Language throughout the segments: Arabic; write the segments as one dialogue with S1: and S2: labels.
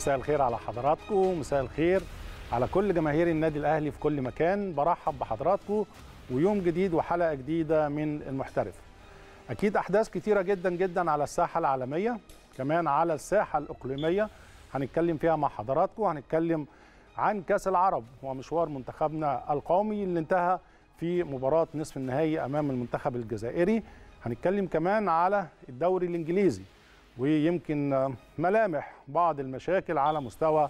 S1: مساء الخير على حضراتكم مساء الخير على كل جماهير النادي الاهلي في كل مكان برحب بحضراتكم ويوم جديد وحلقه جديده من المحترف اكيد احداث كتيره جدا جدا على الساحه العالميه كمان على الساحه الاقليميه هنتكلم فيها مع حضراتكم وهنتكلم عن كاس العرب ومشوار منتخبنا القومي اللي انتهى في مباراه نصف النهائي امام المنتخب الجزائري هنتكلم كمان على الدوري الانجليزي ويمكن ملامح بعض المشاكل على مستوى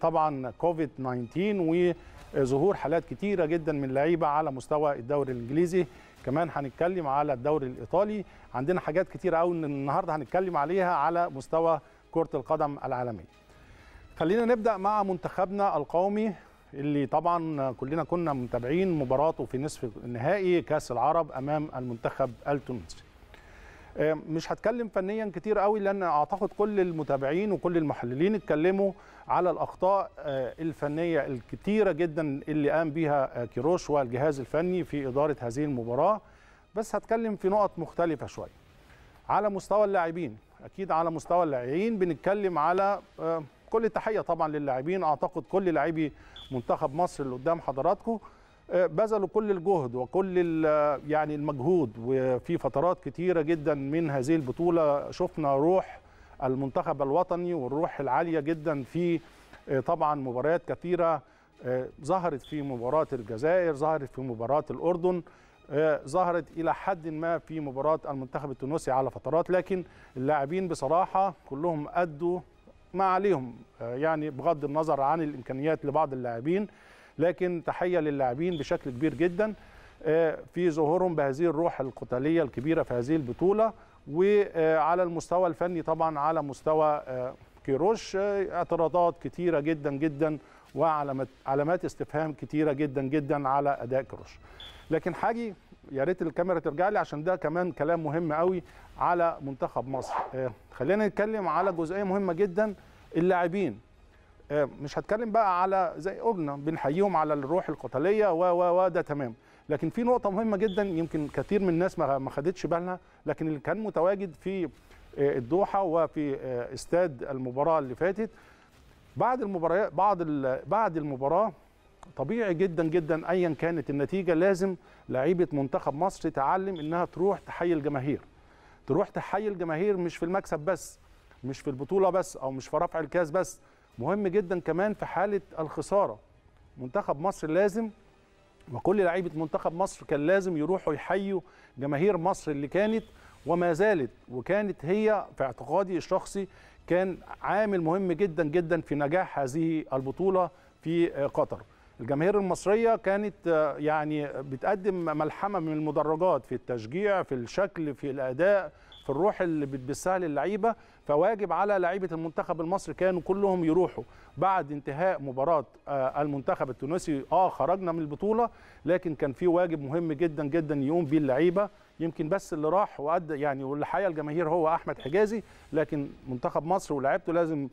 S1: طبعا كوفيد 19 وظهور حالات كتيره جدا من لعيبه على مستوى الدوري الانجليزي كمان هنتكلم على الدوري الايطالي عندنا حاجات كتيره قوي النهارده هنتكلم عليها على مستوى كره القدم العالميه خلينا نبدا مع منتخبنا القومي اللي طبعا كلنا كنا متابعين مباراته في نصف النهائي كاس العرب امام المنتخب التونسي آه، مش هتكلم فنيا كتير قوي لان اعتقد كل المتابعين وكل المحللين اتكلموا على الاخطاء آه، الفنيه الكتيره جدا اللي قام بيها آه، كيروش والجهاز الفني في اداره هذه المباراه بس هتكلم في نقط مختلفه شويه على مستوى اللاعبين اكيد على مستوى اللاعبين بنتكلم على كل التحيه طبعا للاعبين اعتقد كل لاعبي منتخب مصر اللي قدام حضراتكم آه، بذلوا كل الجهد وكل آه، يعني المجهود وفي فترات كتيره جدا من هذه البطوله شفنا روح المنتخب الوطني والروح العاليه جدا في آه، طبعا مباريات كثيره ظهرت في مباراه الجزائر ظهرت في مباراه الاردن ظهرت الى حد ما في مباراه المنتخب التونسي على فترات لكن اللاعبين بصراحه كلهم ادوا ما عليهم يعني بغض النظر عن الامكانيات لبعض اللاعبين لكن تحيه للاعبين بشكل كبير جدا آه، في ظهورهم بهذه الروح القتاليه الكبيره في هذه البطوله وعلى المستوى الفني طبعا على مستوى آه، كيروش آه، اعتراضات كثيره جدا جدا وعلامات استفهام كثيره جدا جدا على اداء كيروش لكن حاجي يا ريت الكاميرا ترجع لي عشان ده كمان كلام مهم قوي على منتخب مصر خلينا نتكلم على جزئيه مهمه جدا اللاعبين آه، مش هتكلم بقى على زي قلنا بنحييهم على الروح القتاليه و و و ده تمام لكن في نقطه مهمه جدا يمكن كثير من الناس ما خدتش بالها لكن اللي كان متواجد في آه، الدوحه وفي آه، استاد المباراه اللي فاتت بعد المباراه بعد بعد المباراه طبيعي جدا جدا ايا كانت النتيجه لازم لعيبه منتخب مصر تعلم انها تروح تحيي الجماهير تروح تحيي الجماهير مش في المكسب بس مش في البطوله بس او مش في رفع الكاس بس مهم جدا كمان في حاله الخساره منتخب مصر لازم وكل لعيبه منتخب مصر كان لازم يروحوا يحيوا جماهير مصر اللي كانت وما زالت وكانت هي في اعتقادي الشخصي كان عامل مهم جدا جدا في نجاح هذه البطوله في قطر الجماهير المصريه كانت يعني بتقدم ملحمه من المدرجات في التشجيع في الشكل في الاداء في الروح اللي بتبثها للعيبه فواجب على لعيبه المنتخب المصري كانوا كلهم يروحوا بعد انتهاء مباراه آه، المنتخب التونسي اه خرجنا من البطوله لكن كان في واجب مهم جدا جدا يقوم بيه اللعيبه يمكن بس اللي راح وادى يعني واللي الجماهير هو احمد حجازي لكن منتخب مصر ولاعيبته لازم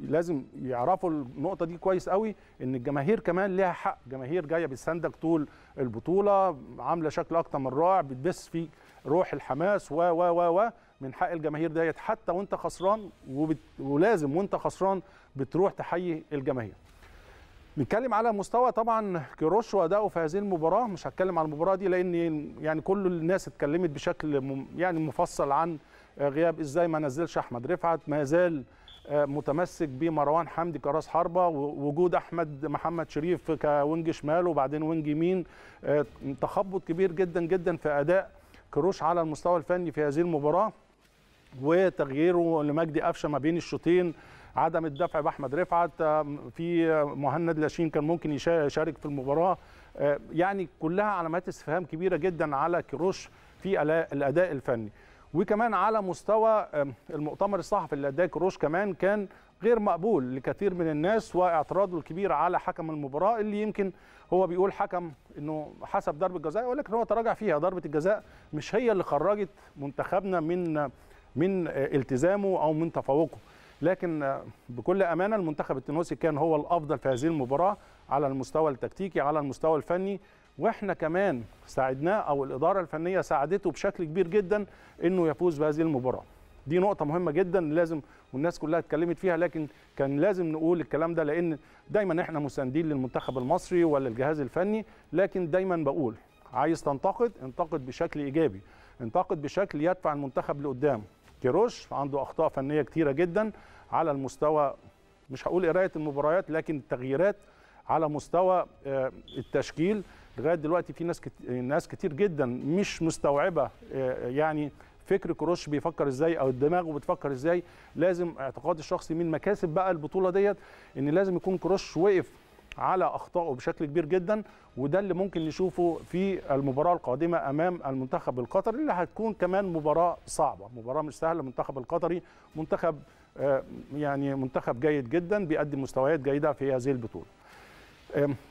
S1: لازم يعرفوا النقطه دي كويس قوي ان الجماهير كمان ليها حق جماهير جايه بتساندك طول البطوله عامله شكل اكتر من رائع بتبث فيه روح الحماس و و و و من حق الجماهير ديت حتى وانت خسران وبت... ولازم وانت خسران بتروح تحيي الجماهير. نتكلم على مستوى طبعا كيروش واداؤه في هذه المباراه مش هتكلم على المباراه دي لان يعني كل الناس اتكلمت بشكل يعني مفصل عن غياب ازاي ما نزلش احمد رفعت ما زال آه، متمسك بمروان حمدي كراس حربه وجود احمد محمد شريف كوينج شمال وبعدين وينج يمين آه، تخبط كبير جدا جدا في اداء كروش على المستوى الفني في هذه المباراه وتغييره لمجدي قفشه ما بين الشوطين عدم الدفع باحمد رفعت آه، في مهند لاشين كان ممكن يشارك في المباراه آه، يعني كلها علامات استفهام كبيره جدا على كروش في الاداء الفني وكمان على مستوى المؤتمر الصحفي اللي اداه كروش كمان كان غير مقبول لكثير من الناس واعتراضه الكبير على حكم المباراه اللي يمكن هو بيقول حكم انه حسب ضربه جزاء ولكن هو تراجع فيها ضربه الجزاء مش هي اللي خرجت منتخبنا من من التزامه او من تفوقه لكن بكل امانه المنتخب التونسي كان هو الافضل في هذه المباراه على المستوى التكتيكي على المستوى الفني واحنا كمان ساعدناه او الاداره الفنيه ساعدته بشكل كبير جدا انه يفوز بهذه المباراه دي نقطه مهمه جدا لازم والناس كلها اتكلمت فيها لكن كان لازم نقول الكلام ده لان دايما احنا مساندين للمنتخب المصري ولا الجهاز الفني لكن دايما بقول عايز تنتقد انتقد بشكل ايجابي انتقد بشكل يدفع المنتخب لقدام كيروش عنده اخطاء فنيه كتيره جدا على المستوى مش هقول قرايه المباريات لكن التغييرات على مستوى آه، التشكيل لغايه دلوقتي في ناس كتير ناس كتير جدا مش مستوعبه آه، يعني فكر كروش بيفكر ازاي او دماغه بتفكر ازاي لازم اعتقادي الشخصي من مكاسب بقى البطوله ديت ان لازم يكون كروش وقف على اخطائه بشكل كبير جدا وده اللي ممكن نشوفه في المباراه القادمه امام المنتخب القطري اللي هتكون كمان مباراه صعبه مباراه مش سهله المنتخب القطري منتخب آه، يعني منتخب جيد جدا بيقدم مستويات جيده في هذه البطوله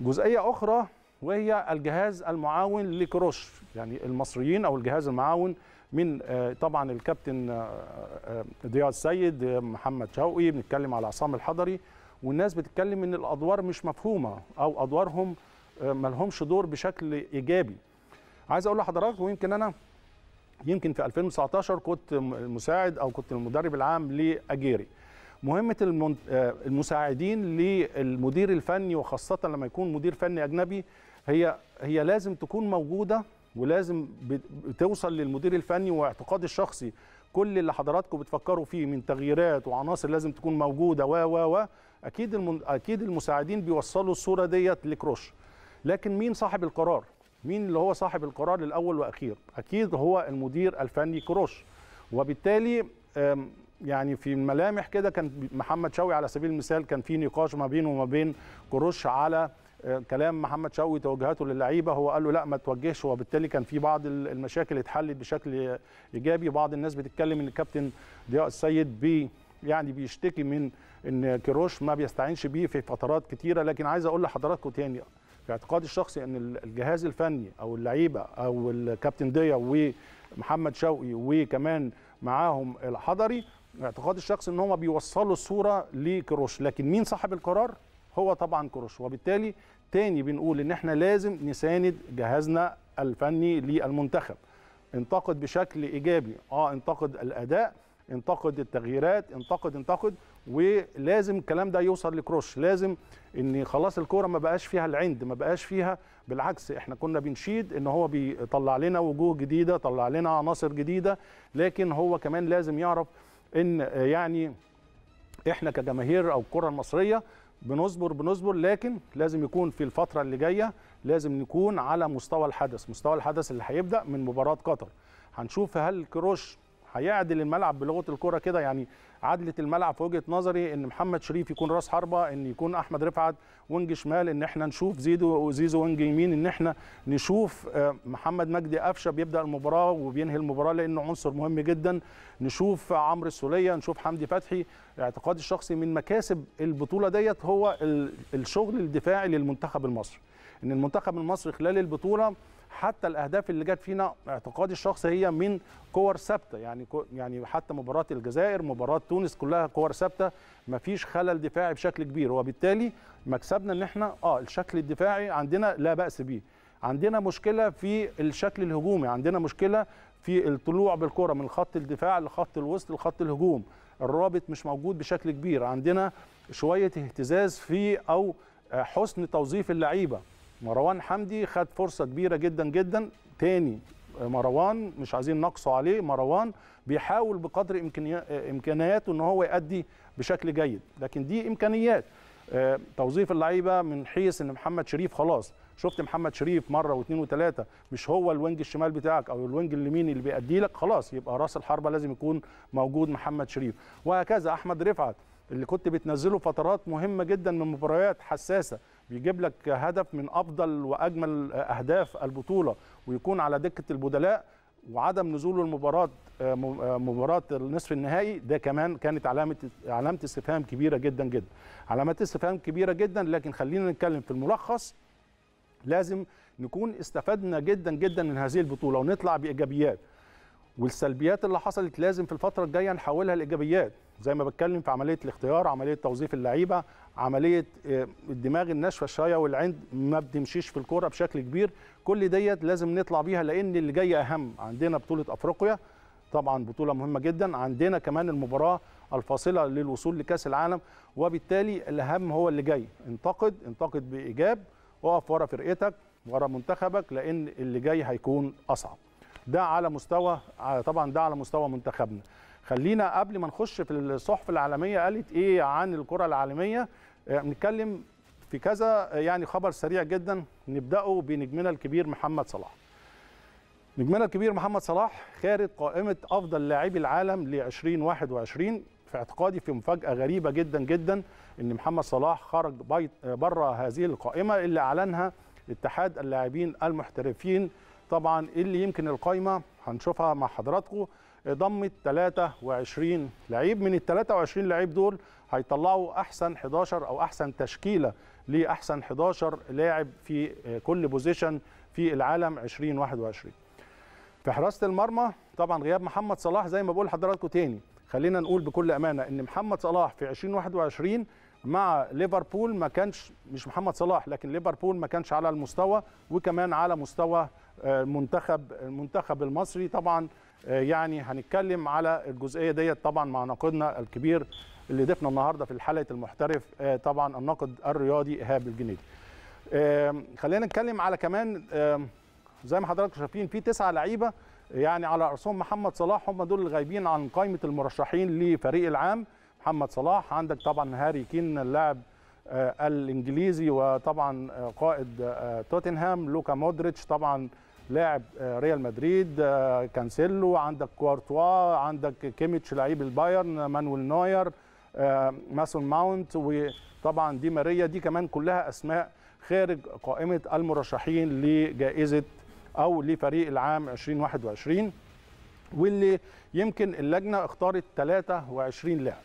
S1: جزئيه اخرى وهي الجهاز المعاون لكروش يعني المصريين او الجهاز المعاون من آه، طبعا الكابتن آه، آه، ضياء السيد محمد شوقي بنتكلم على عصام الحضري والناس بتتكلم ان الادوار مش مفهومه او ادوارهم ما لهمش دور بشكل ايجابي عايز اقول لحضراتكم ويمكن انا يمكن في 2019 كنت المساعد او كنت المدرب العام لاجيري مهمه المساعدين للمدير الفني وخاصه لما يكون مدير فني اجنبي هي هي لازم تكون موجوده ولازم توصل للمدير الفني واعتقادي الشخصي كل اللي حضراتكم بتفكروا فيه من تغييرات وعناصر لازم تكون موجوده و و و اكيد اكيد المساعدين بيوصلوا الصوره ديت لكروش لكن مين صاحب القرار مين اللي هو صاحب القرار الاول واخير اكيد هو المدير الفني كروش وبالتالي يعني في الملامح كده كان محمد شوقي على سبيل المثال كان في نقاش ما بينه وما بين كروش على كلام محمد شوقي توجهاته للعيبه هو قال له لا ما توجهش وبالتالي كان في بعض المشاكل اتحلت بشكل ايجابي بعض الناس بتتكلم ان الكابتن ضياء السيد بي يعني بيشتكي من ان كيروش ما بيستعينش بيه في فترات كتيره لكن عايز اقول لحضراتكم تاني في اعتقادي الشخصي ان الجهاز الفني او اللعيبه او الكابتن ضياء ومحمد شوقي وكمان معاهم الحضري اعتقادي الشخصي ان هم بيوصلوا الصوره لكيروش لكن مين صاحب القرار هو طبعا كروش وبالتالي تاني بنقول ان احنا لازم نساند جهازنا الفني للمنتخب انتقد بشكل ايجابي اه انتقد الاداء انتقد التغييرات انتقد انتقد ولازم الكلام ده يوصل لكروش لازم ان خلاص الكوره ما بقاش فيها العند ما بقاش فيها بالعكس احنا كنا بنشيد ان هو بيطلع لنا وجوه جديده طلع لنا عناصر جديده لكن هو كمان لازم يعرف ان يعني احنا كجماهير او الكره المصريه بنصبر بنصبر لكن لازم يكون في الفتره اللي جايه لازم نكون على مستوى الحدث مستوى الحدث اللي هيبدا من مباراه قطر هنشوف هل كروش هيعدل الملعب بلغه الكره كده يعني عدله الملعب في وجهه نظري ان محمد شريف يكون راس حربه ان يكون احمد رفعت وينج شمال ان احنا نشوف زيدو زيزو وينج يمين ان احنا نشوف آه، محمد مجدي قفشه بيبدا المباراه وبينهي المباراه لانه عنصر مهم جدا نشوف عمرو السوليه نشوف حمدي فتحي اعتقادي الشخصي من مكاسب البطوله ديت هو الشغل الدفاعي للمنتخب المصري ان المنتخب المصري خلال البطوله حتى الاهداف اللي جت فينا اعتقادي الشخصي هي من كور ثابته يعني يعني حتى مباراه الجزائر مباراه تونس كلها كور ثابته ما فيش خلل دفاعي بشكل كبير وبالتالي مكسبنا ان احنا اه الشكل الدفاعي عندنا لا باس به عندنا مشكله في الشكل الهجومي عندنا مشكله في الطلوع بالكره من خط الدفاع لخط الوسط لخط الهجوم الرابط مش موجود بشكل كبير عندنا شويه اهتزاز في او آه، حسن توظيف اللعيبه مروان حمدي خد فرصه كبيره جدا جدا تاني مروان مش عايزين نقصوا عليه مروان بيحاول بقدر امكانياته ان هو يأدي بشكل جيد لكن دي امكانيات آه، توظيف اللعيبه من حيث ان محمد شريف خلاص شفت محمد شريف مره واثنين وثلاثه مش هو الوينج الشمال بتاعك او الوينج اليمين اللي بيأدي لك خلاص يبقى راس الحربه لازم يكون موجود محمد شريف وهكذا احمد رفعت اللي كنت بتنزله فترات مهمه جدا من مباريات حساسه بيجيب لك هدف من افضل واجمل اهداف البطوله ويكون على دكه البدلاء وعدم نزوله المباراه آه، آه، مباراه النصف النهائي ده كمان كانت علامه علامه استفهام كبيره جدا جدا علامات استفهام كبيره جدا لكن خلينا نتكلم في الملخص لازم نكون استفدنا جدا جدا من هذه البطوله ونطلع بايجابيات والسلبيات اللي حصلت لازم في الفتره الجايه نحولها لايجابيات زي ما بتكلم في عمليه الاختيار عمليه توظيف اللعيبه عمليه آه، الدماغ الناشفه الشاية والعند ما بتمشيش في الكوره بشكل كبير كل ديت لازم نطلع بيها لان اللي جاي اهم عندنا بطوله افريقيا طبعا بطوله مهمه جدا عندنا كمان المباراه الفاصله للوصول لكاس العالم وبالتالي الاهم هو اللي جاي انتقد انتقد بايجاب اقف ورا فرقتك ورا منتخبك لان اللي جاي هيكون اصعب ده على مستوى آه، طبعا ده على مستوى منتخبنا خلينا قبل ما نخش في الصحف العالميه قالت ايه عن الكره العالميه آه، بنتكلم في كذا آه، يعني خبر سريع جدا نبداه بنجمنا الكبير محمد صلاح نجمنا الكبير محمد صلاح خارج قائمه افضل لاعبي العالم ل 2021 في اعتقادي في مفاجاه غريبه جدا جدا ان محمد صلاح خرج بره هذه القائمه اللي اعلنها اتحاد اللاعبين المحترفين طبعا اللي يمكن القايمه هنشوفها مع حضراتكم ضمت 23 لعيب من ال 23 لعيب دول هيطلعوا احسن 11 او احسن تشكيله لاحسن 11 لاعب في كل بوزيشن في العالم 2021 في حراسه المرمى طبعا غياب محمد صلاح زي ما بقول لحضراتكم تاني خلينا نقول بكل امانه ان محمد صلاح في 2021 مع ليفربول ما كانش مش محمد صلاح لكن ليفربول ما كانش على المستوى وكمان على مستوى المنتخب المنتخب المصري طبعا آه، يعني هنتكلم على الجزئيه ديت طبعا مع ناقدنا الكبير اللي ضيفنا النهارده في حلقه المحترف آه، طبعا الناقد الرياضي ايهاب الجنيدي. خلينا نتكلم على كمان زي ما حضراتكم شايفين في تسعه لعيبه يعني على راسهم محمد صلاح هم دول الغايبين عن قائمه المرشحين لفريق العام محمد صلاح عندك طبعا هاري كين اللاعب آه، الانجليزي وطبعا قائد توتنهام لوكا مودريتش طبعا لاعب آه، ريال مدريد آه، كانسيلو عندك كوارتوا عندك كيميتش لعيب البايرن مانويل نوير آه، ماسون ماونت وطبعا دي ماريا دي كمان كلها اسماء خارج قائمه المرشحين لجائزه او لفريق العام 2021 واللي يمكن اللجنه اختارت 23 لاعب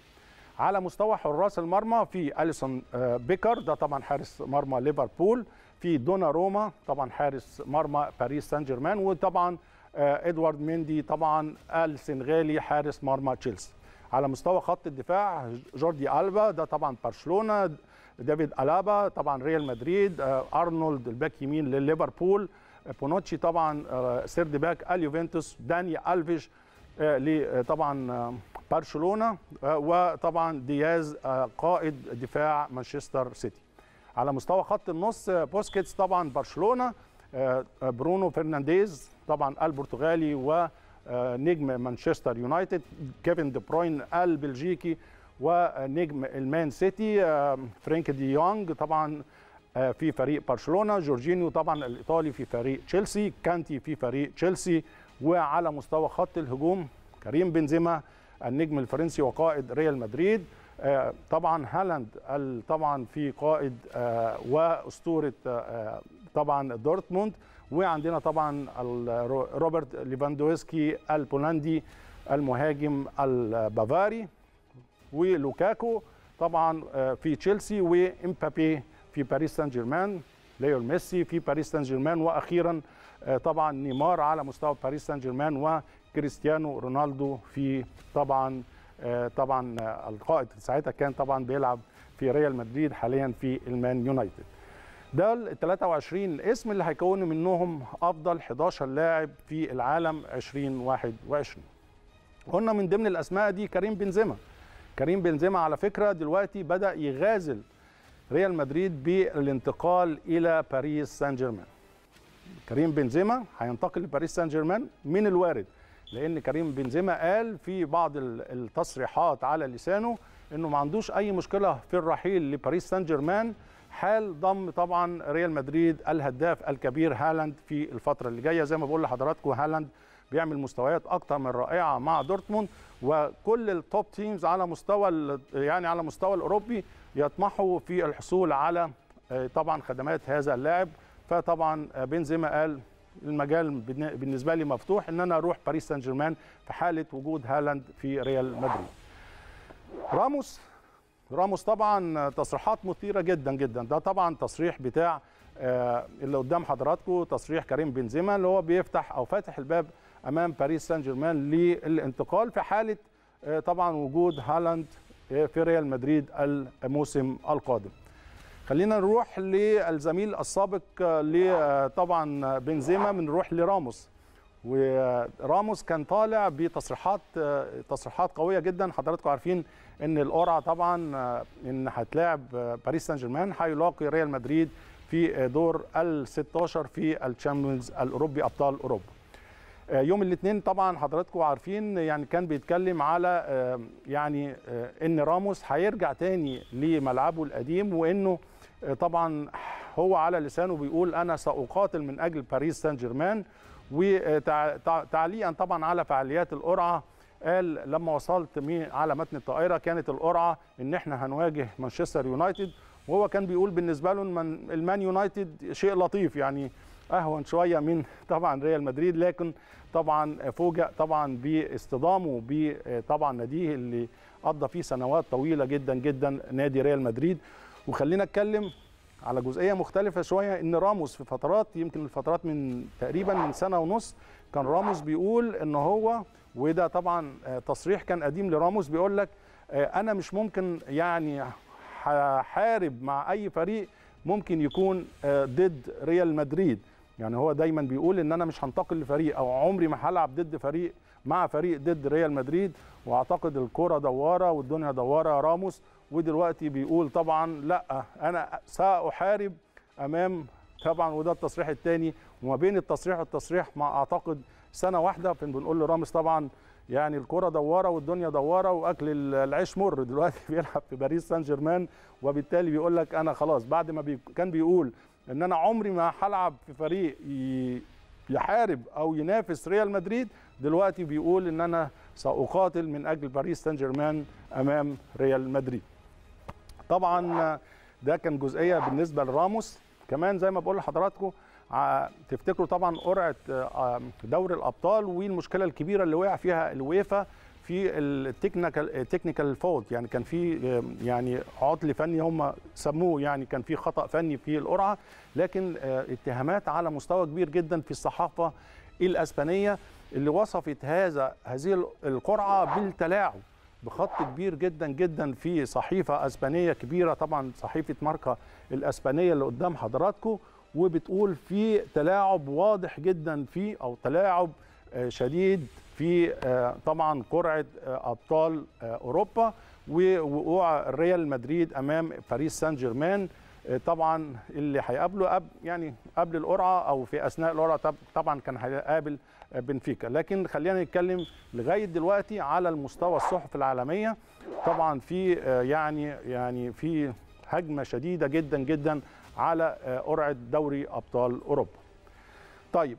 S1: على مستوى حراس المرمى في اليسون بيكر ده طبعا حارس مرمى ليفربول في دونا روما طبعا حارس مرمى باريس سان جيرمان وطبعا آه، ادوارد ميندي طبعا السنغالي حارس مرمى تشيلسي على مستوى خط الدفاع جوردي البا ده طبعا برشلونه ديفيد الابا طبعا ريال مدريد آه، ارنولد الباك يمين لليفربول آه، بونوتشي طبعا سيرد باك اليوفنتوس داني الفيش طبعا برشلونه وطبعا دياز قائد دفاع مانشستر سيتي على مستوى خط النص بوسكيتس طبعا برشلونه آه، آه، برونو فرنانديز طبعا البرتغالي ونجم آه، مانشستر يونايتد كيفن دي بروين البلجيكي ونجم المان سيتي فرانك دي يونغ طبعا في فريق برشلونه جورجينيو طبعا الايطالي في فريق تشيلسي كانتي في فريق تشيلسي وعلى مستوى خط الهجوم كريم بنزيما النجم الفرنسي وقائد ريال مدريد آه، طبعا هالاند طبعا في قائد آه، واسطوره آه، طبعا دورتموند وعندنا طبعا روبرت ليفاندوفسكي البولندي المهاجم البافاري ولوكاكو طبعا في تشيلسي وامبابي في باريس سان جيرمان ليون ميسي في باريس سان جيرمان واخيرا طبعا نيمار على مستوى باريس سان جيرمان وكريستيانو رونالدو في طبعا آه، طبعا القائد ساعتها كان طبعا بيلعب في ريال مدريد حاليا في المان يونايتد ده ال 23 اسم اللي هيكون منهم افضل 11 لاعب في العالم 2021 قلنا من ضمن الاسماء دي كريم بنزيما كريم بنزيما على فكره دلوقتي بدا يغازل ريال مدريد بالانتقال الى باريس سان جيرمان كريم بنزيما هينتقل لباريس سان جيرمان من الوارد لان كريم بنزيما قال في بعض التصريحات على لسانه انه ما عندوش اي مشكله في الرحيل لباريس سان جيرمان حال ضم طبعا ريال مدريد الهداف الكبير هالاند في الفتره اللي جايه زي ما بقول لحضراتكم هالاند بيعمل مستويات اكتر من رائعه مع دورتموند وكل التوب تيمز على مستوى يعني على مستوى الاوروبي يطمحوا في الحصول على آه، طبعا خدمات هذا اللاعب فطبعا آه، بنزيما قال المجال بالنسبه لي مفتوح ان انا اروح باريس سان جيرمان في حاله وجود هالاند في ريال مدريد راموس راموس طبعا تصريحات مثيره جدا جدا ده طبعا تصريح بتاع آه، اللي قدام حضراتكم تصريح كريم بنزيما اللي هو بيفتح او فاتح الباب امام باريس سان جيرمان للانتقال في حاله آه، طبعا وجود هالاند آه، في ريال مدريد الموسم القادم خلينا نروح للزميل السابق آه، آه، طبعا بنزيما بنروح لراموس وراموس كان طالع بتصريحات آه، تصريحات قويه جدا حضراتكم عارفين ان القرعه طبعا ان هتلاعب باريس سان جيرمان هيلاقي ريال مدريد في دور ال 16 في الشامبيونز الاوروبي ابطال اوروبا يوم الاثنين طبعا حضراتكم عارفين يعني كان بيتكلم على يعني ان راموس هيرجع تاني لملعبه القديم وانه طبعا هو على لسانه بيقول انا ساقاتل من اجل باريس سان جيرمان وتعليقا طبعا على فعاليات القرعه قال لما وصلت على متن الطائره كانت القرعه ان احنا هنواجه مانشستر يونايتد وهو كان بيقول بالنسبه له المان يونايتد شيء لطيف يعني اهون شويه من طبعا ريال مدريد لكن طبعا فوجئ طبعا باصطدامه بطبعا ناديه اللي قضى فيه سنوات طويله جدا جدا نادي ريال مدريد وخلينا اتكلم على جزئيه مختلفه شويه ان راموس في فترات يمكن الفترات من تقريبا من سنه ونص كان راموس بيقول ان هو وده طبعا آه، تصريح كان قديم لراموس بيقول لك آه، انا مش ممكن يعني هحارب مع اي فريق ممكن يكون آه، ضد ريال مدريد يعني هو دايما بيقول ان انا مش هنتقل لفريق او عمري ما هلعب ضد فريق مع فريق ضد ريال مدريد واعتقد الكره دواره والدنيا دواره يا راموس ودلوقتي بيقول طبعا لا انا ساحارب امام طبعا وده التصريح الثاني وما بين التصريح والتصريح ما اعتقد سنه واحده بنقول لرامز طبعا يعني الكره دواره والدنيا دواره واكل العيش مر دلوقتي بيلعب في باريس سان جيرمان وبالتالي بيقول لك انا خلاص بعد ما بي كان بيقول ان انا عمري ما هلعب في فريق يحارب او ينافس ريال مدريد دلوقتي بيقول ان انا ساقاتل من اجل باريس سان جيرمان امام ريال مدريد طبعا ده كان جزئيه بالنسبه لراموس كمان زي ما بقول لحضراتكم تفتكروا طبعا قرعه آه، دوري الابطال والمشكله الكبيره اللي وقع فيها الويفا في التكنيكال تكنيكال فولت يعني كان في آه، يعني عطل فني هم سموه يعني كان في خطا فني في القرعه لكن آه، اتهامات على مستوى كبير جدا في الصحافه الاسبانيه اللي وصفت هذا هذه القرعه بالتلاعب بخط كبير جدا جدا في صحيفه اسبانيه كبيره طبعا صحيفه ماركا الاسبانيه اللي قدام حضراتكم وبتقول في تلاعب واضح جدا في او تلاعب آه، شديد في آه، طبعا قرعه آه، ابطال اوروبا ووقوع ريال مدريد امام باريس سان جيرمان طبعا اللي هيقابله قبل يعني قبل القرعه او في اثناء القرعه طبعا كان هيقابل بنفيكا لكن خلينا نتكلم لغايه دلوقتي على المستوى الصحف العالميه طبعا في آه، يعني يعني في هجمه شديده جدا جدا على آه، قرعه دوري ابطال اوروبا طيب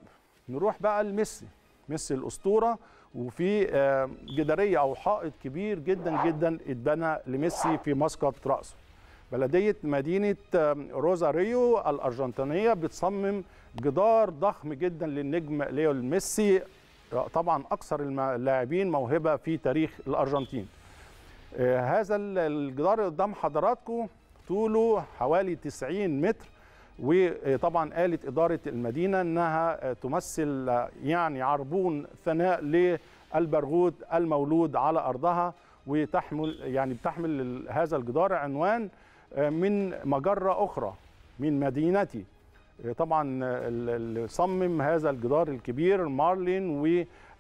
S1: نروح بقى لميسي ميسي الاسطوره وفي آه، جداريه او حائط كبير جدا جدا اتبنى لميسي في مسقط راسه بلدية مدينة روزاريو الأرجنتينية بتصمم جدار ضخم جدا للنجم ليو ميسي آه، طبعا أكثر اللاعبين موهبة في تاريخ الأرجنتين آه، هذا الجدار قدام حضراتكم طوله حوالي 90 متر وطبعا قالت إدارة المدينة أنها آه، تمثل يعني عربون ثناء للبرغوث المولود على أرضها وتحمل يعني بتحمل هذا الجدار عنوان من مجرة أخرى من مدينتي طبعا اللي صمم هذا الجدار الكبير مارلين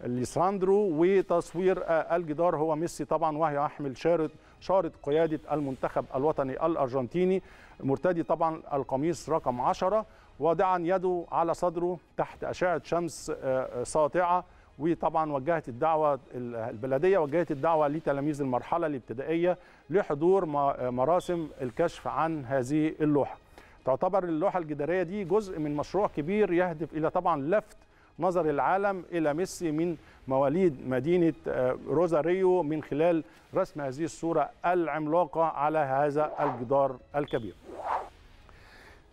S1: وليساندرو وتصوير الجدار هو ميسي طبعا وهي يحمل شارط شارط قيادة المنتخب الوطني الأرجنتيني مرتدي طبعا القميص رقم 10 واضعا يده على صدره تحت أشعة شمس آه، آه، ساطعة وطبعا وجهت الدعوه البلديه وجهت الدعوه لتلاميذ المرحله الابتدائيه لحضور مراسم الكشف عن هذه اللوحه. تعتبر اللوحه الجداريه دي جزء من مشروع كبير يهدف الى طبعا لفت نظر العالم الى ميسي من مواليد مدينه آه، روزاريو من خلال رسم هذه الصوره العملاقه على هذا الجدار الكبير.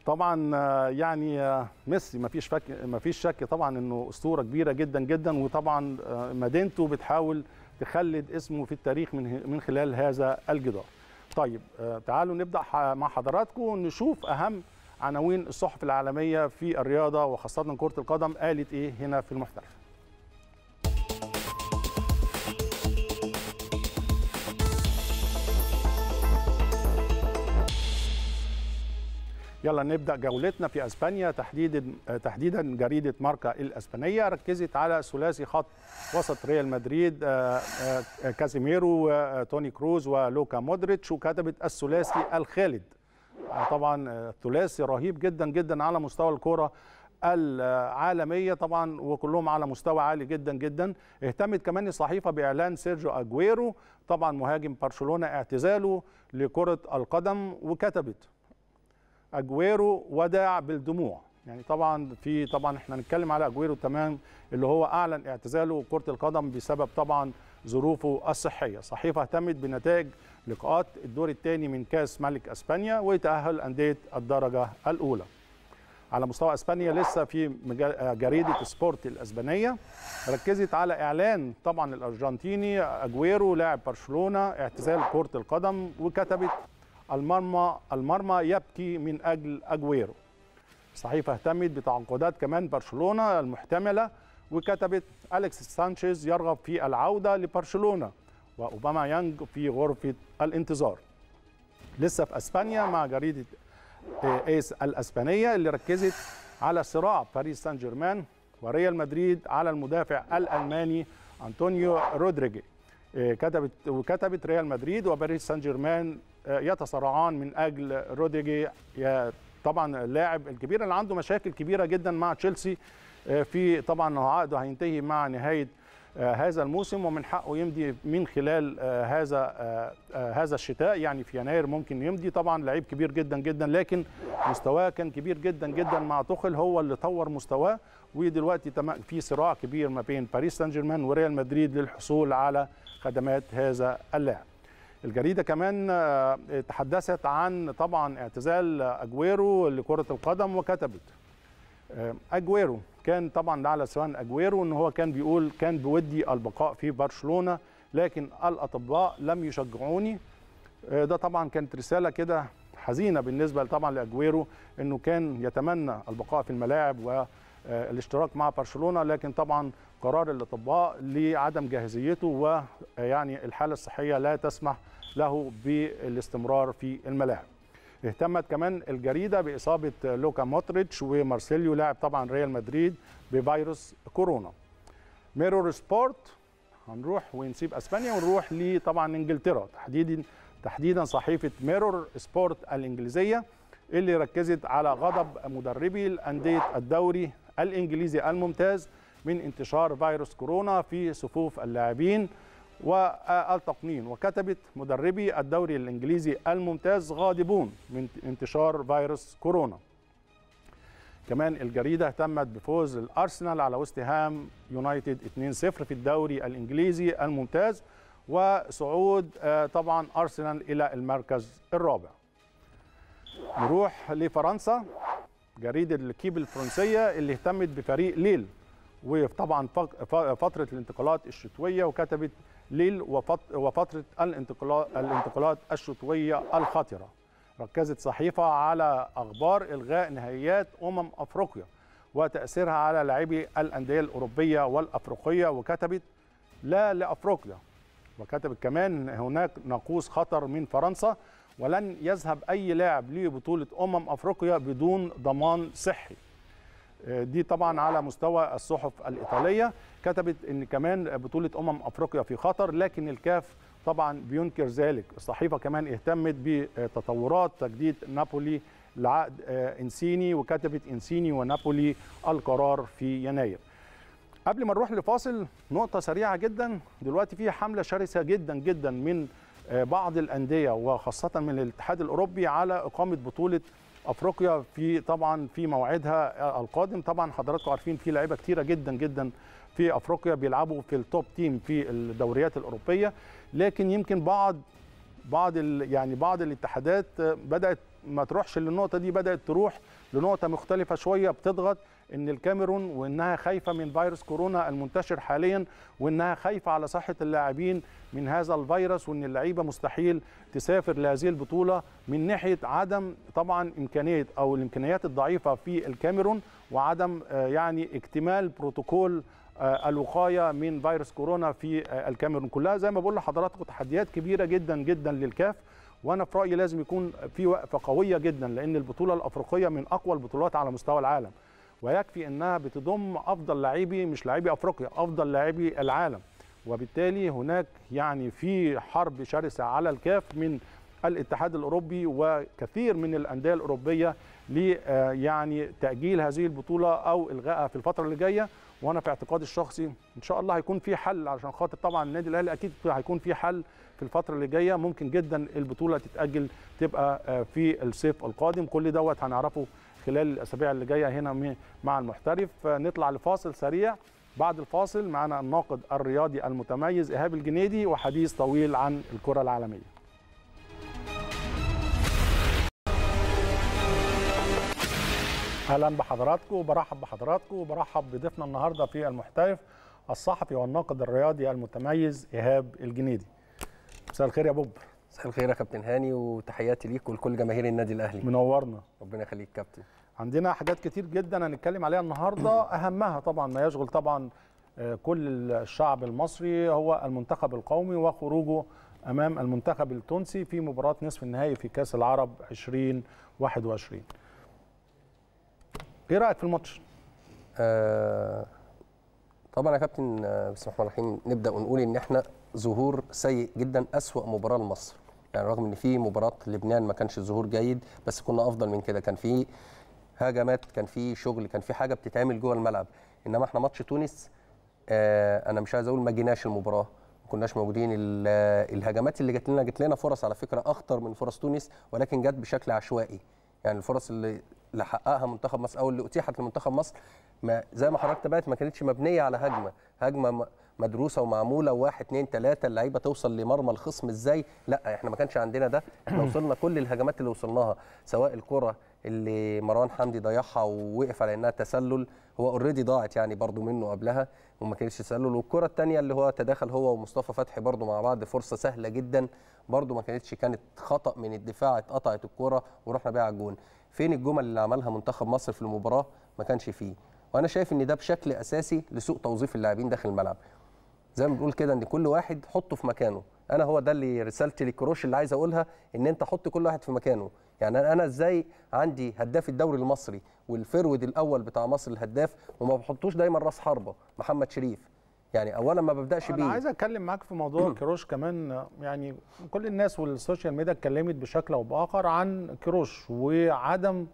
S1: طبعا آه، يعني آه، ميسي ما فيش فك ما فيش شك طبعا انه اسطوره كبيره جدا جدا وطبعا آه، مدينته بتحاول تخلد اسمه في التاريخ من من خلال هذا الجدار. طيب تعالوا نبدا مع حضراتكم نشوف اهم عناوين الصحف العالميه في الرياضه وخاصه كره القدم قالت ايه هنا في المحترف. يلا نبدا جولتنا في اسبانيا تحديدا تحديدا جريده ماركا الاسبانيه ركزت على ثلاثي خط وسط ريال مدريد آه، آه، كازيميرو آه، توني كروز ولوكا مودريتش وكتبت الثلاثي الخالد طبعا ثلاثي رهيب جدا جدا على مستوى الكره العالمية طبعا وكلهم على مستوى عالي جدا جدا اهتمت كمان الصحيفة بإعلان سيرجيو أجويرو طبعا مهاجم برشلونة اعتزاله لكرة القدم وكتبت اجويرو وداع بالدموع يعني طبعا في طبعا احنا هنتكلم على اجويرو تمام اللي هو اعلن اعتزاله كره القدم بسبب طبعا ظروفه الصحيه صحيفه اهتمت بنتائج لقاءات الدور الثاني من كاس ملك اسبانيا وتاهل انديه الدرجه الاولى على مستوى اسبانيا لسه في آه، جريده سبورت الاسبانيه ركزت على اعلان طبعا الارجنتيني اجويرو لاعب برشلونه اعتزال كره القدم وكتبت المرمى المرمى يبكي من أجل أجويرو الصحيفة اهتمت بتعاقدات كمان برشلونة المحتملة وكتبت أليكس سانشيز يرغب في العودة لبرشلونة وأوباما يانج في غرفة الانتظار لسه في أسبانيا مع جريدة إيس الأسبانية اللي ركزت على صراع باريس سان جيرمان وريال مدريد على المدافع الألماني أنطونيو رودريجي إيه، كتبت وكتبت ريال مدريد وباريس سان جيرمان يتصارعان من اجل روديجي طبعا اللاعب الكبير اللي عنده مشاكل كبيره جدا مع تشيلسي آه، في طبعا عقده هينتهي مع نهايه آه، هذا الموسم ومن حقه يمضي من خلال آه، هذا هذا الشتاء يعني في يناير ممكن يمضي طبعا لعيب كبير جدا جدا لكن مستواه كان كبير جدا جدا مع تخل هو اللي طور مستواه ودلوقتي في صراع كبير ما بين باريس سان جيرمان وريال مدريد للحصول على خدمات هذا اللاعب الجريده كمان آه، تحدثت عن طبعا اعتزال اجويرو لكره القدم وكتبت آه، اجويرو كان طبعا ده على سواء اجويرو ان هو كان بيقول كان بودي البقاء في برشلونه لكن الاطباء لم يشجعوني آه، ده طبعا كانت رساله كده حزينه بالنسبه طبعا لاجويرو انه كان يتمنى البقاء في الملاعب و آه، الاشتراك مع برشلونه لكن طبعا قرار الاطباء لعدم جاهزيته ويعني آه، الحاله الصحيه لا تسمح له بالاستمرار في الملاعب. اهتمت كمان الجريده باصابه لوكا موتريتش ومارسيليو لاعب طبعا ريال مدريد بفيروس كورونا. ميرور سبورت هنروح ونسيب اسبانيا ونروح لطبعا انجلترا تحديدا تحديدا صحيفه ميرور سبورت الانجليزيه اللي ركزت على غضب مدربي الانديه الدوري الإنجليزي الممتاز من انتشار فيروس كورونا في صفوف اللاعبين والتقنين وكتبت مدربي الدوري الإنجليزي الممتاز غاضبون من انتشار فيروس كورونا كمان الجريدة اهتمت بفوز الأرسنال على وست هام يونايتد 2-0 في الدوري الإنجليزي الممتاز وصعود آه، طبعا أرسنال إلى المركز الرابع نروح لفرنسا جريده الكيب الفرنسيه اللي اهتمت بفريق ليل وطبعا فتره الانتقالات الشتويه وكتبت ليل وفتره الانتقالات الشتويه الخطره ركزت صحيفه على اخبار الغاء نهائيات امم افريقيا وتاثيرها على لاعبي الانديه الاوروبيه والافريقيه وكتبت لا لافريقيا وكتبت كمان هناك ناقوس خطر من فرنسا ولن يذهب أي لاعب لبطولة أمم أفريقيا بدون ضمان صحي آه، دي طبعا على مستوى الصحف الإيطالية كتبت أن كمان بطولة أمم أفريقيا في خطر لكن الكاف طبعا بينكر ذلك الصحيفة كمان اهتمت بتطورات تجديد نابولي لعقد آه، إنسيني وكتبت إنسيني ونابولي القرار في يناير قبل ما نروح لفاصل نقطة سريعة جدا دلوقتي في حملة شرسة جدا جدا من بعض الانديه وخاصه من الاتحاد الاوروبي على اقامه بطوله افريقيا في طبعا في موعدها القادم طبعا حضراتكم عارفين في لعيبه كتيره جدا جدا في افريقيا بيلعبوا في التوب تيم في الدوريات الاوروبيه لكن يمكن بعض بعض يعني بعض الاتحادات بدات ما تروحش للنقطه دي بدات تروح لنقطه مختلفه شويه بتضغط ان الكاميرون وانها خايفه من فيروس كورونا المنتشر حاليا وانها خايفه على صحه اللاعبين من هذا الفيروس وان اللعيبه مستحيل تسافر لهذه البطوله من ناحيه عدم طبعا امكانيه او الامكانيات الضعيفه في الكاميرون وعدم آه، يعني اكتمال بروتوكول آه، الوقايه من فيروس كورونا في آه، الكاميرون كلها زي ما بقول لحضراتكم تحديات كبيره جدا جدا للكاف وانا في رايي لازم يكون في وقفه قويه جدا لان البطوله الافريقيه من اقوى البطولات على مستوى العالم ويكفي انها بتضم افضل لاعبي مش لاعبي افريقيا افضل لاعبي العالم وبالتالي هناك يعني في حرب شرسه على الكاف من الاتحاد الاوروبي وكثير من الانديه الاوروبيه ل آه، يعني تاجيل هذه البطوله او الغائها في الفتره اللي جايه وانا في اعتقادي الشخصي ان شاء الله هيكون في حل عشان خاطر طبعا النادي الاهلي اكيد هيكون في حل في الفتره اللي جايه ممكن جدا البطوله تتاجل تبقى آه، في الصيف القادم كل دوت هنعرفه خلال الاسابيع اللي جايه هنا مع المحترف نطلع لفاصل سريع بعد الفاصل معنا الناقد الرياضي المتميز ايهاب الجنيدي وحديث طويل عن الكره العالميه اهلا بحضراتكم وبرحب بحضراتكم وبرحب بضيفنا النهارده في المحترف الصحفي والناقد الرياضي المتميز ايهاب الجنيدي مساء الخير يا بوب مساء الخير يا كابتن هاني وتحياتي ليك ولكل جماهير النادي الاهلي منورنا ربنا يخليك كابتن عندنا حاجات كتير جدا هنتكلم عليها النهارده اهمها طبعا ما يشغل طبعا آه، كل الشعب المصري هو المنتخب القومي وخروجه امام المنتخب التونسي في مباراه نصف النهائي في كاس العرب 2021 ايه رايك في الماتش آه
S2: طبعا يا كابتن آه، بسم الله الرحمن الرحيم نبدا ونقول ان احنا ظهور سيء جدا اسوا مباراه لمصر يعني رغم ان في مباراه لبنان ما كانش الظهور جيد بس كنا افضل من كده كان في هجمات كان في شغل كان في حاجه بتتعمل جوه الملعب انما احنا ماتش تونس آه انا مش عايز اقول ما جيناش المباراه ما كناش موجودين الهجمات اللي جت لنا جت لنا فرص على فكره اخطر من فرص تونس ولكن جت بشكل عشوائي يعني الفرص اللي اللي حققها منتخب مصر او اللي اتيحت لمنتخب مصر ما زي ما حضرتك تابعت ما كانتش مبنيه على هجمه هجمه مدروسه ومعموله وواحد اثنين ثلاثه اللعيبه توصل لمرمى الخصم ازاي لا احنا ما كانش عندنا ده احنا وصلنا كل الهجمات اللي وصلناها سواء الكره اللي مروان حمدي ضيعها ووقف على انها تسلل هو اوريدي ضاعت يعني برضو منه قبلها وما كانتش تسلل والكره الثانيه اللي هو تداخل هو ومصطفى فتحي برضو مع بعض فرصه سهله جدا برضو ما كانتش كانت خطا من الدفاع اتقطعت الكره ورحنا بيها على الجون فين الجمل اللي عملها منتخب مصر في المباراه ما كانش فيه وانا شايف ان ده بشكل اساسي لسوء توظيف اللاعبين داخل الملعب زي ما بنقول كده ان كل واحد حطه في مكانه انا هو ده اللي رسالتي لكروش اللي عايز اقولها ان انت حط كل واحد في مكانه يعني انا ازاي عندي هداف الدوري المصري والفرود الاول بتاع مصر الهداف وما بحطوش دايما راس حربه محمد شريف يعني اولا ما ببداش بيه انا عايز
S1: اتكلم معاك في موضوع كروش كمان يعني كل الناس والسوشيال ميديا اتكلمت بشكل او باخر عن كروش وعدم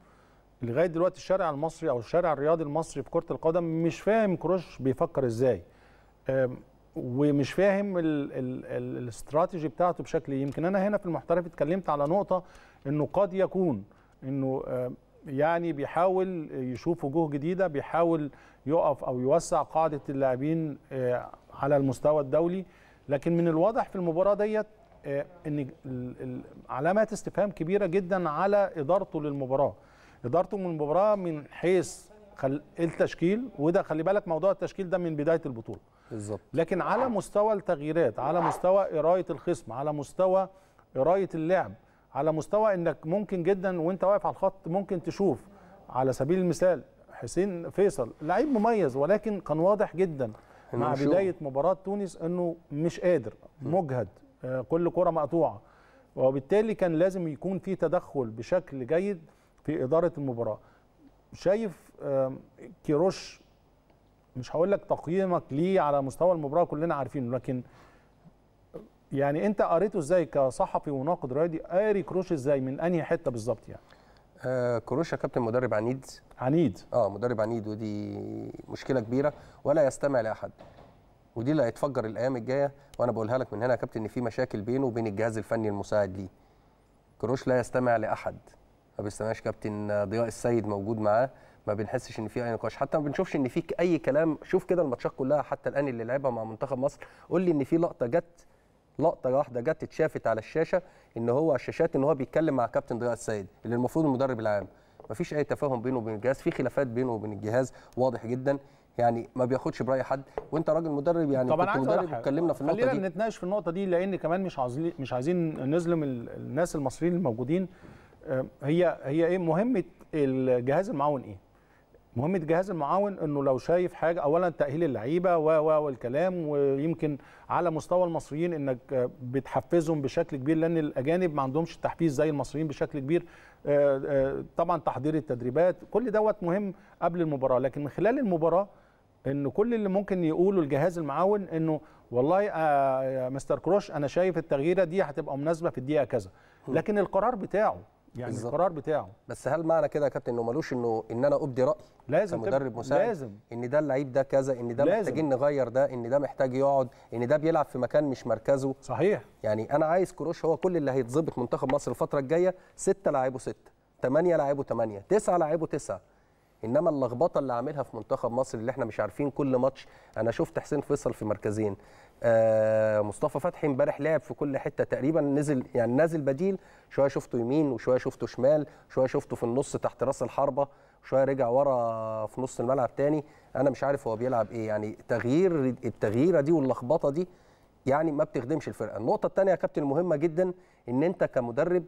S1: لغايه دلوقتي الشارع المصري او الشارع الرياضي المصري في كره القدم مش فاهم كروش بيفكر ازاي ومش فاهم الاستراتيجي بتاعته بشكل إيه. يمكن انا هنا في المحترف اتكلمت على نقطه انه قد يكون انه آه، يعني بيحاول يشوف وجوه جديده بيحاول يقف او يوسع قاعده اللاعبين آه، على المستوى الدولي لكن من الواضح في المباراه ديت آه، ان علامات استفهام كبيره جدا على ادارته للمباراه ادارته من المباراه من حيث التشكيل وده خلي بالك موضوع التشكيل ده من بدايه البطوله بالظبط لكن على مستوى التغييرات على مستوى قرايه الخصم على مستوى قرايه اللعب على مستوى انك ممكن جدا وانت واقف على الخط ممكن تشوف على سبيل المثال حسين فيصل لعيب مميز ولكن كان واضح جدا مع بدايه مباراه تونس انه مش قادر مجهد آه، كل كره مقطوعه وبالتالي كان لازم يكون في تدخل بشكل جيد في اداره المباراه شايف كيروش مش هقول لك تقييمك ليه على مستوى المباراه كلنا عارفينه لكن يعني انت قريته ازاي كصحفي وناقد رياضي قاري كروش ازاي من انهي حته بالظبط يعني آه كروش يا كابتن
S2: مدرب عنيد عنيد اه مدرب عنيد ودي مشكله كبيره ولا يستمع لاحد ودي اللي هيتفجر الايام الجايه وانا بقولها لك من هنا يا كابتن ان في مشاكل بينه وبين الجهاز الفني المساعد ليه كروش لا يستمع لاحد ما بيستمعش كابتن ضياء السيد موجود معاه ما بنحسش ان في اي نقاش حتى ما بنشوفش ان في اي كلام شوف كده الماتشات كلها حتى الان اللي لعبها مع منتخب مصر قول لي ان في لقطه جت لقطه واحده جت اتشافت على الشاشه ان هو على الشاشات ان هو بيتكلم مع كابتن ضياء السيد اللي المفروض المدرب العام ما فيش اي تفاهم بينه وبين الجهاز في خلافات بينه وبين الجهاز واضح جدا يعني ما بياخدش براي حد وانت راجل مدرب يعني طبعا كنت مدرب في النقطه دي خلينا
S1: نتناقش في النقطه دي لان كمان مش عايزين مش عايزين نظلم الناس المصريين الموجودين آه، هي هي ايه مهمه الجهاز المعاون ايه مهمه جهاز المعاون انه لو شايف حاجه اولا تاهيل اللعيبه و و والكلام ويمكن على مستوى المصريين انك بتحفزهم بشكل كبير لان الاجانب ما عندهمش التحفيز زي المصريين بشكل كبير آه، آه، طبعا تحضير التدريبات كل دوت مهم قبل المباراه لكن من خلال المباراه ان كل اللي ممكن يقوله الجهاز المعاون انه والله يا آه، مستر كروش انا شايف التغييره دي هتبقى مناسبه في الدقيقه كذا لكن القرار بتاعه يعني بالزبط. القرار بتاعه بس هل معنى كده يا كابتن انه
S2: ملوش انه ان انا ابدي راي لازم كمدرب مساعد لازم ان ده اللعيب ده كذا ان ده محتاجين نغير ده ان ده محتاج يقعد ان ده بيلعب في مكان مش مركزه صحيح يعني انا عايز كروش هو كل اللي هيتظبط منتخب مصر الفتره الجايه سته لاعيبه سته ثمانيه لاعيبه ثمانيه تسعه لاعيبه تسعه انما اللخبطه اللي عاملها في منتخب مصر اللي احنا مش عارفين كل ماتش انا شفت حسين فيصل في مركزين آه مصطفى فتحي امبارح لعب في كل حته تقريبا نزل يعني نازل بديل شويه شفته يمين وشويه شفته شمال شويه شفته في النص تحت راس الحربه شويه رجع ورا في نص الملعب تاني انا مش عارف هو بيلعب ايه يعني تغيير التغييره دي واللخبطه دي يعني ما بتخدمش الفرقه النقطه الثانيه يا كابتن مهمه جدا ان انت كمدرب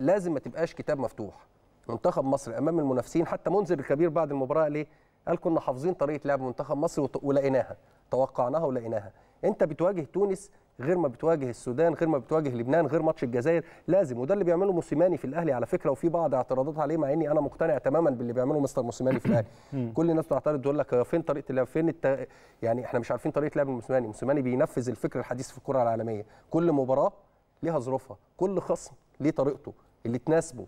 S2: لازم ما تبقاش كتاب مفتوح منتخب مصر امام المنافسين حتى منذر الكبير بعد المباراه قال ايه؟ قال كنا حافظين طريقه لعب منتخب مصر ولقيناها توقعناها ولقيناها انت بتواجه تونس غير ما بتواجه السودان غير ما بتواجه لبنان غير ماتش الجزائر لازم وده اللي بيعمله موسيماني في الاهلي على فكره وفي بعض اعتراضات عليه مع اني انا مقتنع تماما باللي بيعمله مستر موسيماني في الاهلي كل الناس بتعترض تقول لك فين طريقه اللعب فين الت... يعني احنا مش عارفين طريقه لعب موسيماني موسيماني بينفذ الفكر الحديث في الكره العالميه كل مباراه ليها ظروفها كل خصم ليه طريقته اللي تناسبه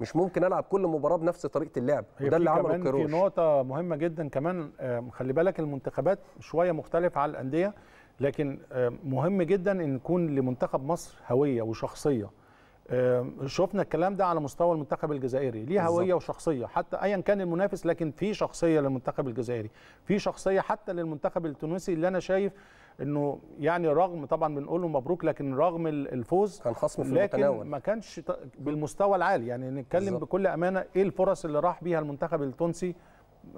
S2: مش ممكن العب كل مباراه بنفس طريقه اللعب وده اللي عمله كيروش في
S1: نقطه مهمه جدا كمان آه، خلي بالك المنتخبات شويه مختلفه على الانديه لكن آه، مهم جدا ان يكون لمنتخب مصر هويه وشخصيه آه، شفنا الكلام ده على مستوى المنتخب الجزائري ليه هويه وشخصيه حتى ايا كان المنافس لكن في شخصيه للمنتخب الجزائري في شخصيه حتى للمنتخب التونسي اللي انا شايف انه يعني رغم طبعا بنقول له مبروك لكن رغم الفوز كان خصم في لكن المتناول. ما كانش بالمستوى العالي يعني نتكلم بالزبط. بكل امانه ايه الفرص اللي راح بيها المنتخب التونسي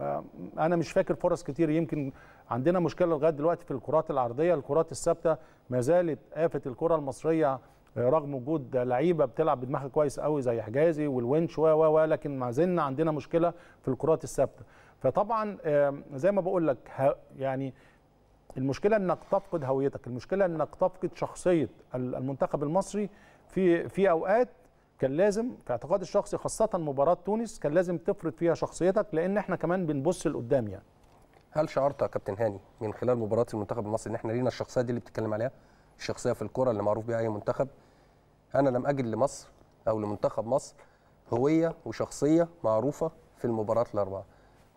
S1: آه، انا مش فاكر فرص كتير يمكن عندنا مشكله لغايه دلوقتي في الكرات العرضيه الكرات الثابته ما زالت آفة الكره المصريه آه، رغم وجود لعيبه بتلعب بدماغها كويس قوي زي حجازي والونش و و لكن ما زلنا عندنا مشكله في الكرات الثابته فطبعا آه، زي ما بقول لك يعني المشكله انك تفقد هويتك المشكله انك تفقد شخصيه المنتخب المصري في في اوقات كان لازم في اعتقادي الشخصي خاصه مباراه تونس كان لازم تفرض فيها شخصيتك لان احنا كمان بنبص لقدام يعني هل شعرت يا كابتن هاني من
S2: خلال مباراه المنتخب المصري ان احنا لينا الشخصيه دي اللي بتتكلم عليها الشخصيه في الكره اللي معروف بيها اي منتخب انا لم اجد لمصر او لمنتخب مصر هويه وشخصيه معروفه في المباراه الاربعه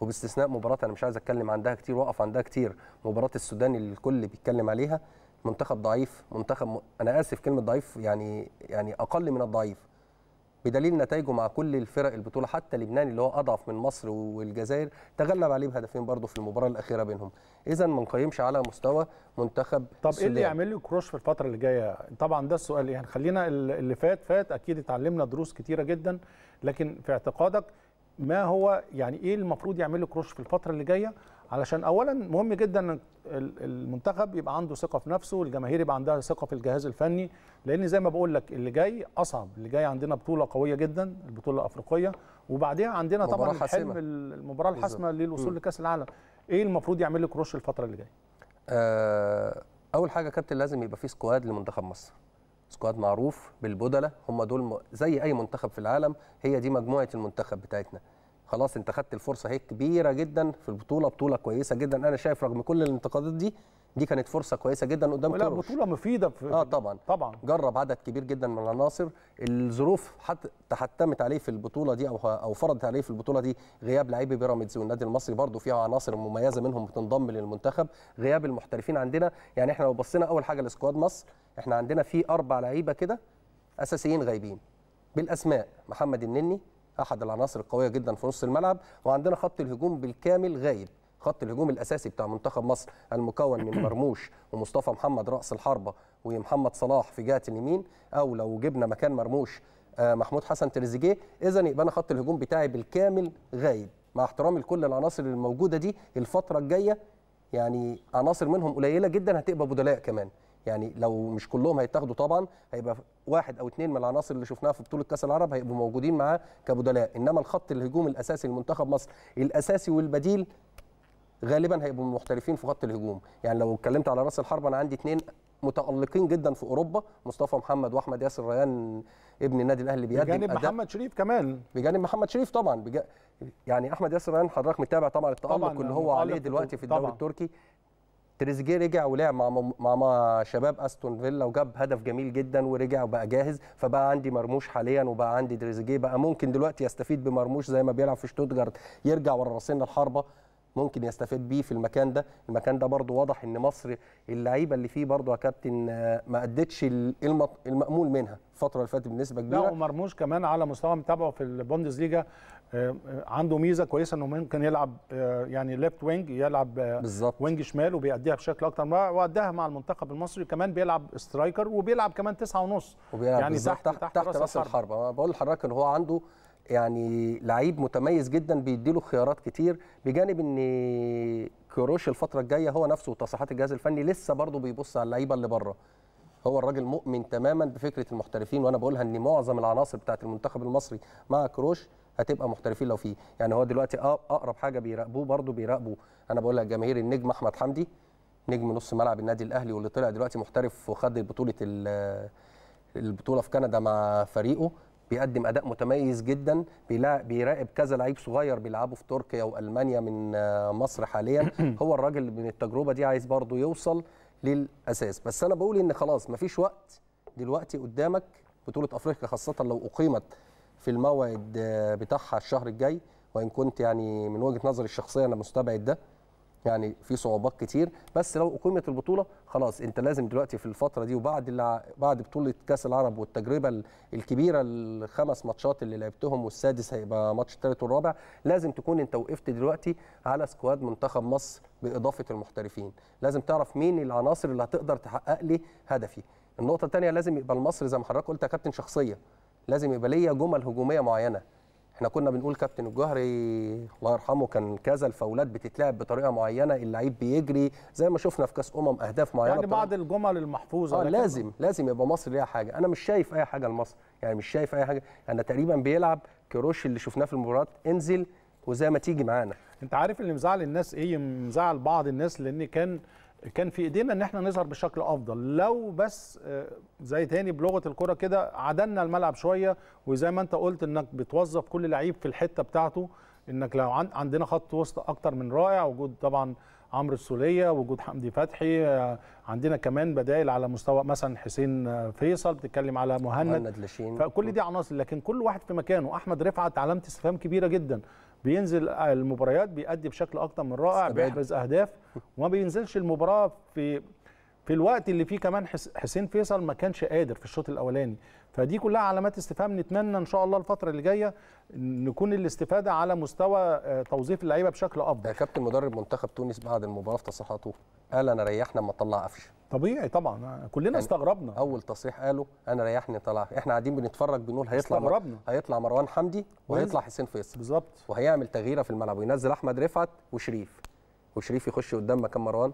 S2: وباستثناء مباراه انا مش عايز اتكلم عندها كتير واقف عندها كتير مباراه السودان اللي الكل بيتكلم عليها منتخب ضعيف منتخب م... انا اسف كلمه ضعيف يعني يعني اقل من الضعيف بدليل نتائجه مع كل الفرق البطوله حتى لبنان اللي هو اضعف من مصر والجزائر تغلب عليه بهدفين برضه في المباراه الاخيره بينهم اذا ما نقيمش
S1: على مستوى منتخب طب السودان. ايه اللي يعمل له كروش في الفتره اللي جايه طبعا ده السؤال يعني خلينا اللي فات فات اكيد اتعلمنا دروس كتيره جدا لكن في اعتقادك ما هو يعني ايه المفروض يعمل له كروش في الفتره اللي جايه علشان اولا مهم جدا ان المنتخب يبقى عنده ثقه في نفسه والجماهير يبقى عندها ثقه في الجهاز الفني لان زي ما بقول لك اللي جاي اصعب اللي جاي عندنا بطوله قويه جدا البطوله الافريقيه وبعديها عندنا طبعا حلم المباراه الحاسمه للوصول لكاس العالم ايه المفروض يعمل له كروش الفتره اللي جايه
S2: آه اول حاجه كابتن لازم يبقى في سكواد لمنتخب مصر سكواد معروف بالبدله هم دول زي اي منتخب في العالم هي دي مجموعه المنتخب بتاعتنا خلاص انت خدت الفرصه هي كبيره جدا في البطوله بطوله كويسه جدا انا شايف رغم كل الانتقادات دي دي كانت فرصه كويسه جدا قدام لا بطوله مفيده في اه طبعا طبعا جرب عدد كبير جدا من العناصر الظروف حت تحتمت عليه في البطوله دي او او فرضت عليه في البطوله دي غياب لعيبه بيراميدز والنادي المصري برضو فيها عناصر مميزه منهم بتنضم للمنتخب غياب المحترفين عندنا يعني احنا لو بصينا اول حاجه لسكواد مصر احنا عندنا في اربع لعيبه كده اساسيين غايبين بالاسماء محمد النني احد العناصر القويه جدا في نص الملعب وعندنا خط الهجوم بالكامل غايب خط الهجوم الاساسي بتاع منتخب مصر المكون من مرموش ومصطفى محمد راس الحربه ومحمد صلاح في جهه اليمين او لو جبنا مكان مرموش آه، محمود حسن تريزيجيه اذا يبقى انا خط الهجوم بتاعي بالكامل غايب مع احترامي لكل العناصر الموجوده دي الفتره الجايه يعني عناصر منهم قليله جدا هتبقى بدلاء كمان يعني لو مش كلهم هيتاخدوا طبعا هيبقى واحد او اثنين من العناصر اللي شفناها في بطوله كاس العرب هيبقوا موجودين معاه كبدلاء انما الخط الهجوم الاساسي لمنتخب مصر الاساسي والبديل غالبا هيبقوا محترفين في خط الهجوم يعني لو اتكلمت على راس الحربه انا عندي اثنين متالقين جدا في اوروبا مصطفى محمد واحمد ياسر ريان ابن النادي الاهلي بيقدم بجانب أداء محمد شريف كمان بجانب محمد شريف طبعا بجانب يعني احمد ياسر ريان حضرتك متابع طبعا التالق اللي هو عليه دلوقتي في الدوري التركي تريزيجيه رجع ولعب مع مع شباب استون فيلا وجاب هدف جميل جدا ورجع وبقى جاهز فبقى عندي مرموش حاليا وبقى عندي تريزيجيه بقى ممكن دلوقتي يستفيد بمرموش زي ما بيلعب في شتوتجارت يرجع ورا راسين الحربه ممكن يستفيد بيه في المكان ده المكان ده برضو واضح ان مصر اللعيبه اللي فيه برضو يا كابتن آه، ما ادتش المأمول منها
S1: الفتره اللي فاتت بنسبه كبيره لا ومرموش كمان على مستوى متابعه في البوندسليجا آه، عنده ميزه كويسه انه ممكن يلعب آه، يعني ليفت وينج يلعب آه، بالزبط. وينج شمال وبيأديها بشكل اكتر واداها مع المنتخب المصري كمان بيلعب سترايكر وبيلعب كمان تسعة ونص وبيلعب يعني تحت تحت, تحت راس الحربة
S2: انا بقول لحضرتك ان هو عنده يعني لعيب متميز جدا بيديله خيارات كتير بجانب ان كروش الفتره الجايه هو نفسه وتصريحات الجهاز الفني لسه برضه بيبص على اللعيبه اللي بره هو الراجل مؤمن تماما بفكره المحترفين وانا بقولها ان معظم العناصر بتاعه المنتخب المصري مع كروش هتبقى محترفين لو فيه يعني هو دلوقتي اقرب حاجه بيراقبوه برضه بيراقبوا انا بقول لك جماهير النجم احمد حمدي نجم نص ملعب النادي الاهلي واللي طلع دلوقتي محترف وخد بطوله البطوله في كندا مع فريقه بيقدم اداء متميز جدا بيراقب كذا لعيب صغير بيلعبوا في تركيا والمانيا من آه، مصر حاليا هو الراجل من التجربه دي عايز برضه يوصل للاساس بس انا بقول ان خلاص مفيش وقت دلوقتي قدامك بطوله افريقيا خاصه لو اقيمت في الموعد آه، بتاعها الشهر الجاي وان كنت يعني من وجهه نظري الشخصيه انا مستبعد ده يعني في صعوبات كتير بس لو اقيمت البطوله خلاص انت لازم دلوقتي في الفتره دي وبعد بعد بطوله كاس العرب والتجربه الكبيره الخمس ماتشات اللي لعبتهم والسادس هيبقى ماتش الثالث والرابع لازم تكون انت وقفت دلوقتي على سكواد منتخب مصر باضافه المحترفين لازم تعرف مين العناصر اللي هتقدر تحقق لي هدفي النقطه الثانيه لازم يبقى المصري زي ما حضرتك قلت يا كابتن شخصيه لازم يبقى ليا جمل هجوميه معينه احنا كنا بنقول كابتن الجهري الله يرحمه كان كذا الفاولات بتتلعب بطريقه معينه اللعيب بيجري زي ما شفنا في كاس امم اهداف معينه يعني بعض
S1: الجمل المحفوظه آه لازم
S2: لازم يبقى مصر ليها حاجه انا مش شايف اي حاجه لمصر يعني مش شايف اي حاجه انا تقريبا بيلعب كروش اللي شفناه في المباراه انزل
S1: وزي ما تيجي معانا انت عارف اللي مزعل الناس ايه مزعل بعض الناس لان كان كان في ايدينا ان احنا نظهر بشكل افضل لو بس آه، زي تاني بلغه الكره كده عدلنا الملعب شويه وزي ما انت قلت انك بتوظف كل لعيب في الحته بتاعته انك لو عندنا خط وسط اكتر من رائع وجود طبعا عمرو السوليه وجود حمدي فتحي آه، عندنا كمان بدائل على مستوى مثلا حسين آه، فيصل بتتكلم على مهند مهند لاشين فكل دي عناصر لكن كل واحد في مكانه احمد رفعت علامه استفهام كبيره جدا بينزل آه، المباريات بيأدي بشكل اكتر من رائع بيحرز اهداف وما بينزلش المباراه في في الوقت اللي فيه كمان حسين فيصل ما كانش قادر في الشوط الاولاني فدي كلها علامات استفهام نتمنى ان شاء الله الفتره اللي جايه نكون الاستفاده على مستوى آه، توظيف اللعيبه بشكل افضل. كابتن مدرب منتخب تونس بعد المباراه في تصريحاته قال
S2: انا ريحنا ما طلع قفشه.
S1: طبيعي طبعا كلنا
S2: يعني استغربنا. اول تصريح قاله انا ريحني طلع احنا قاعدين بنتفرج بنقول هيطلع استغربنا. مر... هيطلع مروان حمدي وهيطلع حسين فيصل. بالظبط. وهيعمل تغييره في الملعب وينزل احمد رفعت وشريف. وشريف يخش قدام مكان مروان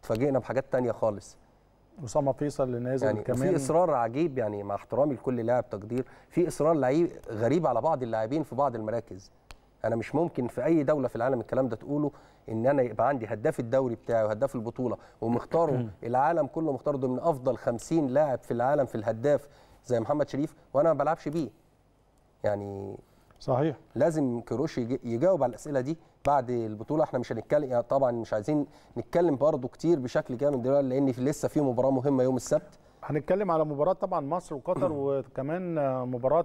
S2: اتفاجئنا بحاجات تانية خالص
S1: اسامه فيصل اللي نازل يعني كمان في اصرار
S2: عجيب يعني مع احترامي لكل لاعب تقدير في اصرار لعيب غريب على بعض اللاعبين في بعض المراكز انا مش ممكن في اي دوله في العالم الكلام ده تقوله ان انا يبقى عندي هداف الدوري بتاعي وهداف البطوله ومختاره العالم كله مختاره ضمن افضل 50 لاعب في العالم في الهداف زي محمد شريف وانا ما بلعبش بيه يعني صحيح لازم كروش يجاوب على الاسئله دي بعد البطوله احنا مش هنتكلم يعني طبعا مش عايزين نتكلم برضه
S1: كتير بشكل كامل دلوقتي لان في لسه في مباراه مهمه يوم السبت هنتكلم على مباراه طبعا مصر وقطر وكمان مباراه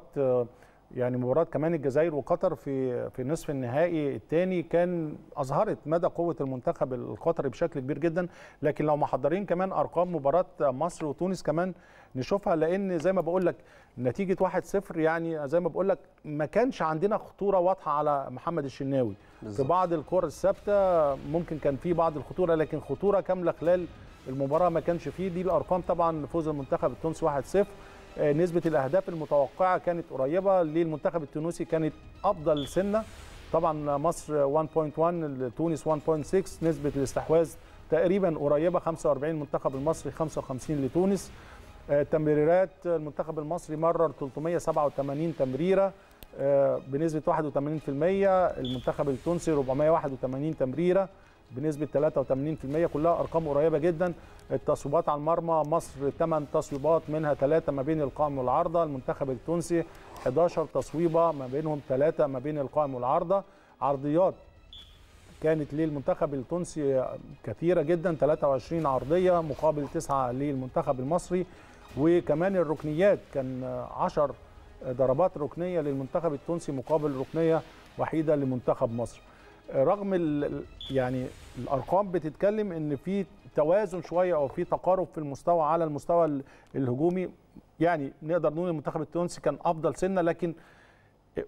S1: يعني مباراه كمان الجزائر وقطر في في نصف النهائي الثاني كان اظهرت مدى قوه المنتخب القطري بشكل كبير جدا لكن لو محضرين كمان ارقام مباراه مصر وتونس كمان نشوفها لان زي ما بقول لك نتيجه 1-0 يعني زي ما بقول لك ما كانش عندنا خطوره واضحه على محمد الشناوي بالزبط. في بعض الكور الثابته ممكن كان في بعض الخطوره لكن خطوره كامله خلال المباراه ما كانش فيه دي الارقام طبعا فوز المنتخب التونسي 1-0 آه، نسبه الاهداف المتوقعه كانت قريبه للمنتخب التونسي كانت افضل سنه طبعا مصر 1.1 تونس 1.6 نسبه الاستحواذ تقريبا قريبه 45 المنتخب المصري 55 لتونس آه، تمريرات المنتخب المصري مرر 387 تمريره آه، بنسبه 81% المنتخب التونسي 481 تمريره بنسبه 83% كلها ارقام قريبه جدا التصويبات على المرمى مصر 8 تصويبات منها 3 ما بين القائم والعارضه المنتخب التونسي 11 تصويبه ما بينهم 3 ما بين القائم والعارضه عرضيات كانت للمنتخب التونسي كثيره جدا 23 عرضيه مقابل 9 للمنتخب المصري وكمان الركنيات كان 10 ضربات ركنيه للمنتخب التونسي مقابل ركنيه وحيده لمنتخب مصر رغم ال يعني الارقام بتتكلم ان في توازن شويه او في تقارب في المستوى على المستوى الهجومي يعني نقدر نقول المنتخب التونسي كان افضل سنه لكن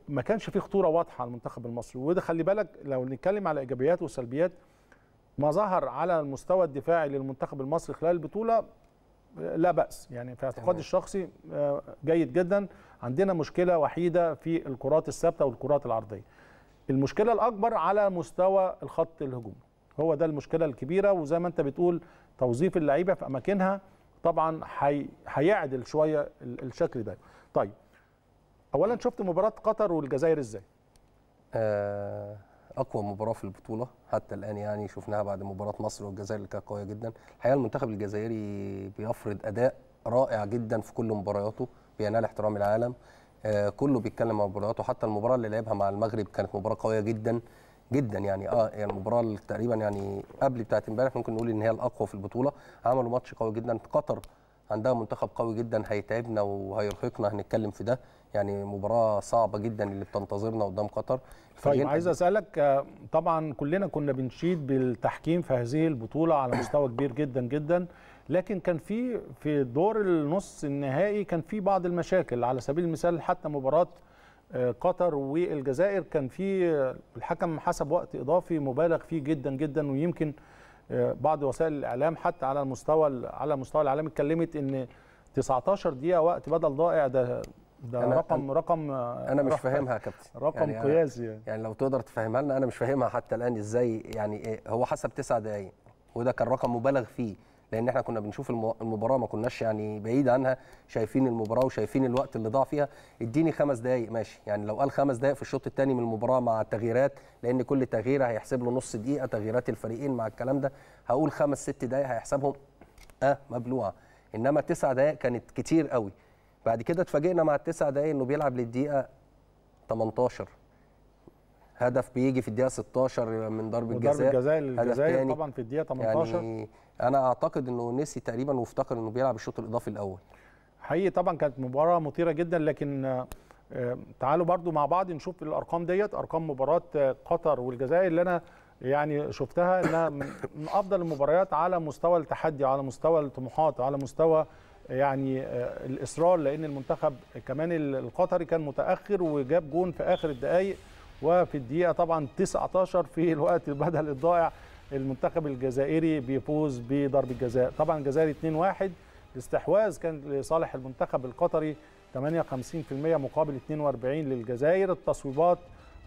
S1: ما كانش في خطوره واضحه على المنتخب المصري وده خلي بالك لو نتكلم على ايجابيات وسلبيات ما ظهر على المستوى الدفاعي للمنتخب المصري خلال البطوله لا باس يعني في اعتقادي الشخصي آه، جيد جدا عندنا مشكله وحيده في الكرات الثابته والكرات العرضيه المشكله الاكبر على مستوى الخط الهجومي هو ده المشكله الكبيره وزي ما انت بتقول توظيف اللعيبه في اماكنها طبعا هيعدل حي... شويه الشكل ده طيب اولا شفت مباراه قطر والجزائر ازاي
S2: آه، اقوى مباراه في البطوله حتى الان يعني شفناها بعد مباراه مصر والجزائر اللي كانت قويه جدا الحقيقه المنتخب الجزائري بيفرض اداء رائع جدا في كل مبارياته بينال احترام العالم آه، كله بيتكلم عن مبارياته حتى المباراه اللي لعبها مع المغرب كانت مباراه قويه جدا جدا يعني اه يعني المباراه تقريبا يعني قبل بتاعت امبارح ممكن نقول ان هي الاقوى في البطوله عملوا ماتش قوي جدا قطر عندها منتخب قوي جدا هيتعبنا وهيرهقنا هنتكلم في ده يعني مباراه صعبه جدا اللي بتنتظرنا قدام قطر طيب عايز
S1: اسالك آه، طبعا كلنا كنا بنشيد بالتحكيم في هذه البطوله على مستوى كبير جدا جدا لكن كان في في دور النص النهائي كان في بعض المشاكل على سبيل المثال حتى مباراه آه، قطر والجزائر كان في آه، الحكم حسب وقت اضافي مبالغ فيه جدا جدا ويمكن آه، بعض وسائل الاعلام حتى على المستوى على المستوى العالمي اتكلمت ان 19 دقيقه وقت بدل ضائع ده ده أنا رقم أنا رقم انا مش فاهمها يا كابتن رقم يعني قياسي
S2: يعني. يعني لو تقدر تفهمها لنا انا مش فاهمها حتى الان ازاي يعني إيه، هو حسب 9 دقائق وده كان رقم مبالغ فيه لان احنا كنا بنشوف المباراه ما كناش يعني بعيد عنها شايفين المباراه وشايفين الوقت اللي ضاع فيها اديني خمس دقائق ماشي يعني لو قال خمس دقائق في الشوط الثاني من المباراه مع التغييرات لان كل تغيير هيحسب له نص دقيقه تغييرات الفريقين مع الكلام ده هقول خمس ست دقائق هيحسبهم اه مبلوعه انما تسع دقائق كانت كتير قوي بعد كده اتفاجئنا مع التسع دقائق انه بيلعب للدقيقه 18 هدف بيجي في الدقيقه 16 من ضربه جزاء ضربه جزاء للجزائر طبعا في
S1: الدقيقه 18 يعني انا اعتقد انه نسي تقريبا وافتكر انه بيلعب الشوط الاضافي الاول حقيقي طبعا كانت مباراه مثيره جدا لكن آه، تعالوا برضو مع بعض نشوف الارقام ديت ارقام مباراه آه، قطر والجزائر اللي انا يعني شفتها انها من افضل المباريات على مستوى التحدي على مستوى الطموحات على مستوى آه، يعني الاصرار لان المنتخب كمان القطري كان متاخر وجاب جون في اخر الدقائق وفي الدقيقه طبعا 19 في الوقت البدل الضائع المنتخب الجزائري بيفوز بضرب الجزاء طبعا الجزائري 2-1 الاستحواذ كان لصالح المنتخب القطري 58% مقابل 42 للجزائر التصويبات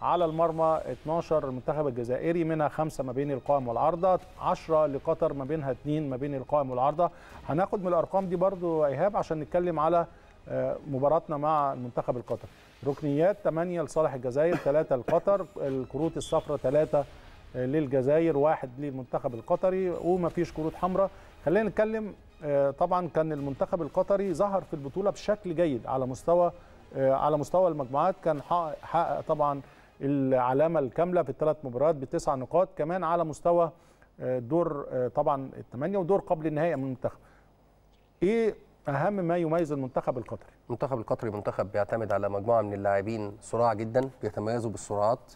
S1: على المرمى 12 المنتخب الجزائري منها 5 ما بين القائم والعارضة 10 لقطر ما بينها 2 ما بين القائم والعارضة هناخد من الأرقام دي برضو إيهاب عشان نتكلم على آه، مباراتنا مع المنتخب القطري ركنيات 8 لصالح الجزائر 3 لقطر الكروت الصفراء 3 آه، للجزائر 1 للمنتخب القطري ومفيش كروت حمراء خلينا نتكلم آه، طبعا كان المنتخب القطري ظهر في البطوله بشكل جيد على مستوى على مستوى المجموعات كان حقق طبعا العلامه الكامله في الثلاث مباريات بتسع نقاط كمان على مستوى دور طبعا الثمانيه ودور قبل النهائي من المنتخب ايه اهم ما يميز المنتخب القطري
S2: المنتخب القطري منتخب بيعتمد على مجموعه من اللاعبين صراع جدا بيتميزوا بالسرعات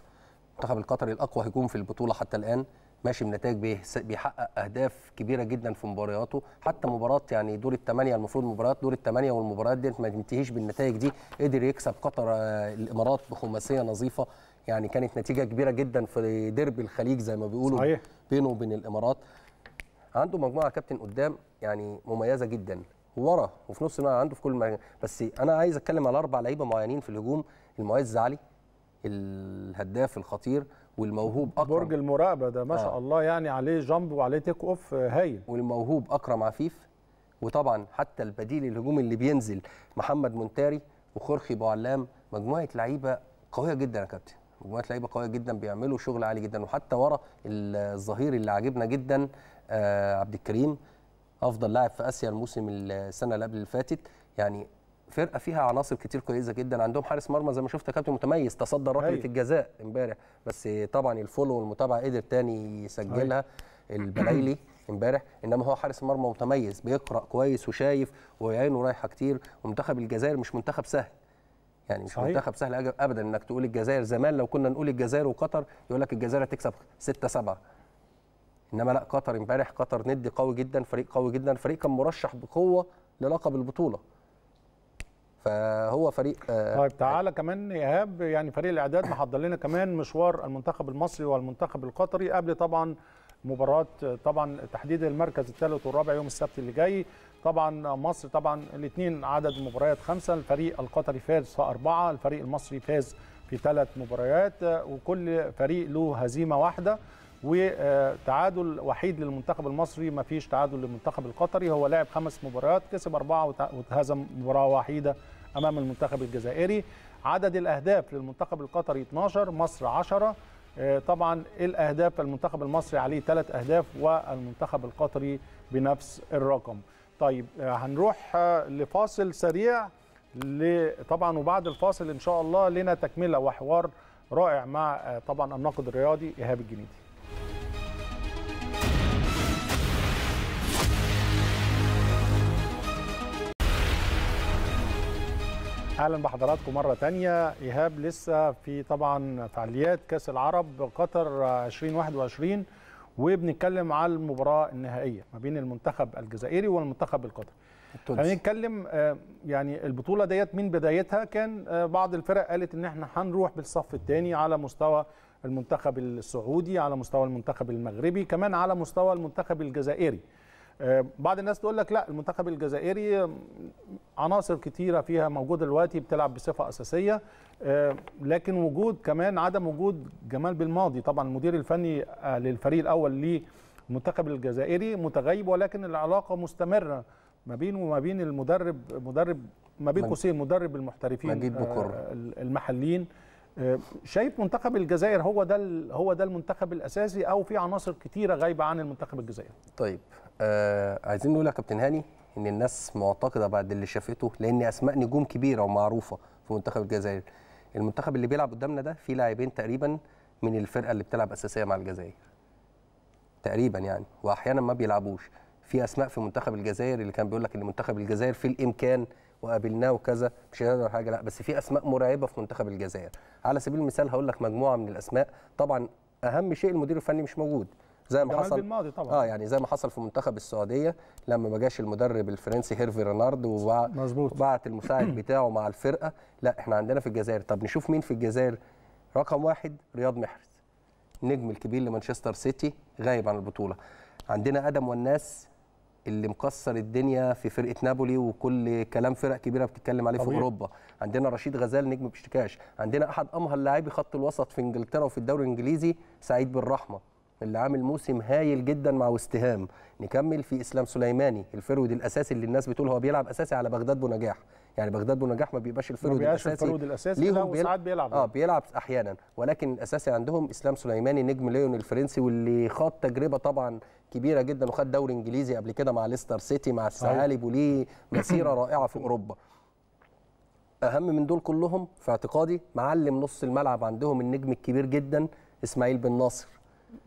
S2: المنتخب القطري الاقوى هجوم في البطوله حتى الان ماشي بنتائج بيحقق اهداف كبيره جدا في مبارياته حتى مباراه يعني دور الثمانيه المفروض مباريات دور الثمانيه والمباريات دي ما تنتهيش بالنتائج دي قدر يكسب قطر آه، الامارات بخماسيه نظيفه يعني كانت نتيجه كبيره جدا في ديربي الخليج زي ما بيقولوا صحيح. بينه وبين الامارات عنده مجموعه كابتن قدام يعني مميزه جدا ورا وفي نص الملعب عنده في كل المكان بس انا عايز اتكلم على اربع لعيبه معينين في الهجوم المعز علي الهداف الخطير والموهوب اكرم برج المراقبه ده ما شاء آه. الله يعني عليه جامب وعليه تيك اوف هايل والموهوب اكرم عفيف وطبعا حتى البديل الهجومي اللي بينزل محمد منتاري وخرخي بوعلام مجموعه لعيبه قويه جدا يا كابتن مجموعه لعيبه قويه جدا بيعملوا شغل عالي جدا وحتى ورا الظهير اللي عاجبنا جدا آه عبد الكريم افضل لاعب في اسيا الموسم السنه اللي قبل اللي فاتت يعني فرقه فيها عناصر كتير كويسه جدا عندهم حارس مرمى زي ما شفت كابتن متميز تصدى ركله أيوه. الجزاء امبارح بس طبعا الفولو والمتابعه قدر تاني يسجلها أيوه. البلايلي امبارح انما هو حارس مرمى متميز بيقرا كويس وشايف وعينه رايحه كتير ومنتخب الجزائر مش منتخب سهل يعني مش صحيح. منتخب سهل ابدا انك تقول الجزائر زمان لو كنا نقول الجزائر وقطر يقول لك الجزائر هتكسب 6 7 انما لا قطر امبارح قطر ندي قوي جدا فريق قوي جدا فريق كان مرشح بقوه للقب البطوله فهو فريق آه
S1: طيب تعالى آه كمان ايهاب يعني فريق الاعداد محضر لنا كمان مشوار المنتخب المصري والمنتخب القطري قبل طبعا مباراه طبعا تحديد المركز الثالث والرابع يوم السبت اللي جاي طبعا مصر طبعا الاثنين عدد مباريات خمسه الفريق القطري فاز في اربعه الفريق المصري فاز في ثلاث مباريات وكل فريق له هزيمه واحده وتعادل وحيد للمنتخب المصري ما فيش تعادل للمنتخب القطري هو لعب خمس مباريات كسب أربعة وتهزم مباراة وحيدة أمام المنتخب الجزائري عدد الأهداف للمنتخب القطري 12 مصر 10 آه، طبعا الأهداف المنتخب المصري عليه ثلاث أهداف والمنتخب القطري بنفس الرقم طيب آه، هنروح آه، لفاصل سريع طبعا وبعد الفاصل إن شاء الله لنا تكملة وحوار رائع مع طبعا الناقد الرياضي إيهاب الجنيدي اهلا بحضراتكم مره تانية ايهاب لسه في طبعا فعاليات كاس العرب قطر 2021 وبنتكلم على المباراه النهائيه ما بين المنتخب الجزائري والمنتخب القطري خلينا نتكلم آه، يعني البطوله ديت من بدايتها كان آه، بعض الفرق قالت ان احنا هنروح بالصف الثاني على مستوى المنتخب السعودي على مستوى المنتخب المغربي كمان على مستوى المنتخب الجزائري آه، بعض الناس تقول لك لا المنتخب الجزائري عناصر كتيره فيها موجوده دلوقتي بتلعب بصفه اساسيه آه، لكن وجود كمان عدم وجود جمال بالماضي طبعا المدير الفني آه، للفريق الاول للمنتخب الجزائري متغيب ولكن العلاقه مستمره ما بينه وما بين المدرب مدرب ما بين قوسين مدرب المحترفين المحليين شايف منتخب الجزائر هو ده هو ده المنتخب الاساسي او في عناصر كتيره غايبه عن المنتخب الجزائري طيب
S2: آه عايزين نقول يا كابتن هاني ان الناس معتقده بعد اللي شافته لان اسماء نجوم كبيره ومعروفه في منتخب الجزائر المنتخب اللي بيلعب قدامنا ده فيه لاعبين تقريبا من الفرقه اللي بتلعب اساسيه مع الجزائر تقريبا يعني واحيانا ما بيلعبوش في اسماء في منتخب الجزائر اللي كان بيقول لك ان منتخب الجزائر في الامكان وقابلناه وكذا مش هنقدر حاجه لا بس في اسماء مرعبه في منتخب الجزائر على سبيل المثال هقول لك مجموعه من الاسماء طبعا اهم شيء المدير الفني مش موجود زي ما حصل الماضي طبعا اه يعني زي ما حصل في منتخب السعوديه لما ما جاش المدرب الفرنسي هيرفي رينارد وبعت المساعد بتاعه مع الفرقه لا احنا عندنا في الجزائر طب نشوف مين في الجزائر رقم واحد رياض محرز النجم الكبير لمانشستر سيتي غايب عن البطوله عندنا ادم والناس اللي مكسر الدنيا في فرقه نابولي وكل كلام فرق كبيره بتتكلم عليه طبيعي. في اوروبا عندنا رشيد غزال نجم بشتكاش عندنا احد امهر لاعبي خط الوسط في انجلترا وفي الدوري الانجليزي سعيد بالرحمه اللي عامل موسم هايل جدا مع وستهام نكمل في اسلام سليماني الفرود الاساسي اللي الناس بتقول هو بيلعب اساسي على بغداد بونجاح يعني بغداد بونجاح ما بيبقاش الفرود الاساسي الفرود الاساسي ليهم بيل... بيلعب اه بيلعب احيانا ولكن الاساسي عندهم اسلام سليماني نجم ليون الفرنسي واللي خاض تجربه طبعا كبيره جدا وخد دوري انجليزي قبل كده مع ليستر سيتي مع الثعالب وليه مسيره رائعه في اوروبا اهم من دول كلهم في اعتقادي معلم نص الملعب عندهم النجم الكبير جدا اسماعيل بن ناصر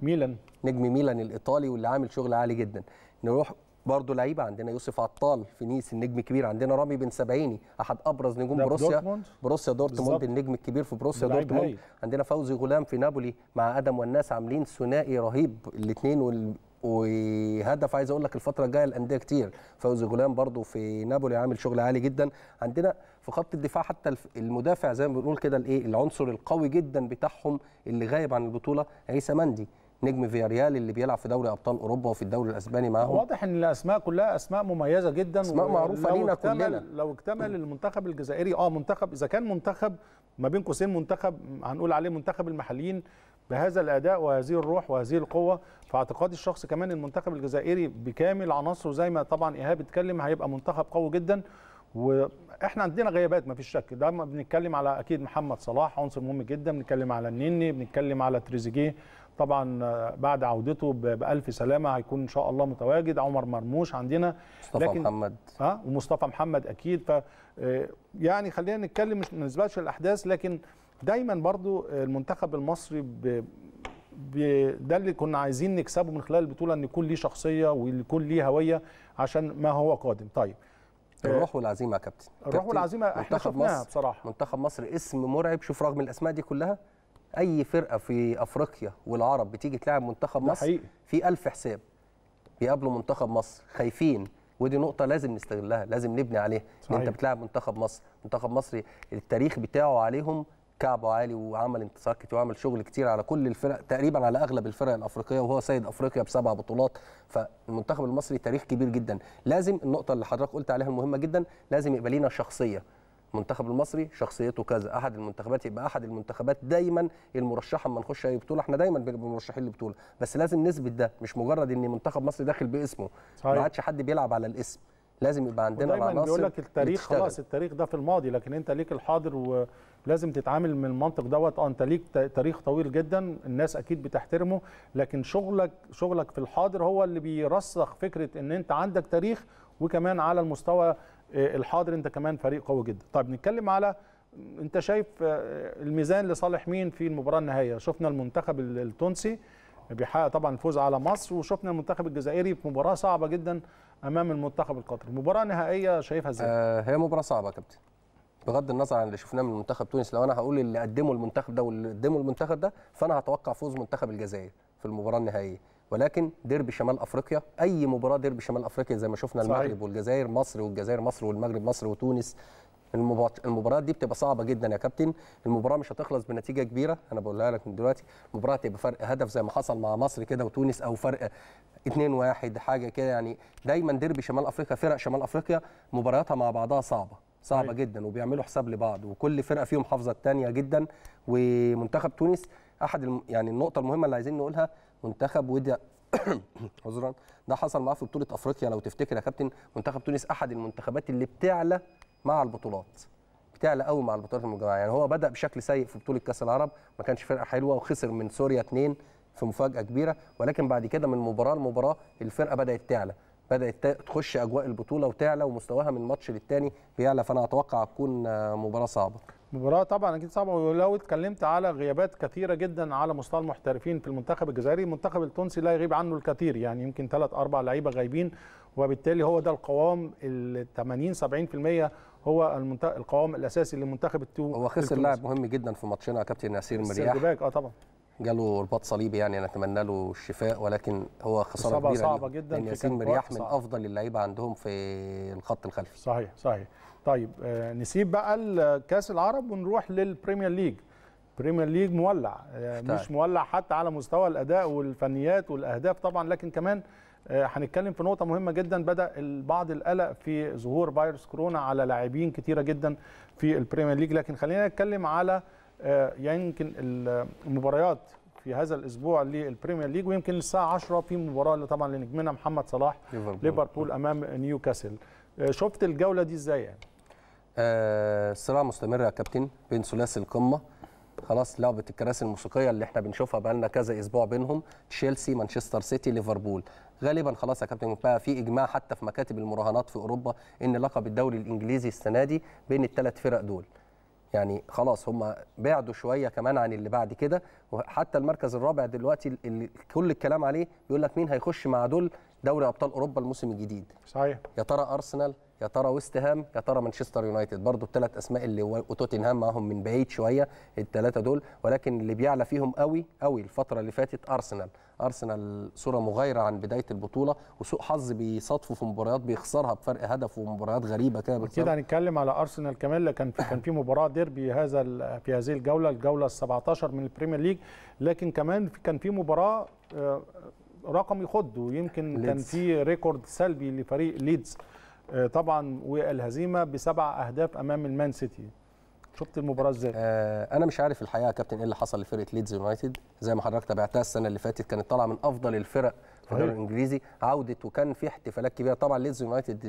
S2: ميلان نجم ميلان الايطالي واللي عامل شغل عالي جدا نروح برضه لعيبه عندنا يوسف عطال في نيس النجم الكبير عندنا رامي بن سبعيني احد ابرز نجوم بروسيا دورتموند. بروسيا دورتموند النجم الكبير في بروسيا دورتموند عندنا فوزي غلام في نابولي مع ادم والناس عاملين ثنائي رهيب الاثنين وال... وهدف عايز اقول لك الفتره الجايه الانديه كتير فوزي غلام برضو في نابولي عامل شغل عالي جدا عندنا في خط الدفاع حتى المدافع زي ما بنقول كده الايه العنصر القوي جدا بتاعهم اللي غايب عن البطوله عيسى مندي نجم فياريال اللي بيلعب في دوري ابطال اوروبا وفي الدوري الاسباني معاهم واضح
S1: ان الاسماء كلها اسماء مميزه جدا اسماء معروفه لينا كلنا لو اكتمل المنتخب الجزائري اه منتخب اذا كان منتخب ما بين قوسين منتخب هنقول عليه منتخب المحليين بهذا الاداء وهذه الروح وهذه القوه فاعتقادي الشخص كمان المنتخب الجزائري بكامل عناصره زي ما طبعا ايهاب اتكلم هيبقى منتخب قوي جدا واحنا عندنا غيابات ما فيش شك ده بنتكلم على اكيد محمد صلاح عنصر مهم جدا بنتكلم على النني بنتكلم على تريزيجيه طبعا بعد عودته بألف سلامة هيكون إن شاء الله متواجد عمر مرموش عندنا مصطفى لكن محمد ها ومصطفى محمد أكيد ف آه، يعني خلينا نتكلم مش ما الأحداث لكن دايما برضو المنتخب المصري ب... ب... ده اللي كنا عايزين نكسبه من خلال البطوله ان يكون ليه شخصيه ويكون ليه هويه عشان ما هو قادم طيب الروح والعزيمه يا كابتن الروح والعزيمه احنا شفناها بصراحه منتخب
S2: مصر اسم مرعب شوف رغم الاسماء دي كلها اي فرقه في افريقيا والعرب بتيجي تلاعب منتخب مصر حقيقي. في ألف حساب بيقابلوا منتخب مصر خايفين ودي نقطه لازم نستغلها لازم نبني عليها صحيح. انت بتلاعب منتخب مصر منتخب مصر التاريخ بتاعه عليهم كعبه عالي وعمل انتصار كتير وعمل شغل كتير على كل الفرق تقريبا على اغلب الفرق الافريقيه وهو سيد افريقيا بسبع بطولات فالمنتخب المصري تاريخ كبير جدا لازم النقطه اللي حضرتك قلت عليها المهمه جدا لازم يبقى لينا شخصيه المنتخب المصري شخصيته كذا احد المنتخبات يبقى احد المنتخبات دايما المرشحه اما نخش اي بطوله احنا دايما بنبقى مرشحين لبطوله بس لازم نثبت ده مش مجرد ان منتخب مصر داخل باسمه صحيح. ما عادش
S1: حد بيلعب على الاسم لازم يبقى عندنا العناصر دايما بيقول لك التاريخ خلاص التاريخ ده في الماضي لكن انت ليك الحاضر و... لازم تتعامل من المنطق دوت اه انت ليك تاريخ طويل جدا الناس اكيد بتحترمه لكن شغلك شغلك في الحاضر هو اللي بيرسخ فكره ان انت عندك تاريخ وكمان على المستوى آه، الحاضر انت كمان فريق قوي جدا طيب نتكلم على انت شايف آه، الميزان لصالح مين في المباراه النهائيه شفنا المنتخب التونسي بيحقق طبعا الفوز على مصر وشفنا المنتخب الجزائري في مباراه صعبه جدا امام المنتخب القطري مباراه نهائيه شايفها ازاي آه هي مباراه صعبه يا كابتن
S2: بغض النظر عن اللي شفناه من منتخب تونس لو انا هقول اللي قدمه المنتخب ده واللي قدمه المنتخب ده فانا هتوقع فوز منتخب الجزائر في المباراه النهائيه ولكن ديربي شمال افريقيا اي مباراه ديربي شمال افريقيا زي ما شفنا صحيح. المغرب والجزائر مصر والجزائر مصر والمغرب مصر وتونس المباريات دي بتبقى صعبه جدا يا كابتن المباراه مش هتخلص بنتيجه كبيره انا بقولها لك من دلوقتي المباراه هتبقى فرق هدف زي ما حصل مع مصر كده وتونس او فرق 2 1 حاجه كده يعني دايما ديربي شمال افريقيا فرق شمال افريقيا مبارياتها مع بعضها صعبه صعبه أيوة. جدا وبيعملوا حساب لبعض وكل فرقه فيهم حافظه الثانيه جدا ومنتخب تونس احد الم... يعني النقطه المهمه اللي عايزين نقولها منتخب وده عذرا ده حصل معاه في بطوله افريقيا لو تفتكر يا كابتن منتخب تونس احد المنتخبات اللي بتعلى مع البطولات بتعلى قوي مع البطولات المجمعه يعني هو بدا بشكل سيء في بطوله كاس العرب ما كانش فرقه حلوه وخسر من سوريا اثنين في مفاجاه كبيره ولكن بعد كده من مباراه لمباراه الفرقه بدات تعلى بدات تخش اجواء البطوله وتعلى ومستواها من ماتش للتاني بيعلى فانا اتوقع هتكون
S1: آه، مباراه صعبه مباراه طبعا اكيد صعبه ولو اتكلمت على غيابات كثيره جدا على مستوى المحترفين في المنتخب الجزائري المنتخب التونسي لا يغيب عنه الكثير يعني يمكن ثلاث اربع لعيبه غايبين وبالتالي هو ده القوام ال 80 70% هو القوام الاساسي للمنتخب التونسي هو خسر لاعب
S2: مهم جدا في ماتشنا كابتن ياسين مرياح اه طبعا جاله رباط صليبي يعني نتمنى له الشفاء ولكن هو خساره كبيره صعبه جدا لان ياسين مرياح من
S1: افضل اللعيبه عندهم في الخط الخلفي صحيح صحيح طيب آه، نسيب بقى كاس العرب ونروح للبريمير ليج بريمير ليج مولع آه، مش مولع حتى على مستوى الاداء والفنيات والاهداف طبعا لكن كمان آه، هنتكلم في نقطة مهمة جدا بدأ بعض القلق في ظهور فيروس كورونا على لاعبين كتيرة جدا في البريمير ليج لكن خلينا نتكلم على آه، يعني يمكن المباريات في هذا الاسبوع للبريمير ليج ويمكن الساعه 10 في مباراه طبعا لنجمنا محمد صلاح ليفربول امام نيوكاسل آه، شفت الجوله دي ازاي يعني آه
S2: صراع مستمر يا كابتن بين ثلاثي القمه خلاص لعبه الكراسي الموسيقيه اللي احنا بنشوفها بقالنا كذا اسبوع بينهم تشيلسي مانشستر سيتي ليفربول غالبا خلاص يا كابتن بقى في اجماع حتى في مكاتب المراهنات في اوروبا ان لقب الدوري الانجليزي السنه دي بين الثلاث فرق دول يعني خلاص هم بعدوا شويه كمان عن اللي بعد كده وحتى المركز الرابع دلوقتي اللي كل الكلام عليه بيقول لك مين هيخش مع دول دوري ابطال اوروبا الموسم الجديد صحيح يا ترى ارسنال يا ترى ويست هام يا ترى مانشستر يونايتد برضو الثلاث اسماء اللي وتوتنهام معاهم من بعيد شويه الثلاثه دول ولكن اللي بيعلى فيهم قوي قوي الفتره اللي فاتت ارسنال ارسنال صوره مغايره عن بدايه البطوله وسوء حظ
S1: بيصادفه في مباريات بيخسرها بفرق هدف ومباريات غريبه كده اكيد هنتكلم على ارسنال كمان اللي كان في كان في مباراه ديربي هذا في هذه الجوله الجوله ال17 من البريمير ليج لكن كمان كان في مباراه آه، رقم يخض ويمكن كان في ريكورد سلبي لفريق ليدز آه، طبعا والهزيمه بسبع اهداف امام المان سيتي شفت المباراه ازاي؟ آه انا مش عارف الحقيقه يا كابتن ايه اللي حصل لفرقه ليدز يونايتد زي
S2: ما حضرتك تابعتها السنه اللي فاتت كانت طالعه من افضل الفرق في الدوري الانجليزي عودت وكان في احتفالات كبيره طبعا ليدز يونايتد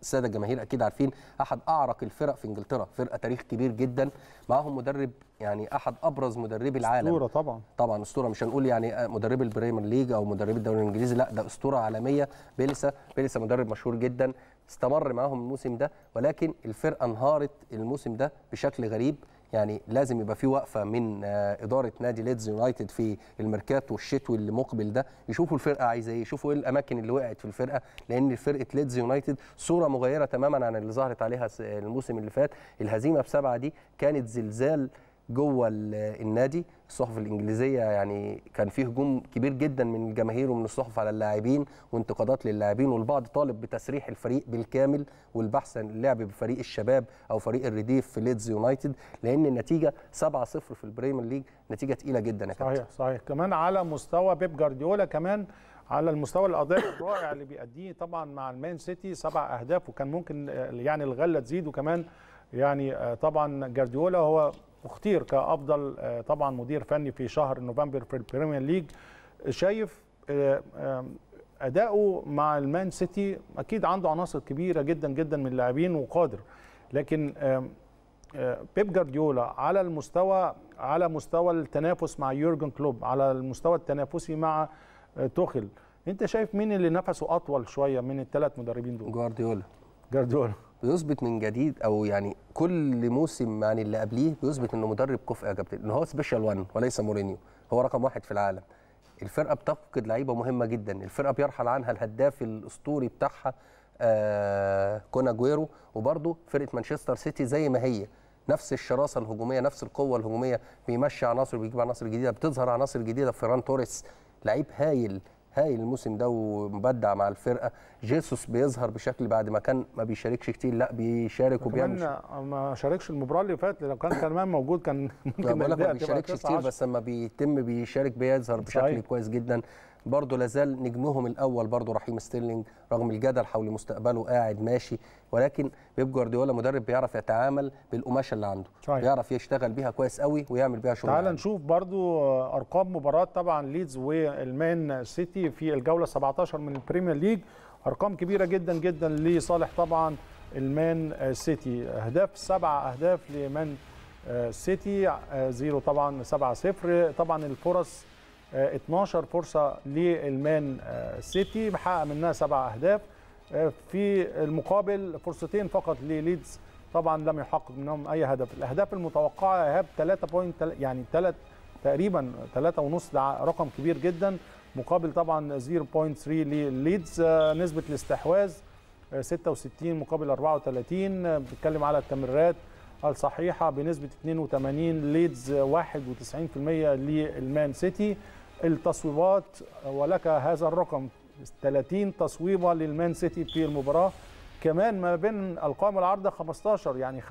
S2: الساده الجماهير اكيد عارفين احد اعرق الفرق في انجلترا فرقه تاريخ كبير جدا معاهم مدرب يعني احد ابرز مدربي العالم اسطوره طبعا طبعا اسطوره مش هنقول يعني آه، مدرب البريمير ليج او مدرب الدوري الانجليزي لا ده اسطوره عالميه بيلسا بيلسا مدرب مشهور جدا استمر معاهم الموسم ده ولكن الفرقه انهارت الموسم ده بشكل غريب يعني لازم يبقى في وقفه من آه، اداره نادي ليدز يونايتد في الميركاتو الشتوي اللي مقبل ده يشوفوا الفرقه عايزه ايه يشوفوا ايه الاماكن اللي وقعت في الفرقه لان فرقه ليدز يونايتد صوره مغيره تماما عن اللي ظهرت عليها الموسم اللي فات الهزيمه بسبعه دي كانت زلزال جوه النادي الصحف الانجليزيه يعني كان فيه هجوم كبير جدا من الجماهير ومن الصحف على اللاعبين وانتقادات للاعبين والبعض طالب بتسريح الفريق بالكامل والبحث عن اللعب بفريق الشباب او فريق الرديف في ليدز يونايتد لان النتيجه 7-0 في البريمير ليج نتيجه تقيله جدا يا
S1: كابتن صحيح صحيح كمان على مستوى بيب جارديولا كمان على المستوى الاداء الرائع اللي بيأديه طبعا مع المان سيتي سبع اهداف وكان ممكن آه، يعني الغله تزيد وكمان يعني آه، طبعا جارديولا هو واختير كافضل آه، طبعا مدير فني في شهر نوفمبر في البريمير ليج شايف آه، آه، اداؤه مع المان سيتي اكيد عنده عناصر كبيره جدا جدا من اللاعبين وقادر لكن بيب جارديولا على المستوى على مستوى التنافس مع يورجن كلوب على المستوى التنافسي مع توخل انت شايف مين اللي نفسه اطول شويه من الثلاث مدربين دول جوارديولا جارديولا بيثبت من جديد او يعني كل
S2: موسم عن اللي قبليه بيثبت انه مدرب كفء يا كابتن ان هو سبيشال 1 وليس مورينيو هو رقم واحد في العالم الفرقه بتفقد لعيبه مهمه جدا الفرقه بيرحل عنها الهداف الاسطوري بتاعها آه كونا جويرو وبرده فرقه مانشستر سيتي زي ما هي نفس الشراسه الهجوميه نفس القوه الهجوميه بيمشي عناصر بيجيب عناصر جديده بتظهر عناصر جديده فيران توريس لعيب هايل هايل الموسم ده ومبدع مع الفرقه جيسوس بيظهر بشكل بعد ما كان ما بيشاركش كتير لا بيشارك وبيعمل
S1: ما شاركش المباراه اللي فاتت لو كان كمان موجود كان ممكن ما بيشاركش كتير بس
S2: لما بيتم بيشارك بيظهر بشكل صحيح. كويس جدا برضه لازال نجمهم الاول برضه رحيم ستيرلينج رغم الجدل حول مستقبله قاعد ماشي ولكن بيب جوارديولا مدرب بيعرف يتعامل بالقماشه اللي عنده صحيح. بيعرف يشتغل بيها كويس قوي ويعمل بيها شغل تعال
S1: نشوف برضه ارقام مباراه طبعا ليدز والمان سيتي في الجوله 17 من البريمير ليج ارقام كبيره جدا جدا لصالح طبعا المان سيتي اهداف سبع اهداف لمان سيتي آه، زيرو طبعا 7 0 طبعا الفرص 12 آه، فرصه للمان آه، سيتي محقق منها سبع اهداف آه، في المقابل فرصتين فقط لليدز طبعا لم يحقق منهم اي هدف الاهداف المتوقعه ايهاب 3 بوينت يعني 3 تقريبا 3 ونص ده رقم كبير جدا مقابل طبعا 0.3 لليدز نسبه الاستحواذ 66 مقابل 34 بتكلم على التمريرات الصحيحه بنسبه 82 ليدز 91% للمان سيتي التصويبات ولك هذا الرقم 30 تصويبه للمان سيتي في المباراه كمان ما بين القائم والعارضه 15 يعني 50%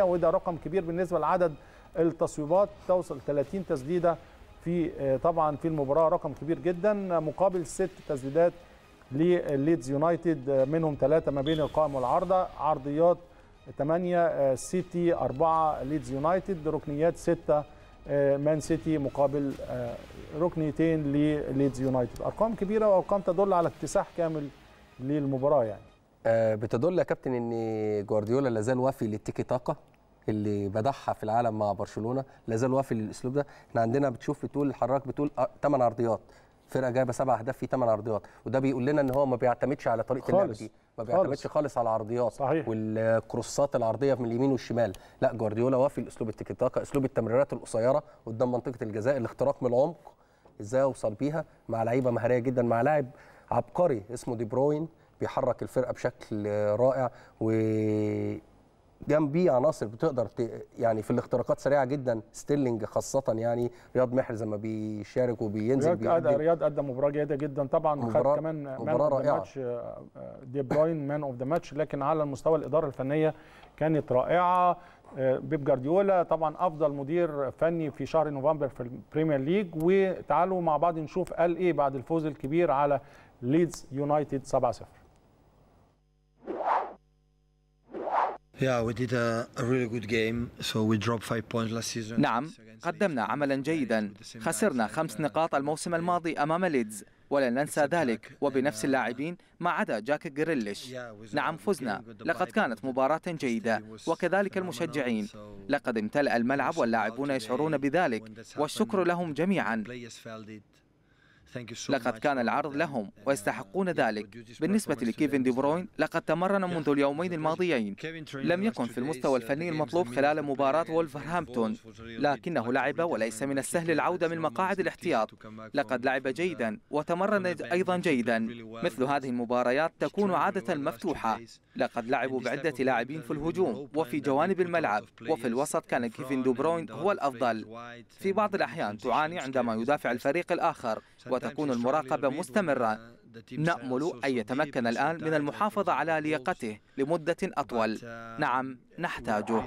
S1: وده رقم كبير بالنسبه لعدد التصويبات توصل 30 تسديده في آه، طبعا في المباراه رقم كبير جدا مقابل ست تسديدات لليدز يونايتد آه، منهم ثلاثه ما بين القائم والعارضه عرضيات 8 آه، سيتي 4 ليدز يونايتد ركنيات 6 آه، مان سيتي مقابل آه، ركنيتين لليدز يونايتد ارقام كبيره وارقام تدل على اكتساح كامل للمباراه يعني
S2: آه، بتدل يا كابتن ان جوارديولا لازال وافي للتيكي تاكا اللي بدعها في العالم مع برشلونه لازال وافي للاسلوب ده احنا عندنا بتشوف بتقول الحراك بتقول 8 عرضيات فرقه جايبه سبع اهداف في 8 عرضيات وده بيقول لنا ان هو ما بيعتمدش على طريقه اللعب دي ما بيعتمدش خالص على العرضيات صحيح. والكروسات العرضيه من اليمين والشمال لا جوارديولا وافي الاسلوب التيكي تاكا اسلوب التمريرات القصيره قدام منطقه الجزاء الاختراق من العمق ازاي اوصل بيها مع لعيبه مهاريه جدا مع لاعب عبقري اسمه دي بروين بيحرك الفرقه بشكل رائع و جنبيه عناصر بتقدر ت... يعني في الاختراقات سريعه جدا ستيلينج خاصه يعني رياض محرز لما بيشارك
S1: وبينزل رياض قدم رياض قدم مباراه جيده جدا طبعا وخد خد كمان مان اوف ذا ماتش دي بروين مان اوف ذا ماتش لكن على المستوى الاداره الفنيه كانت رائعه آه، بيب جارديولا طبعا افضل مدير فني في شهر نوفمبر في البريمير ليج وتعالوا مع بعض نشوف قال ايه بعد الفوز الكبير على ليدز يونايتد 7-0
S3: نعم قدمنا عملا جيدا خسرنا خمس نقاط الموسم الماضي أمام ليدز ولن ننسى ذلك وبنفس uh, اللاعبين ما عدا جاك جريليش نعم فزنا لقد كانت مباراة جيدة وكذلك المشجعين لقد امتلأ الملعب واللاعبون يشعرون بذلك والشكر لهم جميعا لقد كان العرض لهم uh, ويستحقون ذلك بالنسبة لكيفن دي بروين لقد تمرن منذ اليومين الماضيين لم يكن في المستوى uh, الفني المطلوب خلال مباراة وولفرهامبتون لكنه لعب وليس من السهل العودة من مقاعد الاحتياط لقد لعب جيدا وتمرن أيضا جيدا مثل هذه المباريات تكون عادة مفتوحة لقد لعبوا بعدة لاعبين في الهجوم وفي جوانب الملعب وفي الوسط كان كيفن دي بروين هو الأفضل في بعض الأحيان تعاني عندما يدافع الفريق الآخر وتكون المراقبة مستمرة نأمل أن يتمكن الآن من المحافظة على لياقته لمدة أطول uh, نعم نحتاجه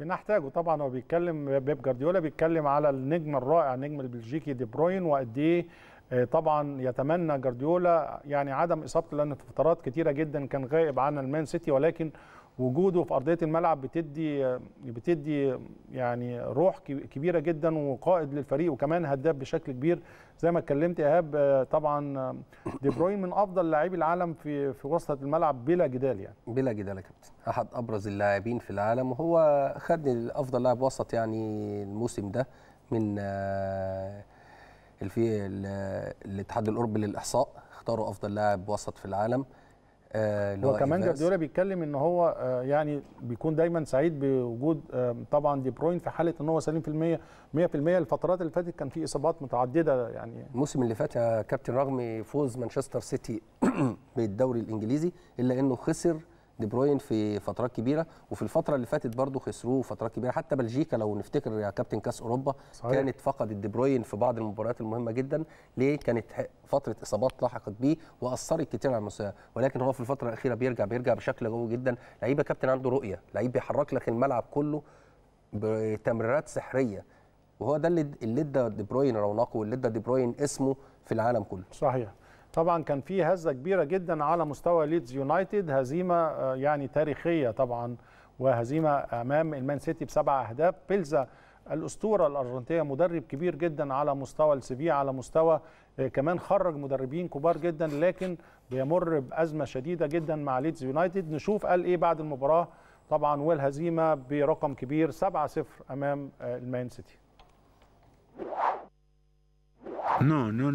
S1: بنحتاجه طبعا هو بيتكلم بيب جارديولا بيتكلم على النجم الرائع النجم البلجيكي دي بروين وقد ايه آه، طبعا يتمنى جارديولا يعني عدم اصابته لان في فترات كتيره جدا كان غائب عن المان سيتي ولكن وجوده في ارضيه الملعب بتدي بتدي يعني روح كبيره جدا وقائد للفريق وكمان هداف بشكل كبير زي ما اتكلمت ايهاب آه، طبعا آه، دي بروين من افضل لاعبي العالم في في وسط الملعب بلا جدال يعني بلا جدال يا كابتن احد ابرز
S2: اللاعبين في العالم وهو خد افضل لاعب وسط يعني الموسم ده من آه، الاتحاد الاوروبي للاحصاء اختاروا افضل لاعب وسط في العالم آه وكمان جارديولا
S1: بيتكلم ان هو آه يعني بيكون دايما سعيد بوجود آه طبعا دي بروين في حاله ان هو سليم في المية 100% الفترات اللي فاتت كان في اصابات متعدده يعني الموسم اللي فات يا كابتن رغم فوز مانشستر
S2: سيتي بالدوري الانجليزي الا انه خسر دي بروين في فترات كبيره وفي الفتره اللي فاتت برضه خسروه فترات كبيره حتى بلجيكا لو نفتكر يا كابتن كاس اوروبا صحيح. كانت فقدت دي بروين في بعض المباريات المهمه جدا ليه كانت فتره اصابات لاحقت بيه واثرت كتير على المستوى ولكن هو في الفتره الاخيره بيرجع بيرجع بشكل قوي جدا لعيب يا كابتن عنده رؤيه لعيب بيحرك لك الملعب كله بتمريرات سحريه وهو ده اللي
S1: اللي ادى دي بروين رونقه واللي ادى دي بروين اسمه في العالم كله صحيح طبعا كان في هزه كبيره جدا على مستوى ليدز يونايتد هزيمه آه، يعني تاريخيه طبعا وهزيمه امام المان سيتي بسبع اهداف بيلزا الاسطوره الارجنتيه مدرب كبير جدا على مستوى السيفي على مستوى آه، كمان خرج مدربين كبار جدا لكن بيمر بازمه شديده جدا مع ليدز يونايتد نشوف قال ايه بعد المباراه طبعا والهزيمه برقم كبير 7-0 امام آه، المان سيتي No, no,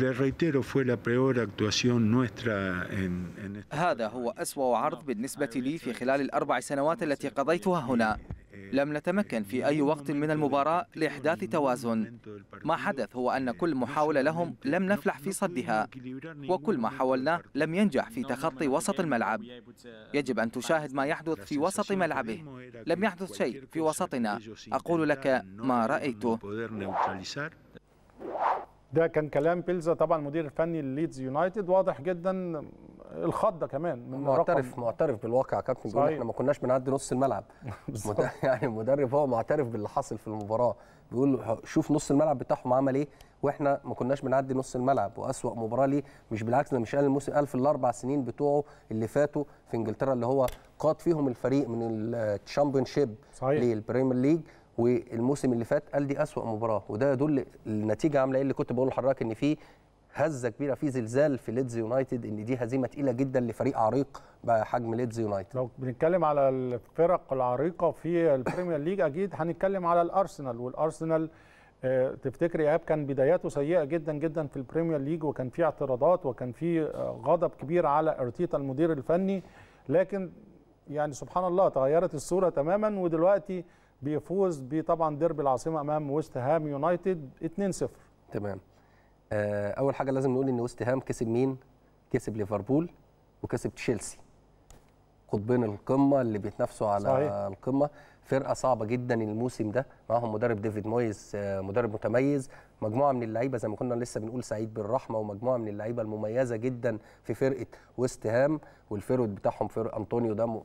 S1: le reitero, fue la peor actuación nuestra en, en...
S3: هذا هو أسوأ عرض بالنسبة لي في خلال الأربع سنوات التي قضيتها هنا لم نتمكن في أي وقت من المباراة لإحداث توازن ما حدث هو أن كل محاولة لهم لم نفلح في صدها وكل ما حاولنا لم ينجح في تخطي وسط الملعب يجب أن تشاهد ما يحدث في وسط ملعبه لم يحدث شيء في وسطنا أقول لك ما رأيته
S1: ده كان كلام بيلزا طبعا المدير الفني لليدز يونايتد واضح جدا الخضه كمان من معترف رقم.
S2: معترف بالواقع يا كابتن بيقول احنا ما كناش بنعدي نص الملعب يعني المدرب هو معترف باللي حصل في المباراه بيقول شوف نص الملعب بتاعهم عمل ايه واحنا ما كناش بنعدي نص الملعب واسوا مباراه ليه مش بالعكس ده مش قال الموسم قال في الاربع سنين بتوعه اللي فاتوا في انجلترا اللي هو قاد فيهم الفريق من الشامبيون شيب للبريمير ليج والموسم اللي فات قال دي اسوا مباراه وده يدل النتيجه عامله ايه اللي كنت بقول لحضرتك ان في هزه كبيره في زلزال في ليدز
S1: يونايتد ان دي هزيمه تقيله جدا لفريق عريق بحجم ليدز يونايتد لو بنتكلم على الفرق العريقه في البريمير ليج اكيد هنتكلم على الارسنال والارسنال آه، تفتكر ايهاب كان بداياته سيئه جدا جدا في البريمير ليج وكان في اعتراضات وكان في آه، غضب كبير على ارتيتا المدير الفني لكن يعني سبحان الله تغيرت الصوره تماما ودلوقتي بيفوز بطبعا ديربي العاصمه امام ويست هام يونايتد 2-0 تمام آه اول حاجه لازم نقول ان ويست هام كسب مين
S2: كسب ليفربول وكسب تشيلسي قطبين القمه اللي بيتنافسوا على صحيح. القمه فرقه صعبه جدا الموسم ده معاهم مدرب ديفيد مويز آه، مدرب متميز مجموعه من اللعيبه زي ما كنا لسه بنقول سعيد بالرحمه ومجموعه من اللعيبه المميزه جدا في فرقه ويست هام والفيرود بتاعهم فرق انطونيو ده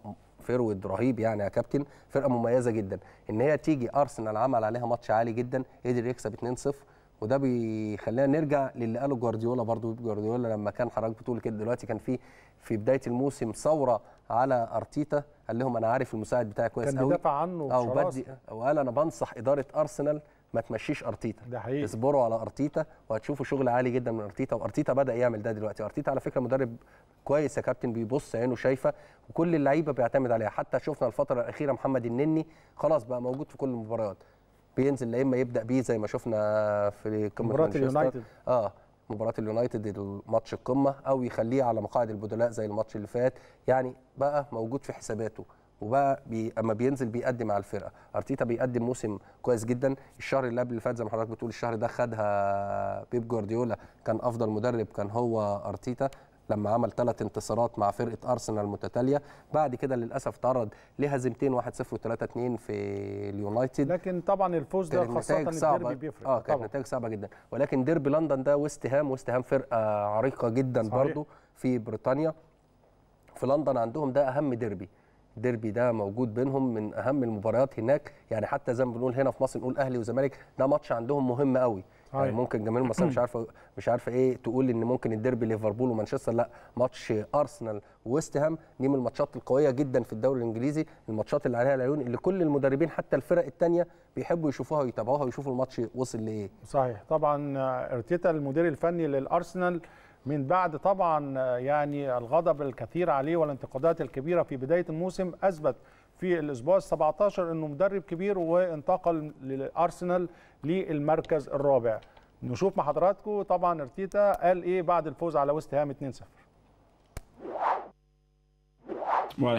S2: فيرويد رهيب يعني يا كابتن فرقه مميزه جدا ان هي تيجي ارسنال عمل عليها ماتش عالي جدا قدر يكسب 2-0 وده بيخلينا نرجع للي قاله جوارديولا برضو جوارديولا لما كان حضرتك بتقول كده دلوقتي كان في في بدايه الموسم ثوره على ارتيتا قال لهم انا عارف المساعد بتاعي كويس قوي كان بيدافع عنه او بدي وقال انا بنصح اداره ارسنال ما تمشيش ارتيتا ده حقيقي اصبروا على ارتيتا وهتشوفوا شغل عالي جدا من ارتيتا وارتيتا بدا يعمل ده دلوقتي ارتيتا على فكره مدرب كويس يا كابتن بيبص عينه شايفه وكل اللعيبه بيعتمد عليها حتى شفنا الفتره الاخيره محمد النني خلاص بقى موجود في كل المباريات بينزل يا اما يبدا بيه زي ما شفنا في مباراه اليونايتد اه مباراه اليونايتد الماتش القمه او يخليه على مقاعد البدلاء زي الماتش اللي فات يعني بقى موجود في حساباته وبقى بي... اما بينزل بيقدم على الفرقه ارتيتا بيقدم موسم كويس جدا الشهر اللي قبل اللي فات زي ما حضرتك بتقول الشهر ده خدها بيب جوارديولا كان افضل مدرب كان هو ارتيتا لما عمل ثلاث انتصارات مع فرقه ارسنال المتتاليه بعد كده للاسف تعرض لهزيمتين 1-0 و3-2 في اليونايتد لكن طبعا الفوز ده خاصه الديربي بيفرق اه, آه، كانت نتائج صعبه جدا ولكن ديربي لندن ده ويست هام ويست هام فرقه عريقه جدا صحيح. برضو في بريطانيا في لندن عندهم ده اهم ديربي ديربي ده موجود بينهم من اهم المباريات هناك يعني حتى زي ما بنقول هنا في مصر نقول اهلي وزمالك ده ماتش عندهم مهم قوي يعني ممكن جماهير مصر مش عارفه مش عارفه ايه تقول ان ممكن الديربي ليفربول ومانشستر لا ماتش ارسنال وويست هام دي من الماتشات القويه جدا في الدوري الانجليزي الماتشات اللي عليها العيون اللي كل المدربين حتى الفرق الثانيه بيحبوا يشوفوها ويتابعوها ويشوفوا الماتش وصل
S1: لايه صحيح طبعا آه، ارتيتا المدير الفني للارسنال من بعد طبعا آه، يعني الغضب الكثير عليه والانتقادات الكبيره في بدايه الموسم اثبت في الاسبوع ال 17 انه مدرب كبير وانتقل لارسنال للمركز الرابع نشوف مع حضراتكم طبعا ارتيتا قال ايه بعد الفوز على ويست هام 2-0 uh,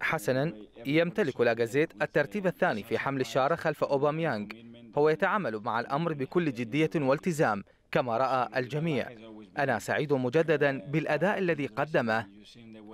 S3: حسنا يمتلك لاجازيت الترتيب الثاني في حمل الشارة خلف أوباميانغ هو يتعامل مع الأمر بكل جدية والتزام كما راى الجميع انا سعيد مجددا بالاداء الذي قدمه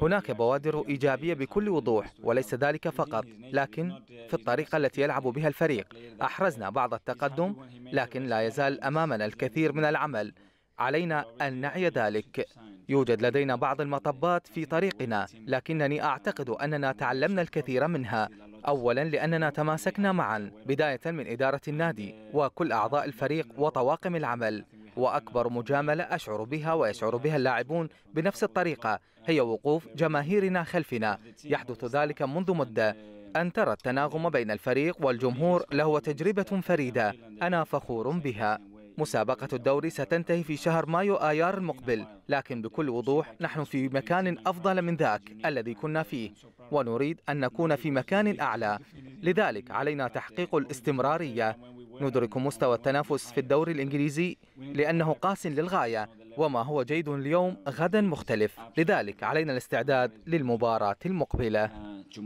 S3: هناك بوادر ايجابيه بكل وضوح وليس ذلك فقط لكن في الطريقه التي يلعب بها الفريق احرزنا بعض التقدم لكن لا يزال امامنا الكثير من العمل علينا أن نعي ذلك يوجد لدينا بعض المطبات في طريقنا لكنني أعتقد أننا تعلمنا الكثير منها أولا لأننا تماسكنا معا بداية من إدارة النادي وكل أعضاء الفريق وطواقم العمل وأكبر مجاملة أشعر بها ويشعر بها اللاعبون بنفس الطريقة هي وقوف جماهيرنا خلفنا يحدث ذلك منذ مدة أن ترى التناغم بين الفريق والجمهور لهو تجربة فريدة أنا فخور بها مسابقة الدوري ستنتهي في شهر مايو آيار المقبل لكن بكل وضوح نحن في مكان أفضل من ذاك الذي كنا فيه ونريد أن نكون في مكان أعلى لذلك علينا تحقيق الاستمرارية ندرك مستوى التنافس في الدوري الإنجليزي لأنه قاس للغاية وما هو جيد اليوم غدا مختلف لذلك علينا الاستعداد للمباراة المقبلة uh,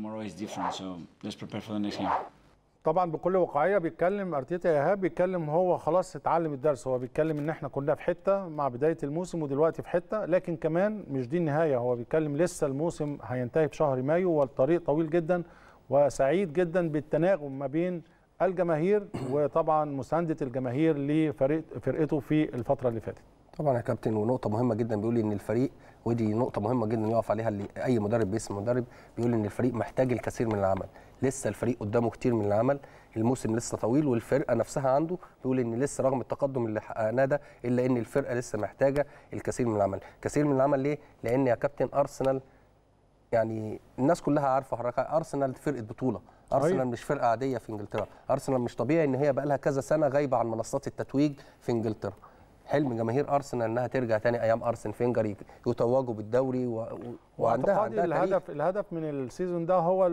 S1: طبعا بكل واقعيه بيتكلم ارتيتا يا ايهاب بيتكلم هو خلاص اتعلم الدرس هو بيتكلم ان احنا كنا في حته مع بدايه الموسم ودلوقتي في حته لكن كمان مش دي النهايه هو بيتكلم لسه الموسم هينتهي في شهر مايو والطريق طويل جدا وسعيد جدا بالتناغم ما بين الجماهير وطبعا مسانده الجماهير لفريق فرقته في الفتره اللي فاتت
S2: طبعا يا كابتن ونقطه مهمه جدا بيقول ان الفريق ودي نقطه مهمه جدا يقف عليها اللي اي مدرب باسم مدرب بيقول ان الفريق محتاج الكثير من العمل لسه الفريق قدامه كتير من العمل الموسم لسه طويل والفرقه نفسها عنده بيقول ان لسه رغم التقدم اللي حققناه ده الا ان الفرقه لسه محتاجه الكثير من العمل كثير من العمل ليه لان يا كابتن ارسنال يعني الناس كلها عارفه حضرتك ارسنال فرقه بطوله ارسنال أيه. مش فرقه عاديه في انجلترا ارسنال مش طبيعي ان هي بقى لها كذا سنه غايبه عن منصات التتويج في انجلترا حلم جماهير ارسنال انها ترجع تاني ايام ارسن فينجر يتوجوا بالدوري و... وعندها عندها الهدف
S1: تاريخ. الهدف من السيزون ده هو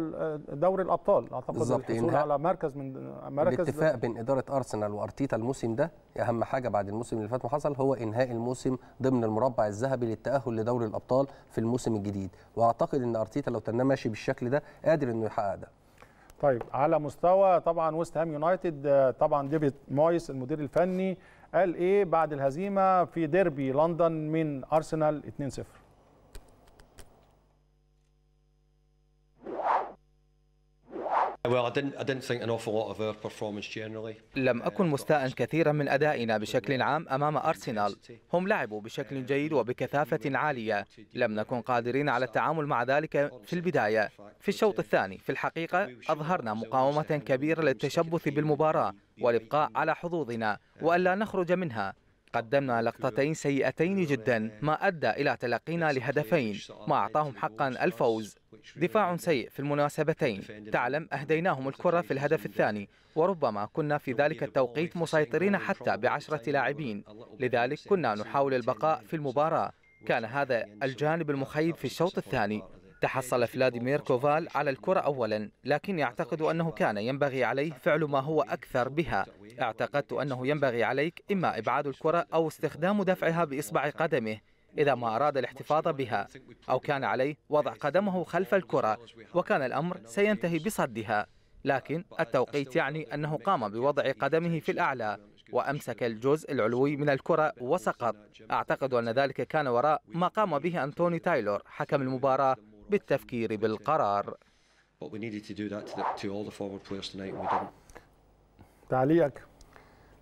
S1: دوري الابطال اعتقد بالظبط الحصول على مركز من مركز الاتفاق بين
S2: اداره ارسنال وارتيتا الموسم ده اهم حاجه بعد الموسم اللي فات ما حصل هو انهاء الموسم ضمن المربع الذهبي للتاهل لدوري الابطال في الموسم الجديد واعتقد ان ارتيتا لو كان
S1: ماشي بالشكل ده قادر انه يحقق ده طيب على مستوى طبعا ويست هام يونايتد طبعا ديفيد مويس المدير الفني قال ايه بعد الهزيمه في ديربي لندن من ارسنال 2-0
S3: لم uh, أكن مستاء كثيرا من أدائنا بشكل عام أمام أرسنال هم لعبوا بشكل جيد وبكثافة عالية لم نكن قادرين على التعامل مع ذلك في البداية في الشوط الثاني في الحقيقة أظهرنا مقاومة كبيرة للتشبث بالمباراة والإبقاء على حظوظنا uh, وألا نخرج منها قدمنا لقطتين سيئتين جدا ما أدى إلى تلقينا لهدفين ما أعطاهم حقا الفوز دفاع سيء في المناسبتين تعلم أهديناهم الكرة في الهدف الثاني وربما كنا في ذلك التوقيت مسيطرين حتى بعشرة لاعبين لذلك كنا نحاول البقاء في المباراة كان هذا الجانب المخيب في الشوط الثاني تحصل فلاديمير كوفال على الكرة أولا لكن يعتقد أنه كان ينبغي عليه فعل ما هو أكثر بها اعتقدت أنه ينبغي عليك إما إبعاد الكرة أو استخدام دفعها بإصبع قدمه إذا ما أراد الاحتفاظ بها أو كان عليه وضع قدمه خلف الكرة وكان الأمر سينتهي بصدها لكن التوقيت يعني أنه قام بوضع قدمه في الأعلى وأمسك الجزء العلوي من الكرة وسقط أعتقد أن ذلك كان وراء ما قام به أنتوني تايلور حكم المباراة بالتفكير بالقرار
S2: تعليقك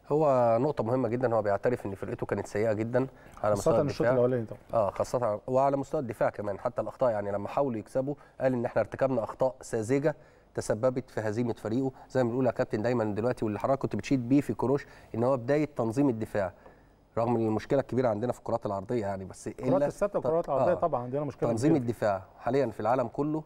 S2: هو نقطة مهمة جدا هو بيعترف ان فرقته كانت سيئة جدا على مستوى الدفاع خاصة الشوط الاولاني طبعا اه خاصة وعلى مستوى الدفاع كمان حتى الاخطاء يعني لما حاولوا يكسبوا قال ان احنا ارتكبنا اخطاء ساذجة تسببت في هزيمة فريقه زي ما بنقول يا كابتن دايما دلوقتي واللي حضرتك كنت بتشيد بيه في كروش ان هو بداية تنظيم الدفاع رغم ان المشكله الكبيره عندنا في الكرات العرضيه يعني بس كرات الثابته والكرات العرضيه آه طبعا
S1: عندنا مشكله تنظيم كبيرة.
S2: الدفاع حاليا في العالم كله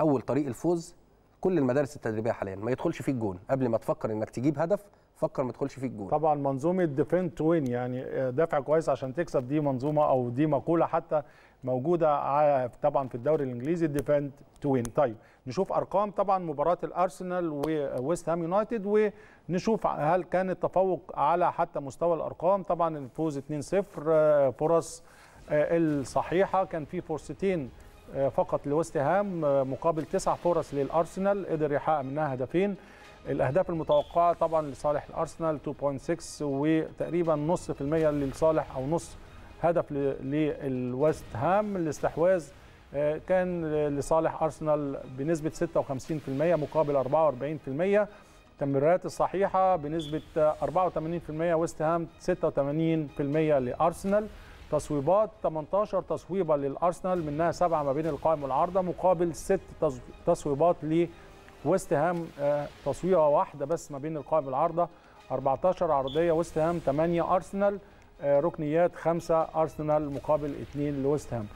S2: اول طريق الفوز كل المدارس التدريبيه حاليا ما يدخلش فيه الجون قبل ما تفكر انك تجيب
S1: هدف فكر ما تدخلش فيه الجون طبعا منظومه ديفنت وين يعني آه، دافع كويس عشان تكسب دي منظومه او دي مقوله حتى موجوده آه، طبعا في الدوري الانجليزي ديفند تو وين طيب نشوف ارقام طبعا مباراه الارسنال وويست هام يونايتد ونشوف هل كان التفوق على حتى مستوى الارقام طبعا الفوز 2-0 آه، فرص آه، الصحيحه كان في فرصتين فقط لويست هام مقابل تسع فرص للارسنال قدر يحقق منها هدفين الاهداف المتوقعه طبعا لصالح الارسنال 2.6 وتقريبا نص في المية لصالح او نص هدف للوست هام الاستحواذ آه، كان لصالح ارسنال بنسبه 56% مقابل 44% تمريرات الصحيحه بنسبه 84% ويست هام 86% لارسنال تصويبات 18 تصويبه للارسنال منها سبعه ما بين القائم والعارضه مقابل ست تصويبات لويست هام آه، تصويبه واحده بس ما بين القائم والعارضه 14 عرضيه ويست هام 8 ارسنال آه، ركنيات خمسة أرسنال مقابل اثنين لويست هام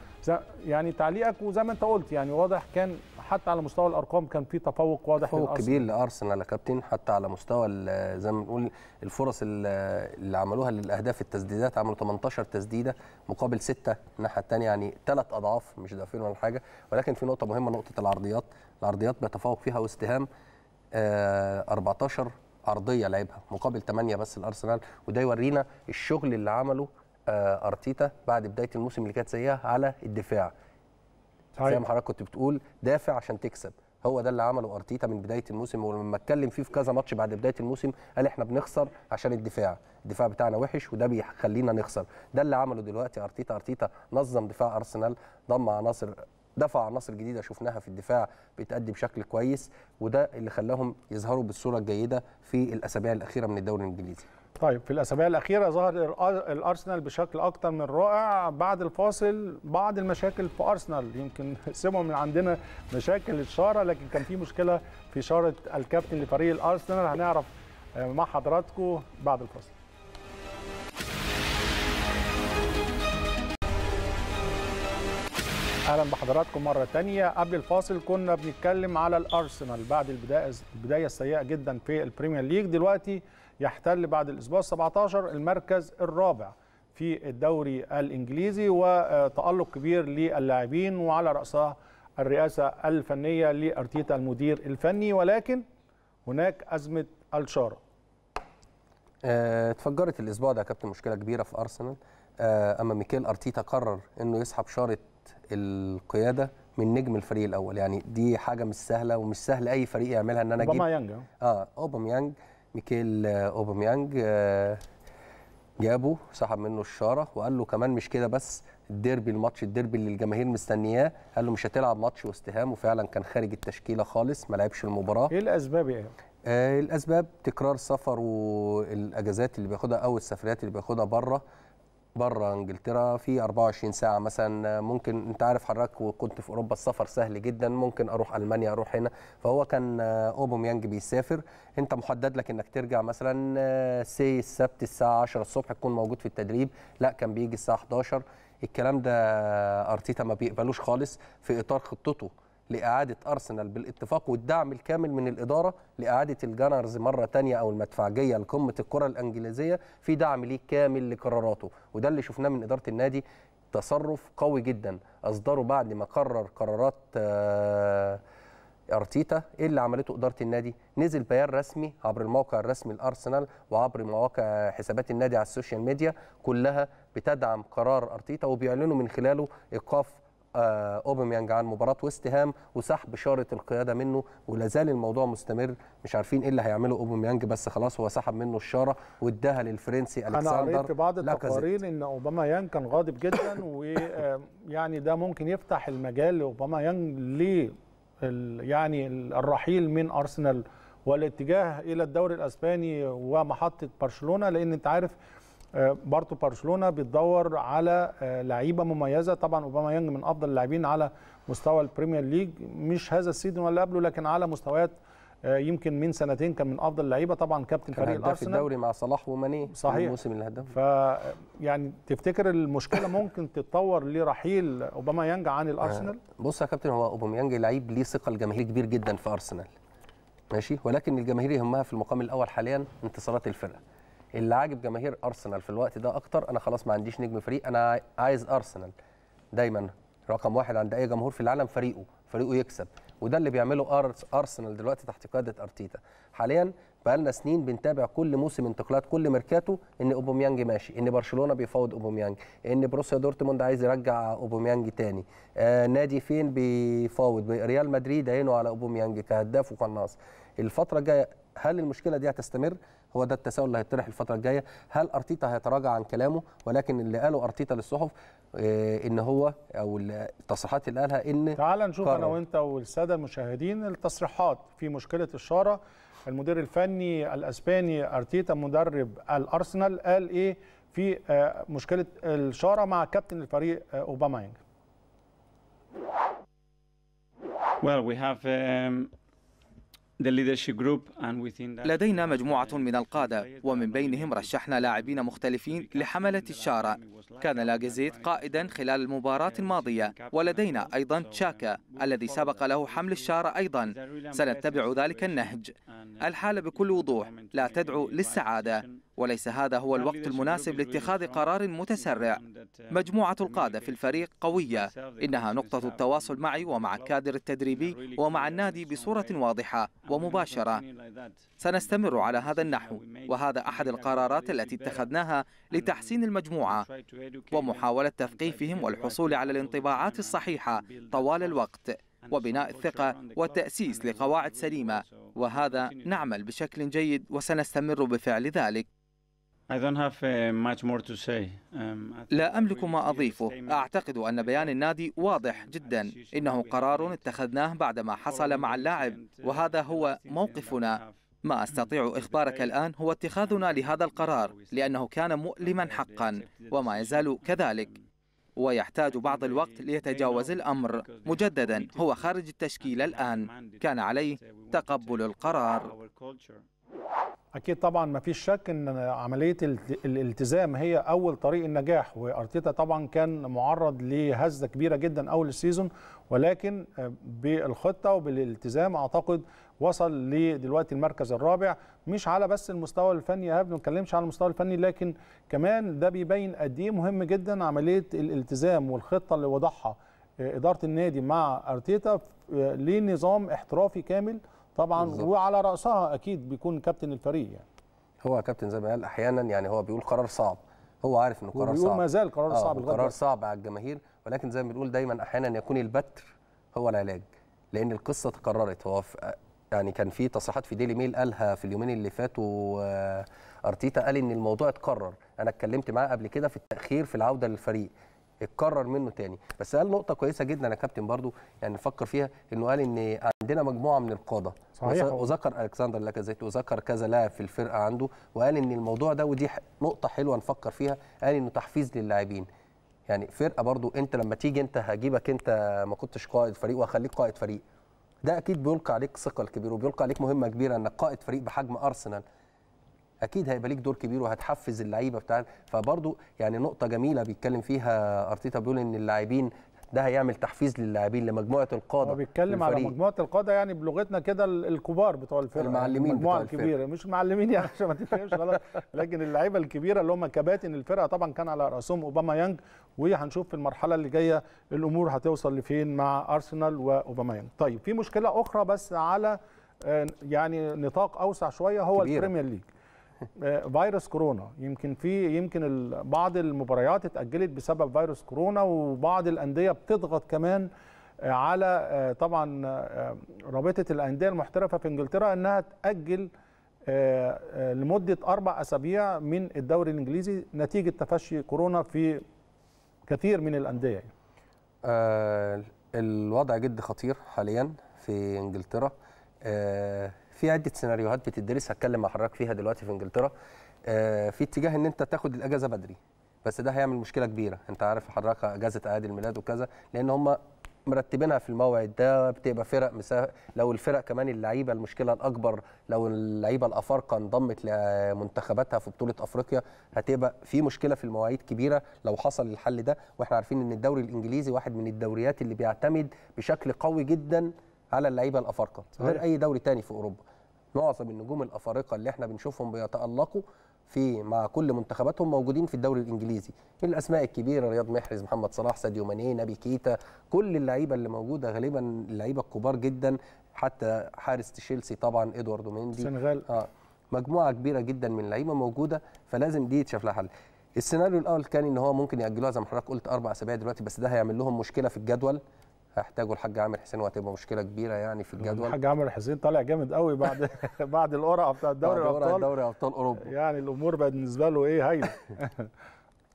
S1: يعني تعليقك وزي ما انت قلت يعني واضح كان حتى على مستوى الارقام كان في تفوق واضح تفوق كبير
S2: لارسنال يا كابتن حتى على مستوى زي ما بنقول الفرص اللي عملوها للاهداف التسديدات عملوا 18 تسديده مقابل سته الناحيه الثانيه يعني ثلاث اضعاف مش ضعفين ولا حاجه ولكن في نقطه مهمه نقطه العرضيات العرضيات بيتفوق فيها وست هام 14 آه، ارضيه لعبها مقابل 8 بس الارسنال وده يورينا الشغل اللي عمله آه ارتيتا بعد بدايه الموسم اللي كانت سيئه على الدفاع زي ما حضرتك كنت بتقول دافع عشان تكسب هو ده اللي عمله ارتيتا من بدايه الموسم ولما اتكلم فيه في كذا ماتش بعد بدايه الموسم قال احنا بنخسر عشان الدفاع الدفاع بتاعنا وحش وده بيخلينا نخسر ده اللي عمله دلوقتي ارتيتا ارتيتا نظم دفاع ارسنال ضم عناصر دفع عناصر جديده شفناها في الدفاع بتأدي بشكل كويس وده اللي خلاهم يظهروا بالصوره الجيده في الاسابيع
S1: الاخيره من الدوري الانجليزي طيب في الاسابيع الاخيره ظهر الارسنال بشكل اكثر من رائع بعد الفاصل بعض المشاكل في ارسنال يمكن سمعوا من عندنا مشاكل الشاره لكن كان في مشكله في شاره الكابتن لفريق الارسنال هنعرف مع حضراتكم بعد الفاصل اهلا بحضراتكم مره تانية قبل الفاصل كنا بنتكلم على الارسنال بعد البدايه البدايه السيئه جدا في البريمير ليج دلوقتي يحتل بعد الاسبوع 17 المركز الرابع في الدوري الانجليزي وتالق كبير للاعبين وعلى راسها الرئاسه الفنيه لارتيتا المدير الفني ولكن هناك ازمه الشاره
S2: اتفجرت آه، الاسبوع ده يا كابتن مشكله كبيره في ارسنال آه، اما ميكيل ارتيتا قرر انه يسحب شاره القياده من نجم الفريق الاول يعني دي حاجه مش سهله ومش سهل اي فريق يعملها ان انا اجيب اوباميانج اه اوباميانج ميكيل اوباميانج آه، جابه سحب منه الشاره وقال له كمان مش كده بس الديربي الماتش الديربي اللي الجماهير مستنياه قال له مش هتلعب ماتش وست هام وفعلا كان خارج التشكيله خالص ما لعبش المباراه ايه
S1: الاسباب يا يعني؟
S2: آه الاسباب تكرار سفر والاجازات اللي بياخدها او السفريات اللي بياخدها بره بره انجلترا في 24 ساعه مثلا ممكن انت عارف حضرتك وكنت في اوروبا السفر سهل جدا ممكن اروح المانيا اروح هنا فهو كان آه، اوباميانج بيسافر انت محدد لك انك ترجع مثلا آه، سي السبت الساعه 10 الصبح تكون موجود في التدريب لا كان بيجي الساعه 11 الكلام ده آه، ارتيتا ما بيقبلوش خالص في اطار خطته لإعادة أرسنال بالاتفاق والدعم الكامل من الإدارة لإعادة الجانرز مرة تانية أو المدفعجية لقمة الكرة الإنجليزية في دعم ليه كامل لقراراته وده اللي شفناه من إدارة النادي تصرف قوي جدا أصدره بعد ما قرر قرارات آه، ارتيتا ايه اللي عملته اداره النادي نزل بيان رسمي عبر الموقع الرسمي لارسنال وعبر مواقع حسابات النادي على السوشيال ميديا كلها بتدعم قرار ارتيتا وبيعلنوا من خلاله ايقاف آه، اوباميانج عن مباراه ويست هام وسحب شاره القياده منه ولا زال الموضوع مستمر مش عارفين ايه اللي هيعمله اوباميانج بس خلاص هو سحب منه الشاره واداها للفرنسي الكساندر انا قريت
S1: بعض التقارير ان اوباميانج كان غاضب جدا ويعني ده ممكن يفتح المجال لاوباميانج ل يعني الرحيل من ارسنال والاتجاه الى الدوري الاسباني ومحطه برشلونه لان انت عارف آه، بارتو برشلونه بتدور على آه، لعيبه مميزه طبعا اوباما يانج من افضل اللاعبين على مستوى البريمير ليج مش هذا السيزون ولا قبله لكن على مستويات آه، يمكن من سنتين كان من افضل اللعيبه طبعا كابتن فريق الارسنال في الدوري مع صلاح وماني صحيح الموسم اللي هداف ف يعني تفتكر المشكله ممكن تتطور لرحيل اوباما يانج عن الارسنال بص يا كابتن هو اوباما يانج لعيب ليه
S2: ثقه الجماهير كبير جدا في ارسنال ماشي ولكن الجماهير يهمها في المقام الاول حاليا انتصارات الفرقه اللي عاجب جماهير ارسنال في الوقت ده اكتر انا خلاص ما عنديش نجم فريق انا عايز ارسنال دايما رقم واحد عند اي جمهور في العالم فريقه فريقه يكسب وده اللي بيعمله ارسنال دلوقتي تحت قياده ارتيتا حاليا بقالنا سنين بنتابع كل موسم انتقالات كل ميركاتو ان اوباميانج ماشي ان برشلونه بيفاوض اوباميانج ان بروسيا دورتموند عايز يرجع اوباميانج تاني آه نادي فين بيفاوض ريال مدريد عينه على اوباميانج كهداف وقناص الفتره الجايه هل المشكله دي هتستمر هو ده التساؤل اللي هيطرح الفتره الجايه هل ارتيتا هيتراجع عن كلامه ولكن اللي قاله ارتيتا للصحف آه، ان هو او التصريحات اللي قالها ان
S1: تعال نشوف انا وانت والساده المشاهدين التصريحات في مشكله الشاره المدير الفني الاسباني ارتيتا مدرب الارسنال قال ايه في آه، مشكله الشاره مع كابتن الفريق آه، اوباماينج Well,
S3: we have um, لدينا مجموعة من القادة ومن بينهم رشحنا لاعبين مختلفين لحملة الشارة كان لاجزيت قائدا خلال المباراة الماضية ولدينا أيضا تشاكا الذي سبق له حمل الشارة أيضا سنتبع ذلك النهج الحالة بكل وضوح لا تدعو للسعادة وليس هذا هو الوقت المناسب لاتخاذ قرار متسرع مجموعة القادة في الفريق قوية إنها نقطة التواصل معي ومع الكادر التدريبي ومع النادي بصورة واضحة ومباشرة سنستمر على هذا النحو وهذا أحد القرارات التي اتخذناها لتحسين المجموعة ومحاولة تثقيفهم والحصول على الانطباعات الصحيحة طوال الوقت وبناء الثقة والتأسيس لقواعد سليمة وهذا نعمل بشكل جيد وسنستمر بفعل ذلك Uh, um, لا أملك ما أضيفه أعتقد أن بيان النادي واضح جدا إنه قرار اتخذناه بعدما حصل مع اللاعب uh, وهذا هو موقفنا ما أستطيع hmm. إخبارك الآن هو اتخاذنا um, لهذا القرار لأنه كان uh, مؤلما حقا وما يزال كذلك hmm. ويحتاج بعض الوقت ليتجاوز الأمر مجددا هو خارج التشكيل الآن كان عليه تقبل القرار
S1: اكيد طبعا ما فيش شك ان عمليه الالتزام هي اول طريق النجاح وارتيتا طبعا كان معرض لهزه كبيره جدا اول السيزون ولكن بالخطه وبالالتزام اعتقد وصل لدلوقتي المركز الرابع مش على بس المستوى الفني يا ابني ما على المستوى الفني لكن كمان ده بيبين قد ايه مهم جدا عمليه الالتزام والخطه اللي وضعها اداره النادي مع ارتيتا لنظام احترافي كامل طبعا بالزبط. وعلى راسها اكيد بيكون كابتن الفريق يعني
S2: هو كابتن زي ما قال احيانا يعني هو بيقول قرار صعب هو عارف انه قرار صعب ما زال قرار آه، صعب قرار صعب على الجماهير ولكن زي ما بنقول دايما احيانا يكون البتر هو العلاج لان القصه تكررت هو يعني كان في تصريحات في ديلي ميل قالها في اليومين اللي فاتوا آه، ارتيتا قال ان الموضوع اتكرر انا اتكلمت معاه قبل كده في التاخير في العوده للفريق اتكرر منه تاني بس قال نقطه كويسه جدا يا كابتن برضو يعني نفكر فيها انه قال ان عندنا مجموعه من القاده صحيح وذكر الكسندر لاكازيت وذكر كذا لاعب في الفرقه عنده وقال ان الموضوع ده ودي نقطه حلوه نفكر فيها قال انه تحفيز للاعبين يعني فرقه برضو انت لما تيجي انت هجيبك انت ما كنتش قائد فريق وهخليك قائد فريق ده اكيد بيلقى عليك ثقل كبير وبيلقى عليك مهمه كبيره انك قائد فريق بحجم ارسنال اكيد هيبقى ليك دور كبير وهتحفز اللعيبه بتاعت فبرضه يعني نقطه جميله بيتكلم فيها ارتيتا بيقول ان اللاعبين ده هيعمل تحفيز للاعبين لمجموعه القاده هو بيتكلم على مجموعه
S1: القاده يعني بلغتنا كده الكبار بتوع الفرقه يعني المعلمين المجموعه بتوع الكبيره مش المعلمين يعني عشان ما تفهمش غلط لكن اللعيبه الكبيره اللي هم كباتن الفرقه طبعا كان على راسهم اوباما يانج وهنشوف في المرحله اللي جايه الامور هتوصل لفين مع ارسنال واوباما يانج طيب في مشكله اخرى بس على آه، يعني نطاق اوسع شويه هو البريمير ليج آه، فيروس كورونا يمكن في يمكن بعض المباريات اتاجلت بسبب فيروس كورونا وبعض الانديه بتضغط كمان آه، على آه، طبعا رابطه الانديه المحترفه في انجلترا انها تاجل لمده اربع اسابيع من الدوري الانجليزي نتيجه تفشي كورونا في كثير من الانديه الوضع جد خطير حاليا
S2: في انجلترا في عده سيناريوهات بتدرس هتكلم مع حضرتك فيها دلوقتي في انجلترا آه، في اتجاه ان انت تاخد الاجازه بدري بس ده هيعمل مشكله كبيره انت عارف حضرتك اجازه اعياد الميلاد وكذا لان هم مرتبينها في الموعد ده بتبقى فرق مسا... لو الفرق كمان اللعيبه المشكله الاكبر لو اللعيبه الافارقه انضمت لمنتخباتها في بطوله افريقيا هتبقى في مشكله في المواعيد كبيره لو حصل الحل ده واحنا عارفين ان الدوري الانجليزي واحد من الدوريات اللي بيعتمد بشكل قوي جدا على اللعيبه الافارقه غير اي دوري تاني في اوروبا معظم النجوم الافارقه اللي احنا بنشوفهم بيتالقوا في مع كل منتخباتهم موجودين في الدوري الانجليزي الاسماء الكبيره رياض محرز محمد صلاح ساديو ماني نبي كيتا كل اللعيبه اللي موجوده غالبا اللعيبه الكبار جدا حتى حارس تشيلسي طبعا ادواردو مندي سنغال اه مجموعه كبيره جدا من اللعيبه موجوده فلازم دي يتشاف لها حل السيناريو الاول كان ان هو ممكن ياجلوها زي ما حضرتك قلت اربع اسابيع دلوقتي بس ده هيعمل لهم مشكله في الجدول هيحتاجوا الحاج عامر حسين وهتبقى مشكله كبيره
S1: يعني في الجدول الحاج عامر حسين طالع جامد قوي بعد بعد القرعه بتاع الدوري الابطال دوري ابطال اوروبا يعني الامور بقت بالنسبه له ايه هايله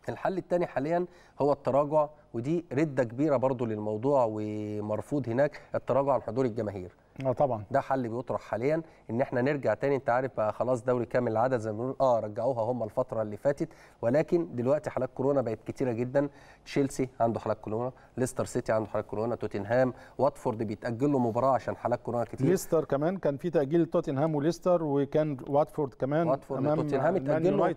S1: الحل الثاني حاليا هو
S2: التراجع ودي رده كبيره برضو للموضوع ومرفوض هناك التراجع عن حضور الجماهير اه طبعا ده حل بيطرح حاليا ان احنا نرجع تاني انت عارف بقى خلاص دوري كامل العدد زي ما بنقول اه رجعوها هم الفتره اللي فاتت ولكن دلوقتي حالات كورونا بقت كتيره جدا تشيلسي عنده حالات كورونا ليستر سيتي عنده حالات كورونا توتنهام واتفورد بيتاجل له مباراه عشان حالات كورونا كتير
S1: ليستر كمان كان في تاجيل توتنهام وليستر وكان واتفورد كمان واتفورد توتنهام اتاجل له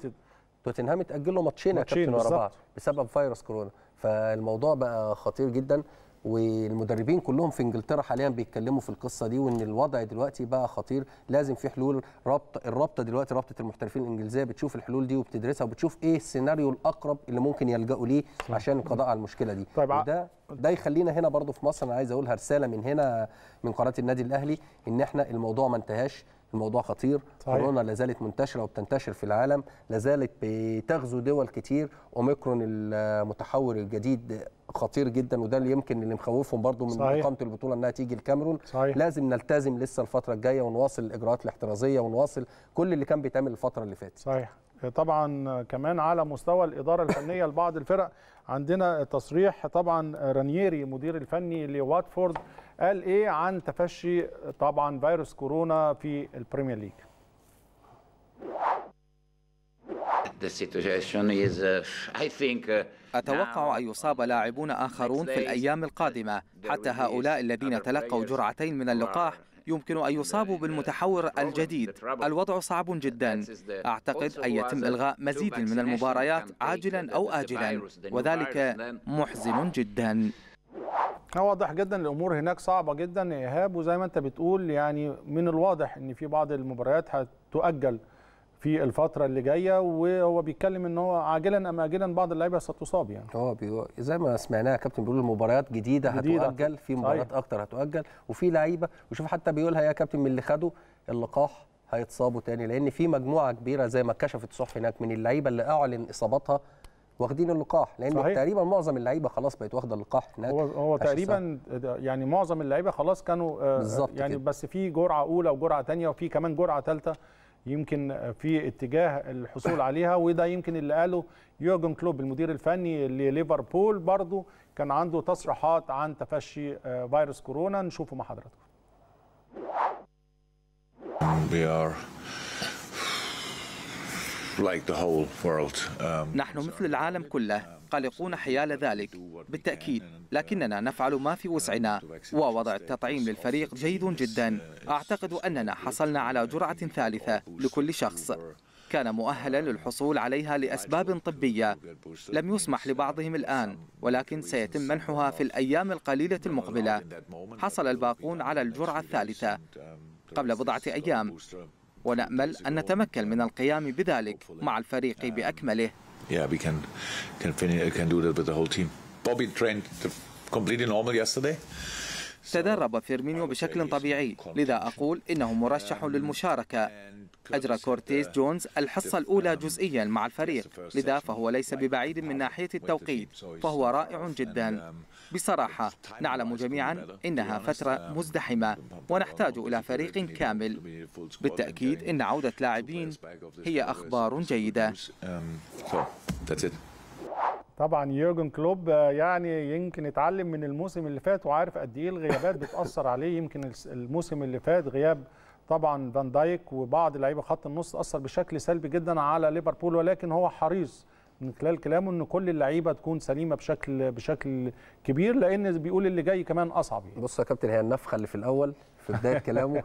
S1: توتنهام اتاجل له ماتشين يا كابتن ورا بعض
S2: بسبب فيروس كورونا فالموضوع بقى خطير جدا والمدربين كلهم في انجلترا حاليا بيتكلموا في القصه دي وان الوضع دلوقتي بقى خطير لازم في حلول رابط الرابطه دلوقتي رابطه المحترفين الانجليزيه بتشوف الحلول دي وبتدرسها وبتشوف ايه السيناريو الاقرب اللي ممكن يلجأوا ليه عشان القضاء على المشكله دي طيب وده ده يخلينا هنا برضو في مصر انا عايز اقولها رساله من هنا من قناه النادي الاهلي ان احنا الموضوع ما انتهاش الموضوع خطير صحيح. كورونا لا زالت منتشره وبتنتشر في العالم لا زالت بتغزو دول كتير اوميكرون المتحور الجديد خطير جدا وده اللي يمكن اللي مخوفهم برضو من اقامه البطوله انها تيجي الكاميرون صحيح. لازم نلتزم لسه الفتره الجايه ونواصل الاجراءات الاحترازيه ونواصل كل اللي كان بيتعمل الفتره اللي
S1: فاتت صحيح طبعا كمان على مستوى الاداره الفنيه لبعض الفرق عندنا تصريح طبعا رانييري مدير الفني لواتفورد قال ايه عن تفشي طبعا فيروس كورونا في البريمير ليج
S3: Uh, uh, أتوقع أن يصاب لاعبون آخرون في الأيام القادمة حتى هؤلاء الذين تلقوا جرعتين من اللقاح يمكن أن يصابوا uh, بالمتحور الجديد الوضع صعب جدا أعتقد أن يتم إلغاء مزيد من المباريات عاجلا أو آجلا وذلك محزن جدا
S1: واضح جدا الامور هناك صعبه جدا يا ايهاب وزي ما انت بتقول يعني من الواضح ان في بعض المباريات هتؤجل في الفتره اللي جايه وهو بيتكلم ان هو عاجلا ام اجلا بعض اللعيبه ستصاب يعني اه زي ما سمعناها يا كابتن بيقول المباريات جديده, جديدة هتؤجل في مباريات صحيح. اكتر هتؤجل وفي لعيبه
S2: وشوف حتى بيقولها يا كابتن من اللي خدوا اللقاح هيتصابوا تاني لان في مجموعه كبيره زي ما كشفت الصحف هناك من اللعيبه اللي اعلن اصابتها واخدين اللقاح لان صحيح. تقريبا معظم اللعيبه خلاص بقت واخده اللقاح هناك هو, هو تقريبا
S1: يعني معظم اللعيبه خلاص كانوا آه يعني كده. بس في جرعه اولى وجرعه ثانيه وفي كمان جرعه ثالثه يمكن في اتجاه الحصول عليها وده يمكن اللي قاله يورجن كلوب المدير الفني لليفربول برضه كان عنده تصريحات عن تفشي آه، فيروس كورونا نشوفه مع حضراتكم.
S3: Um, نحن مثل العالم كله قلقون حيال ذلك بالتأكيد لكننا نفعل ما في وسعنا ووضع التطعيم للفريق جيد جدا أعتقد أننا حصلنا على جرعة ثالثة لكل شخص كان مؤهلا للحصول عليها لأسباب طبية لم يسمح لبعضهم الآن ولكن سيتم منحها في الأيام القليلة المقبلة حصل الباقون على الجرعة الثالثة قبل بضعة أيام ونأمل أن نتمكن من القيام بذلك مع الفريق بأكمله تدرب فيرمينيو بشكل طبيعي لذا أقول إنه مرشح للمشاركة أجرى كورتيز جونز الحصة الأولى جزئيا مع الفريق لذا فهو ليس ببعيد من ناحية التوقيت فهو رائع جدا بصراحة نعلم جميعا إنها فترة مزدحمة ونحتاج إلى فريق كامل بالتأكيد إن عودة لاعبين هي أخبار جيدة
S1: طبعا يورجن كلوب آه، يعني يمكن اتعلم من الموسم اللي فات وعارف قد ايه الغيابات بتاثر عليه يمكن الموسم اللي فات غياب طبعا فان دايك وبعض لعيبه خط النص اثر بشكل سلبي جدا على ليفربول ولكن هو حريص من خلال كلامه ان كل اللعيبه تكون سليمه بشكل بشكل كبير لان بيقول اللي جاي كمان اصعب يعني. بص يا كابتن هي النفخه اللي في الاول
S2: في بدايه كلامه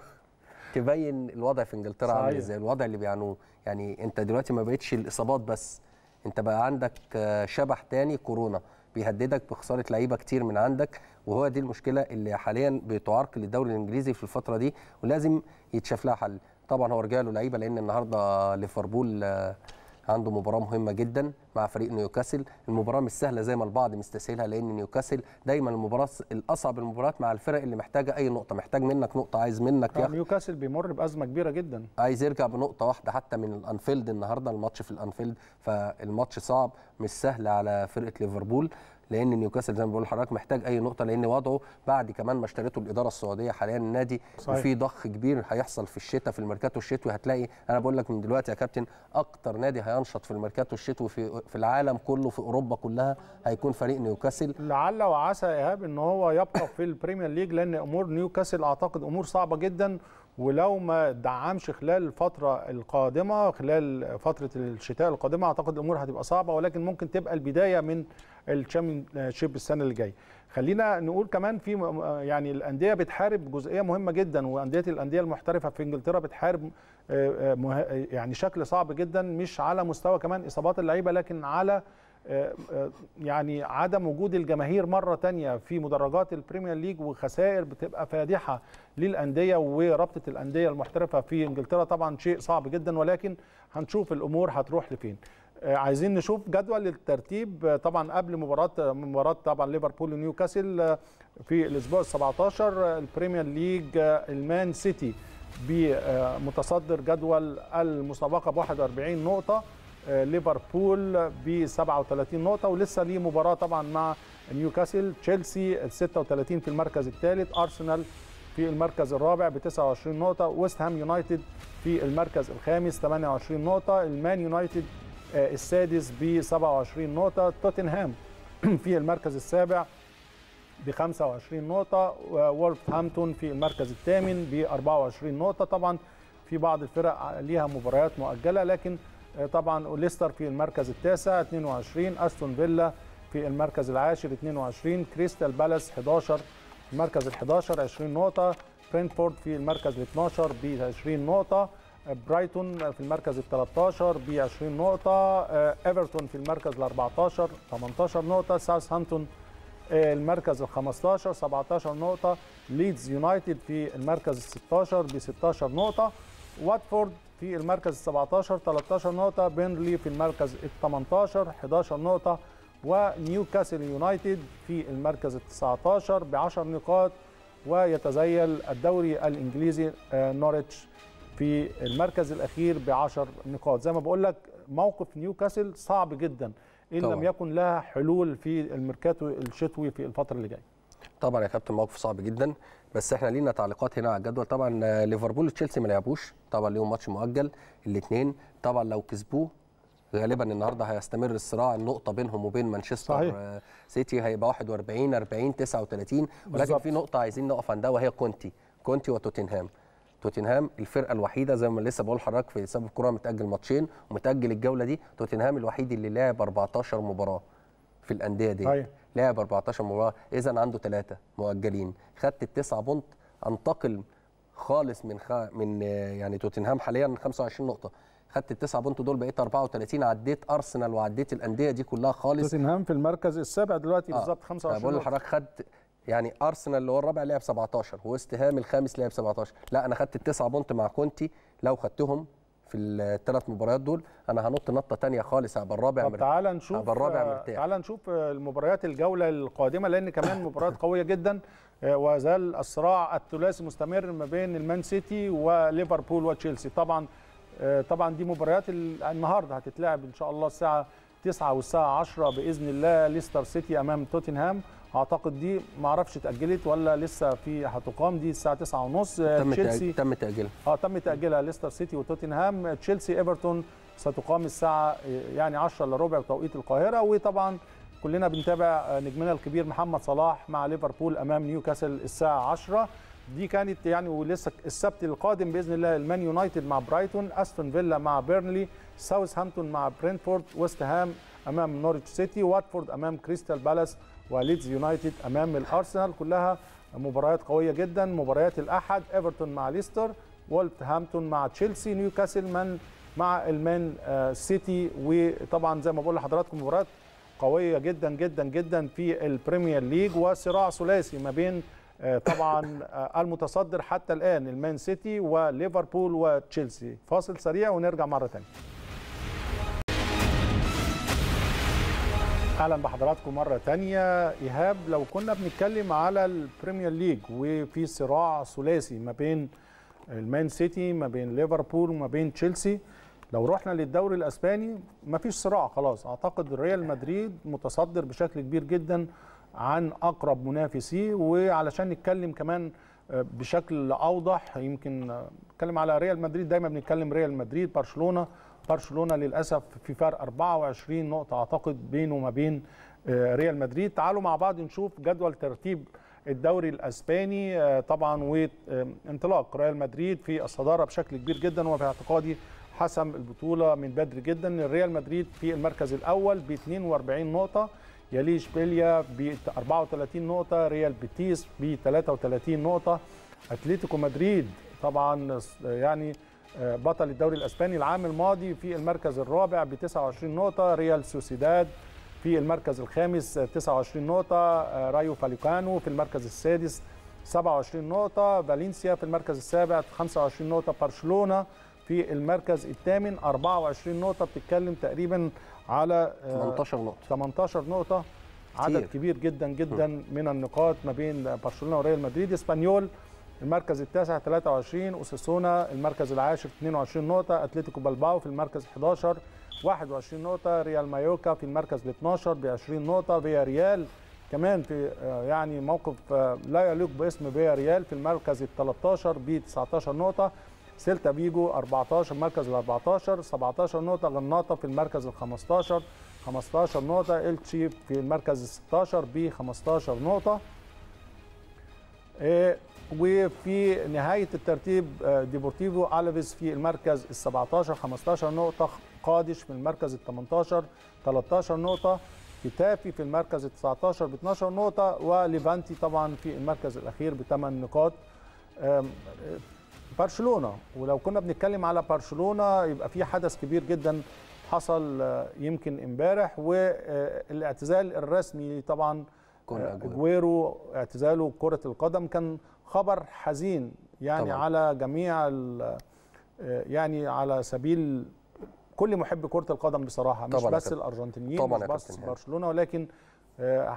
S2: تبين الوضع في انجلترا عامل ازاي الوضع اللي بيعانوه يعني انت دلوقتي ما بقتش الاصابات بس انت بقى عندك آه، شبح تاني كورونا بيهددك بخساره لعيبه كتير من عندك وهو دي المشكله اللي حاليا بتعرق للدوري الانجليزي في الفتره دي ولازم يتشاف لها حل طبعا هو رجع له لعيبه لان النهارده ليفربول آه، عنده مباراه مهمه جدا مع فريق نيوكاسل المباراه مش سهله زي ما البعض مستسهلها لان نيوكاسل دايما المباراه الاصعب المباريات مع الفرق اللي محتاجه اي نقطه محتاج منك نقطه عايز منك آه، يا
S1: نيوكاسل بيمر بازمه كبيره جدا
S2: عايز يرجع بنقطه واحده حتى من الانفيلد النهارده الماتش في الانفيلد فالماتش صعب مش سهل على فرقه ليفربول لان نيوكاسل زي ما بقول لحضرتك محتاج اي نقطه لان وضعه بعد كمان ما اشترته الاداره السعوديه حاليا النادي وفي ضخ كبير هيحصل في الشتاء في الميركاتو الشتوي هتلاقي انا بقول لك من دلوقتي يا كابتن اكتر نادي هينشط في الميركاتو الشتوي في في العالم كله في اوروبا كلها هيكون فريق
S1: نيوكاسل لعل وعسى ايهاب ان هو يبقى في البريمير ليج لان امور نيوكاسل اعتقد امور صعبه جدا ولو ما دعمش خلال الفترة القادمة خلال فترة الشتاء القادمة أعتقد الأمور هتبقى صعبة ولكن ممكن تبقى البداية من الشامبيونشيب السنة اللي جاية خلينا نقول كمان في يعني الأندية بتحارب جزئية مهمة جدا وأندية الأندية المحترفة في إنجلترا بتحارب آه، آه، يعني شكل صعب جدا مش على مستوى كمان إصابات اللعيبة لكن على آه، آه، يعني عدم وجود الجماهير مره تانية في مدرجات البريمير ليج وخسائر بتبقى فادحه للانديه ورابطه الانديه المحترفه في انجلترا طبعا شيء صعب جدا ولكن هنشوف الامور هتروح لفين آه، عايزين نشوف جدول الترتيب طبعا قبل مباراه مباراه طبعا ليفربول ونيوكاسل في الاسبوع ال17 البريمير ليج المان سيتي بمتصدر جدول المسابقه ب 41 نقطه ليفربول ب 37 نقطه ولسه ليه مباراه طبعا مع نيوكاسل تشيلسي 36 في المركز الثالث ارسنال في المركز الرابع ب 29 نقطه ويست هام يونايتد في المركز الخامس 28 نقطه المان يونايتد آه، السادس ب 27 نقطه توتنهام في المركز السابع ب 25 نقطة وولفهامبتون في المركز الثامن ب 24 نقطة طبعا في بعض الفرق ليها مباريات مؤجلة لكن آه، طبعا وليستر في المركز التاسع 22 استون فيلا في المركز العاشر 22 كريستال بالاس 11 المركز ال 11 20 نقطة برينفورد في المركز ال 12 ب 20 نقطة آه، برايتون في المركز ال 13 ب 20 نقطة آه، ايفرتون في المركز ال 14 18 نقطة ساوثهامبتون المركز ال 15 17 نقطة ليدز يونايتد في المركز ال 16 ب 16 نقطة واتفورد في المركز 17 13 نقطة بيرنلي في المركز 18 11 نقطة ونيوكاسل يونايتد في المركز 19 ب 10 نقاط ويتزيل الدوري الانجليزي آه، نوريتش في المركز الاخير ب 10 نقاط زي ما بقول لك موقف نيوكاسل صعب جدا ان طبعا. لم يكن لها حلول في الميركاتو الشتوي في الفتره اللي جايه طبعا يا كابتن موقف صعب جدا بس احنا لينا تعليقات هنا
S2: على الجدول طبعا آه، ليفربول وتشيلسي ما لعبوش طبعا ليهم ماتش مؤجل الاثنين طبعا لو كسبوه غالبا النهارده هيستمر الصراع النقطه بينهم وبين مانشستر صحيح. آه، سيتي هيبقى 41 40 39 ولكن بالزبط. في نقطه عايزين نقف عندها وهي كونتي كونتي وتوتنهام توتنهام الفرقه الوحيده زي ما لسه بقول لحضرتك في سبب الكوره متاجل ماتشين ومتاجل الجوله دي توتنهام الوحيد اللي لعب 14 مباراه في الانديه دي صحيح. لعب 14 مباراه اذا عنده ثلاثه مؤجلين خدت التسعه بونت انتقل خالص من خ... من يعني توتنهام حاليا 25 نقطه خدت التسعة بونت دول بقيت 34 عديت ارسنال وعديت الانديه دي كلها خالص توتنهام في المركز السابع دلوقتي آه. بالظبط 25 بقول لحضرتك خدت يعني ارسنال اللي هو الرابع لعب 17 وويست هام الخامس لعب 17 لا انا خدت التسعة بونت مع كونتي لو خدتهم في الثلاث مباريات دول انا هنط نطه ثانيه خالص هبقى الرابع طب تعال نشوف الرابع مرتاح
S1: تعال نشوف المباريات الجوله القادمه لان كمان مباريات قويه جدا آه، وزال الصراع الثلاثي مستمر ما بين المان سيتي وليفربول وتشيلسي طبعا آه، طبعا دي مباريات النهارده هتتلعب ان شاء الله الساعه 9 والساعه 10 باذن الله ليستر سيتي امام توتنهام اعتقد دي ما اعرفش اتاجلت ولا لسه في هتقام دي الساعه 9:30 آه، تشيلسي تم تاجيلها اه تم تاجيلها ليستر سيتي وتوتنهام تشيلسي ايفرتون ستقام الساعه آه، يعني 10 الا ربع بتوقيت القاهره وطبعا كلنا بنتابع آه، نجمنا الكبير محمد صلاح مع ليفربول امام نيوكاسل الساعه 10 دي كانت يعني ولسه السبت القادم باذن الله المان يونايتد مع برايتون استون فيلا مع بيرنلي ساوثهامبتون مع برينفورد ويست هام امام نورتش سيتي واتفورد امام كريستال بالاس وليدز يونايتد امام الارسنال كلها مباريات قويه جدا مباريات الاحد ايفرتون مع ليستر وولفرهامبتون مع تشيلسي نيوكاسل من مع المان آه، سيتي وطبعا زي ما بقول لحضراتكم مباريات قويه جدا جدا جدا في البريمير ليج وصراع ثلاثي ما بين آه، طبعا آه، المتصدر حتى الان المان سيتي وليفربول وتشيلسي فاصل سريع ونرجع مره ثانيه اهلا بحضراتكم مره تانية ايهاب لو كنا بنتكلم على البريمير ليج وفي صراع ثلاثي ما بين المان سيتي ما بين ليفربول وما بين تشيلسي لو رحنا للدوري الاسباني ما فيش صراع خلاص اعتقد ريال مدريد متصدر بشكل كبير جدا عن اقرب منافسيه وعلشان نتكلم كمان بشكل اوضح يمكن نتكلم على ريال مدريد دايما بنتكلم ريال مدريد برشلونه برشلونه للاسف في فرق 24 نقطه اعتقد بينه وما بين آه، ريال مدريد تعالوا مع بعض نشوف جدول ترتيب الدوري الاسباني آه، طبعا وانطلاق آه، ريال مدريد في الصداره بشكل كبير جدا وفي اعتقادي حسم البطوله من بدري جدا ريال مدريد في المركز الاول ب 42 نقطه يليه اشبيليا ب 34 نقطه ريال بيتيس ب 33 نقطه اتلتيكو مدريد طبعا يعني آه، بطل الدوري الاسباني العام الماضي في المركز الرابع ب 29 نقطه ريال سوسيداد في المركز الخامس 29 نقطه آه، رايو فاليكانو في المركز السادس 27 نقطه فالنسيا في المركز السابع 25 نقطه برشلونه في المركز الثامن 24 نقطه بتتكلم تقريبا على 18 آه، نقطه 18 نقطه كتير. عدد كبير جدا جدا م. من النقاط ما بين برشلونه وريال مدريد اسبانيول المركز التاسع 23 اوساسونا المركز العاشر 22 نقطه اتلتيكو بالباو في المركز 11 21 نقطه ريال مايوكا في المركز ال 12 ب 20 نقطه فيا ريال كمان في آه، يعني موقف آه، لا يليق باسم فيا ريال في المركز ال 13 ب 19 نقطه سيلتا فيجو 14 مركز ال 14 17 نقطه غرناطه في المركز ال 15 15 نقطه التشي في المركز ال 16 ب 15 نقطه إيه، وفي نهايه الترتيب آه، ديبورتيفو الفيز في المركز ال 17 15 نقطه قادش في المركز ال 18 13 نقطه كتافي في المركز ال 19 ب 12 نقطه وليفانتي طبعا في المركز الاخير ب 8 نقاط برشلونه ولو كنا بنتكلم على برشلونه يبقى في حدث كبير جدا حصل آه، يمكن امبارح والاعتزال الرسمي طبعا آه، جويرو اعتزاله كره القدم كان خبر حزين يعني طبعا. على جميع آه، يعني على سبيل كل محب كره القدم بصراحه مش بس الارجنتينيين مش بس برشلونه ولكن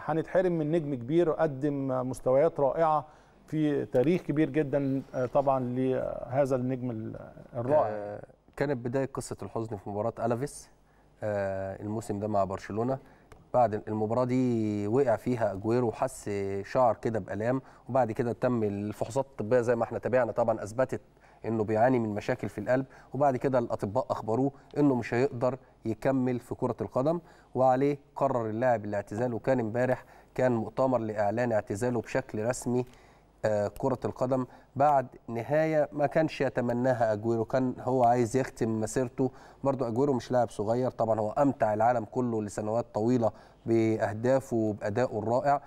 S1: هنتحرم من نجم كبير قدم مستويات رائعه في تاريخ كبير جدا آه، طبعا لهذا النجم الرائع
S2: آه، كانت بدايه قصه الحزن في مباراه الافيس آه، الموسم ده مع برشلونه بعد المباراه دي وقع فيها اجويرو وحس شعر كده بالام وبعد كده تم الفحوصات الطبيه زي ما احنا تابعنا طبعا اثبتت انه بيعاني من مشاكل في القلب وبعد كده الاطباء اخبروه انه مش هيقدر يكمل في كره القدم وعليه قرر اللاعب الاعتزال وكان امبارح كان مؤتمر لاعلان اعتزاله بشكل رسمي كرة القدم بعد نهاية ما كانش يتمناها أجويرو كان هو عايز يختم مسيرته برضو أجويرو مش لاعب صغير طبعا هو أمتع العالم كله لسنوات طويلة بأهدافه وبأدائه الرائع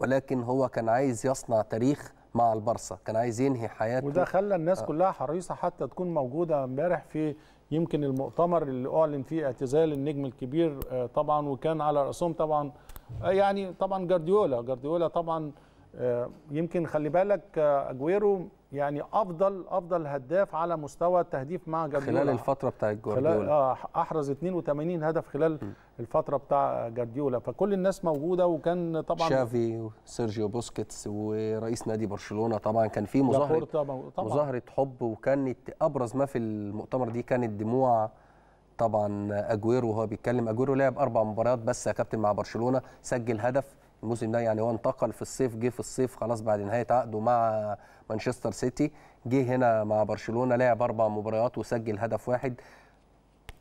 S2: ولكن هو كان عايز يصنع تاريخ مع البارسا كان عايز
S1: ينهي حياته وده خلى الناس آه. كلها حريصة حتى تكون موجودة امبارح في يمكن المؤتمر اللي أعلن فيه اعتزال النجم الكبير آه، طبعا وكان على رأسهم طبعا آه، يعني طبعا جارديولا جارديولا طبعا آه، يمكن خلي بالك آه، اجويرو يعني افضل افضل هداف على مستوى التهديف مع جارديولا خلال
S2: الفتره بتاع جارديولا
S1: اه احرز 82 هدف خلال م. الفتره بتاع جارديولا فكل الناس موجوده وكان طبعا
S2: شافي وسيرجيو بوسكيتس ورئيس نادي برشلونه طبعا كان في مظاهره مظاهره حب وكانت ابرز ما في المؤتمر دي كانت دموع طبعا اجويرو وهو بيتكلم اجويرو لعب اربع مباريات بس يا كابتن مع برشلونه سجل هدف الموسم ده يعني هو انتقل في الصيف جه في الصيف خلاص بعد نهايه عقده مع مانشستر سيتي جه هنا مع برشلونه لعب اربع مباريات وسجل هدف واحد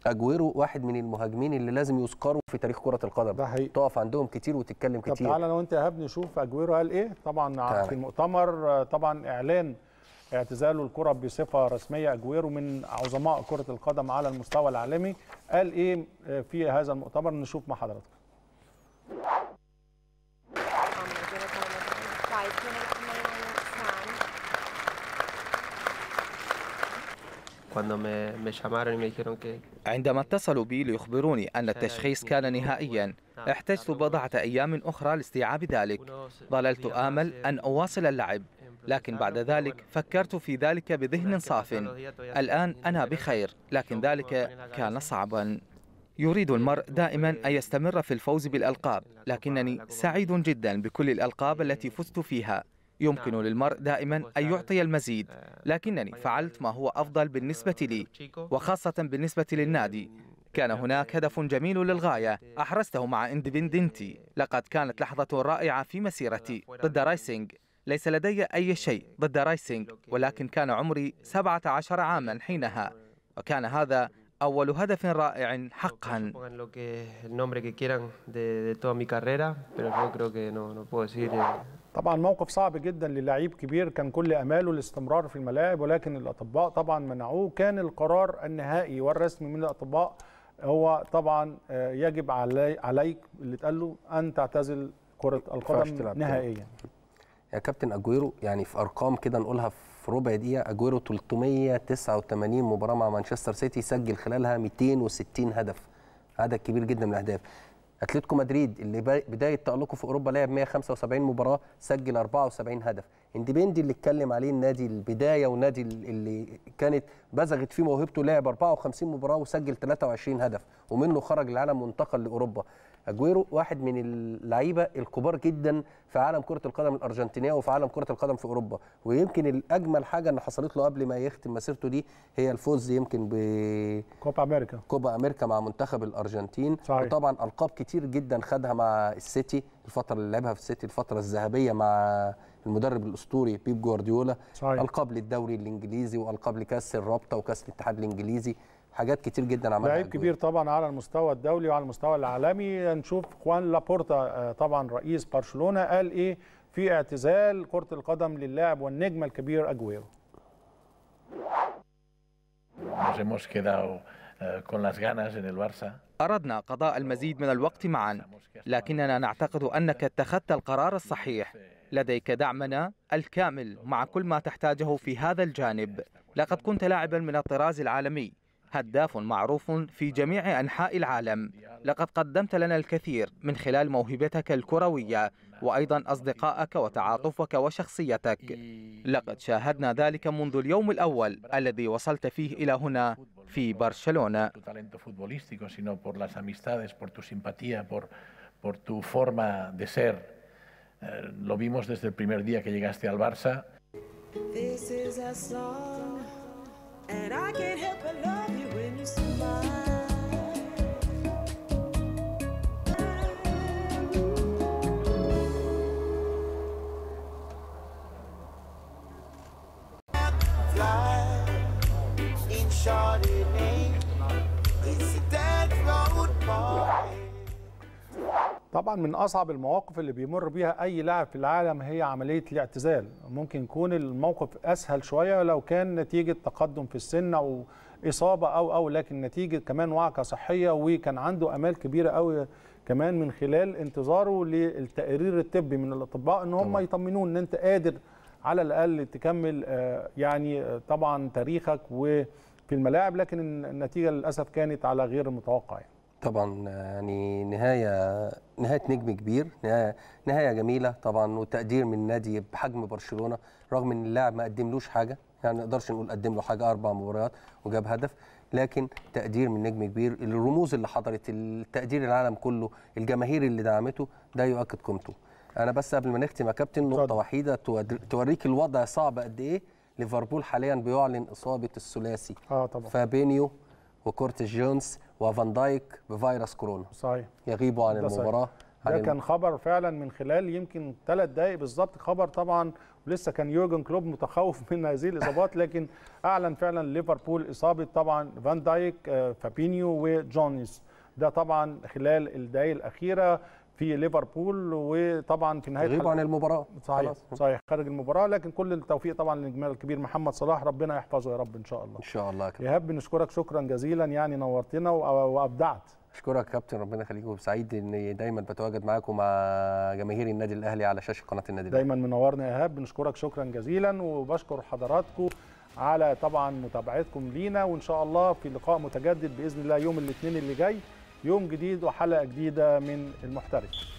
S2: اجويرو واحد من المهاجمين اللي لازم يذكروا في تاريخ كره القدم ده حقيقي. تقف عندهم كتير وتتكلم كتير طب تعالى انا
S1: وانت يا هاب نشوف اجويرو قال ايه طبعا تعالى. في المؤتمر طبعا اعلان اعتزاله الكره بصفه رسميه اجويرو من عظماء كره القدم على المستوى العالمي قال ايه في هذا المؤتمر نشوف مع حضراتكم
S3: عندما اتصلوا بي ليخبروني أن التشخيص كان نهائيا نعم. احتجت نعم. بضعة أيام أخرى لاستيعاب ذلك ظللت آمل أن أواصل اللعب لكن بعد ذلك فكرت في ذلك بذهن صاف الآن أنا بخير لكن ذلك كان صعبا يريد المرء دائما أن يستمر في الفوز بالألقاب لكنني سعيد جدا بكل الألقاب التي eh, فزت فيها يمكن نعم. للمرء دائما أن يعطي المزيد آه، لكنني فعلت ما هو أفضل آه، بالنسبة لي وخاصة بالنسبة للنادي آه، كان نعم. هناك هدف جميل للغاية أحرزته مع اندبندنتي لقد كانت لحظة رائعة في مسيرتي ضد رايسينغ ليس لدي أي شيء ضد رايسينغ ولكن كان عمري 17 عاما حينها وكان هذا أول هدف رائع حقا
S1: طبعا موقف صعب جدا للعيب كبير كان كل اماله الاستمرار في الملاعب ولكن الاطباء طبعا منعوه كان القرار النهائي والرسمي من الاطباء هو طبعا آه، يجب علي عليك اللي اتقال له ان تعتزل كره القدم نهائيا
S2: يا كابتن اجويرو يعني في ارقام كده نقولها في ربع دقيقه اجويرو 389 مباراه مع مانشستر سيتي سجل خلالها 260 هدف عدد كبير جدا من الاهداف اتلتيكو مدريد اللي بدايه تالقه في اوروبا لعب 175 مباراه سجل 74 هدف اندبندي اللي اتكلم عليه النادي البدايه ونادي اللي كانت بزغت فيه موهبته لعب 54 مباراه وسجل 23 هدف ومنه خرج العالم وانتقل لاوروبا اجويرو واحد من اللعيبه الكبار جدا في عالم كره القدم الارجنتينيه وفي عالم كره القدم في اوروبا ويمكن الاجمل حاجه اللي حصلت له قبل ما يختم مسيرته دي هي الفوز يمكن ب كوبا امريكا كوبا امريكا مع منتخب الارجنتين صحيح. وطبعا القاب كتير جدا خدها مع السيتي الفتره اللي لعبها في السيتي الفتره الذهبيه مع المدرب الاسطوري بيب جوارديولا صحيح. القاب للدوري الانجليزي والقاب لكاس الرابطه وكاس الاتحاد الانجليزي حاجات كتير جدا عملها لعيب كبير
S1: طبعا على المستوى الدولي وعلى المستوى العالمي نشوف خوان لابورتا آه، طبعا رئيس برشلونه قال ايه في اعتزال كره القدم للاعب والنجم الكبير اجويرو
S2: آه،
S3: أردنا قضاء المزيد من الوقت معا لكننا نعتقد أنك اتخذت القرار الصحيح لديك دعمنا الكامل مع كل ما تحتاجه في هذا الجانب لقد كنت لاعبا من الطراز العالمي هداف معروف في جميع أنحاء العالم لقد قدمت لنا الكثير من خلال موهبتك الكروية وأيضا أصدقائك وتعاطفك وشخصيتك لقد شاهدنا ذلك منذ اليوم الأول الذي وصلت فيه إلى هنا في برشلونة
S2: eh, Lo vimos desde el primer día que llegaste al Barça.
S1: This
S3: is a song, and I can't help but love you.
S1: طبعا من اصعب المواقف اللي بيمر بيها اي لاعب في العالم هي عمليه الاعتزال ممكن يكون الموقف اسهل شويه لو كان نتيجه تقدم في السن او اصابه او او لكن نتيجه كمان وعكه صحيه وكان عنده امال كبيره قوي كمان من خلال انتظاره للتقرير الطبي من الاطباء ان هم يطمنون ان انت قادر على الاقل تكمل آه، يعني آه، طبعا تاريخك وفي الملاعب لكن النتيجه للاسف كانت على غير المتوقع يعني.
S2: طبعا يعني نهايه نهايه نجم كبير نهايه نهايه جميله طبعا وتقدير من نادي بحجم برشلونه رغم ان اللاعب ما قدملوش حاجه يعني ما نقدرش نقول قدم له حاجه اربع مباريات وجاب هدف لكن تقدير من نجم كبير الرموز اللي حضرت التقدير العالم كله الجماهير اللي دعمته ده يؤكد قيمته انا بس قبل ما نختم يا كابتن نقطه وحيده توريك الوضع صعب قد ايه ليفربول حاليا بيعلن اصابه الثلاثي اه طبعا فابينيو وكورتيس جونز وفان
S1: دايك بفيروس كورونا صحيح يغيبوا عن المباراه صحيح. ده كان خبر فعلا من خلال يمكن ثلاث دقائق بالظبط خبر طبعا لسه كان يورجن كلوب متخوف من هذه الاصابات لكن اعلن فعلا ليفربول اصابه طبعا فان دايك آه، فابينيو وجونيز ده طبعا خلال الدقائق الاخيره في ليفربول وطبعا في نهايه غيب عن المباراه صحيح خلاص. صحيح خارج المباراه لكن كل التوفيق طبعا للجمال الكبير محمد صلاح ربنا يحفظه يا رب ان شاء الله ان شاء الله كده. ايهاب بنشكرك شكرا جزيلا يعني نورتنا وابدعت اشكرك كابتن ربنا يخليك وسعيد اني دايما بتواجد معاك ومع
S2: جماهير النادي الاهلي على شاشه قناه النادي
S1: الاهلي دايما منورنا يا ايهاب بنشكرك شكرا جزيلا وبشكر حضراتكم على طبعا متابعتكم لينا وان شاء الله في لقاء متجدد باذن الله يوم الاثنين اللي جاي يوم جديد وحلقه جديده من المحترف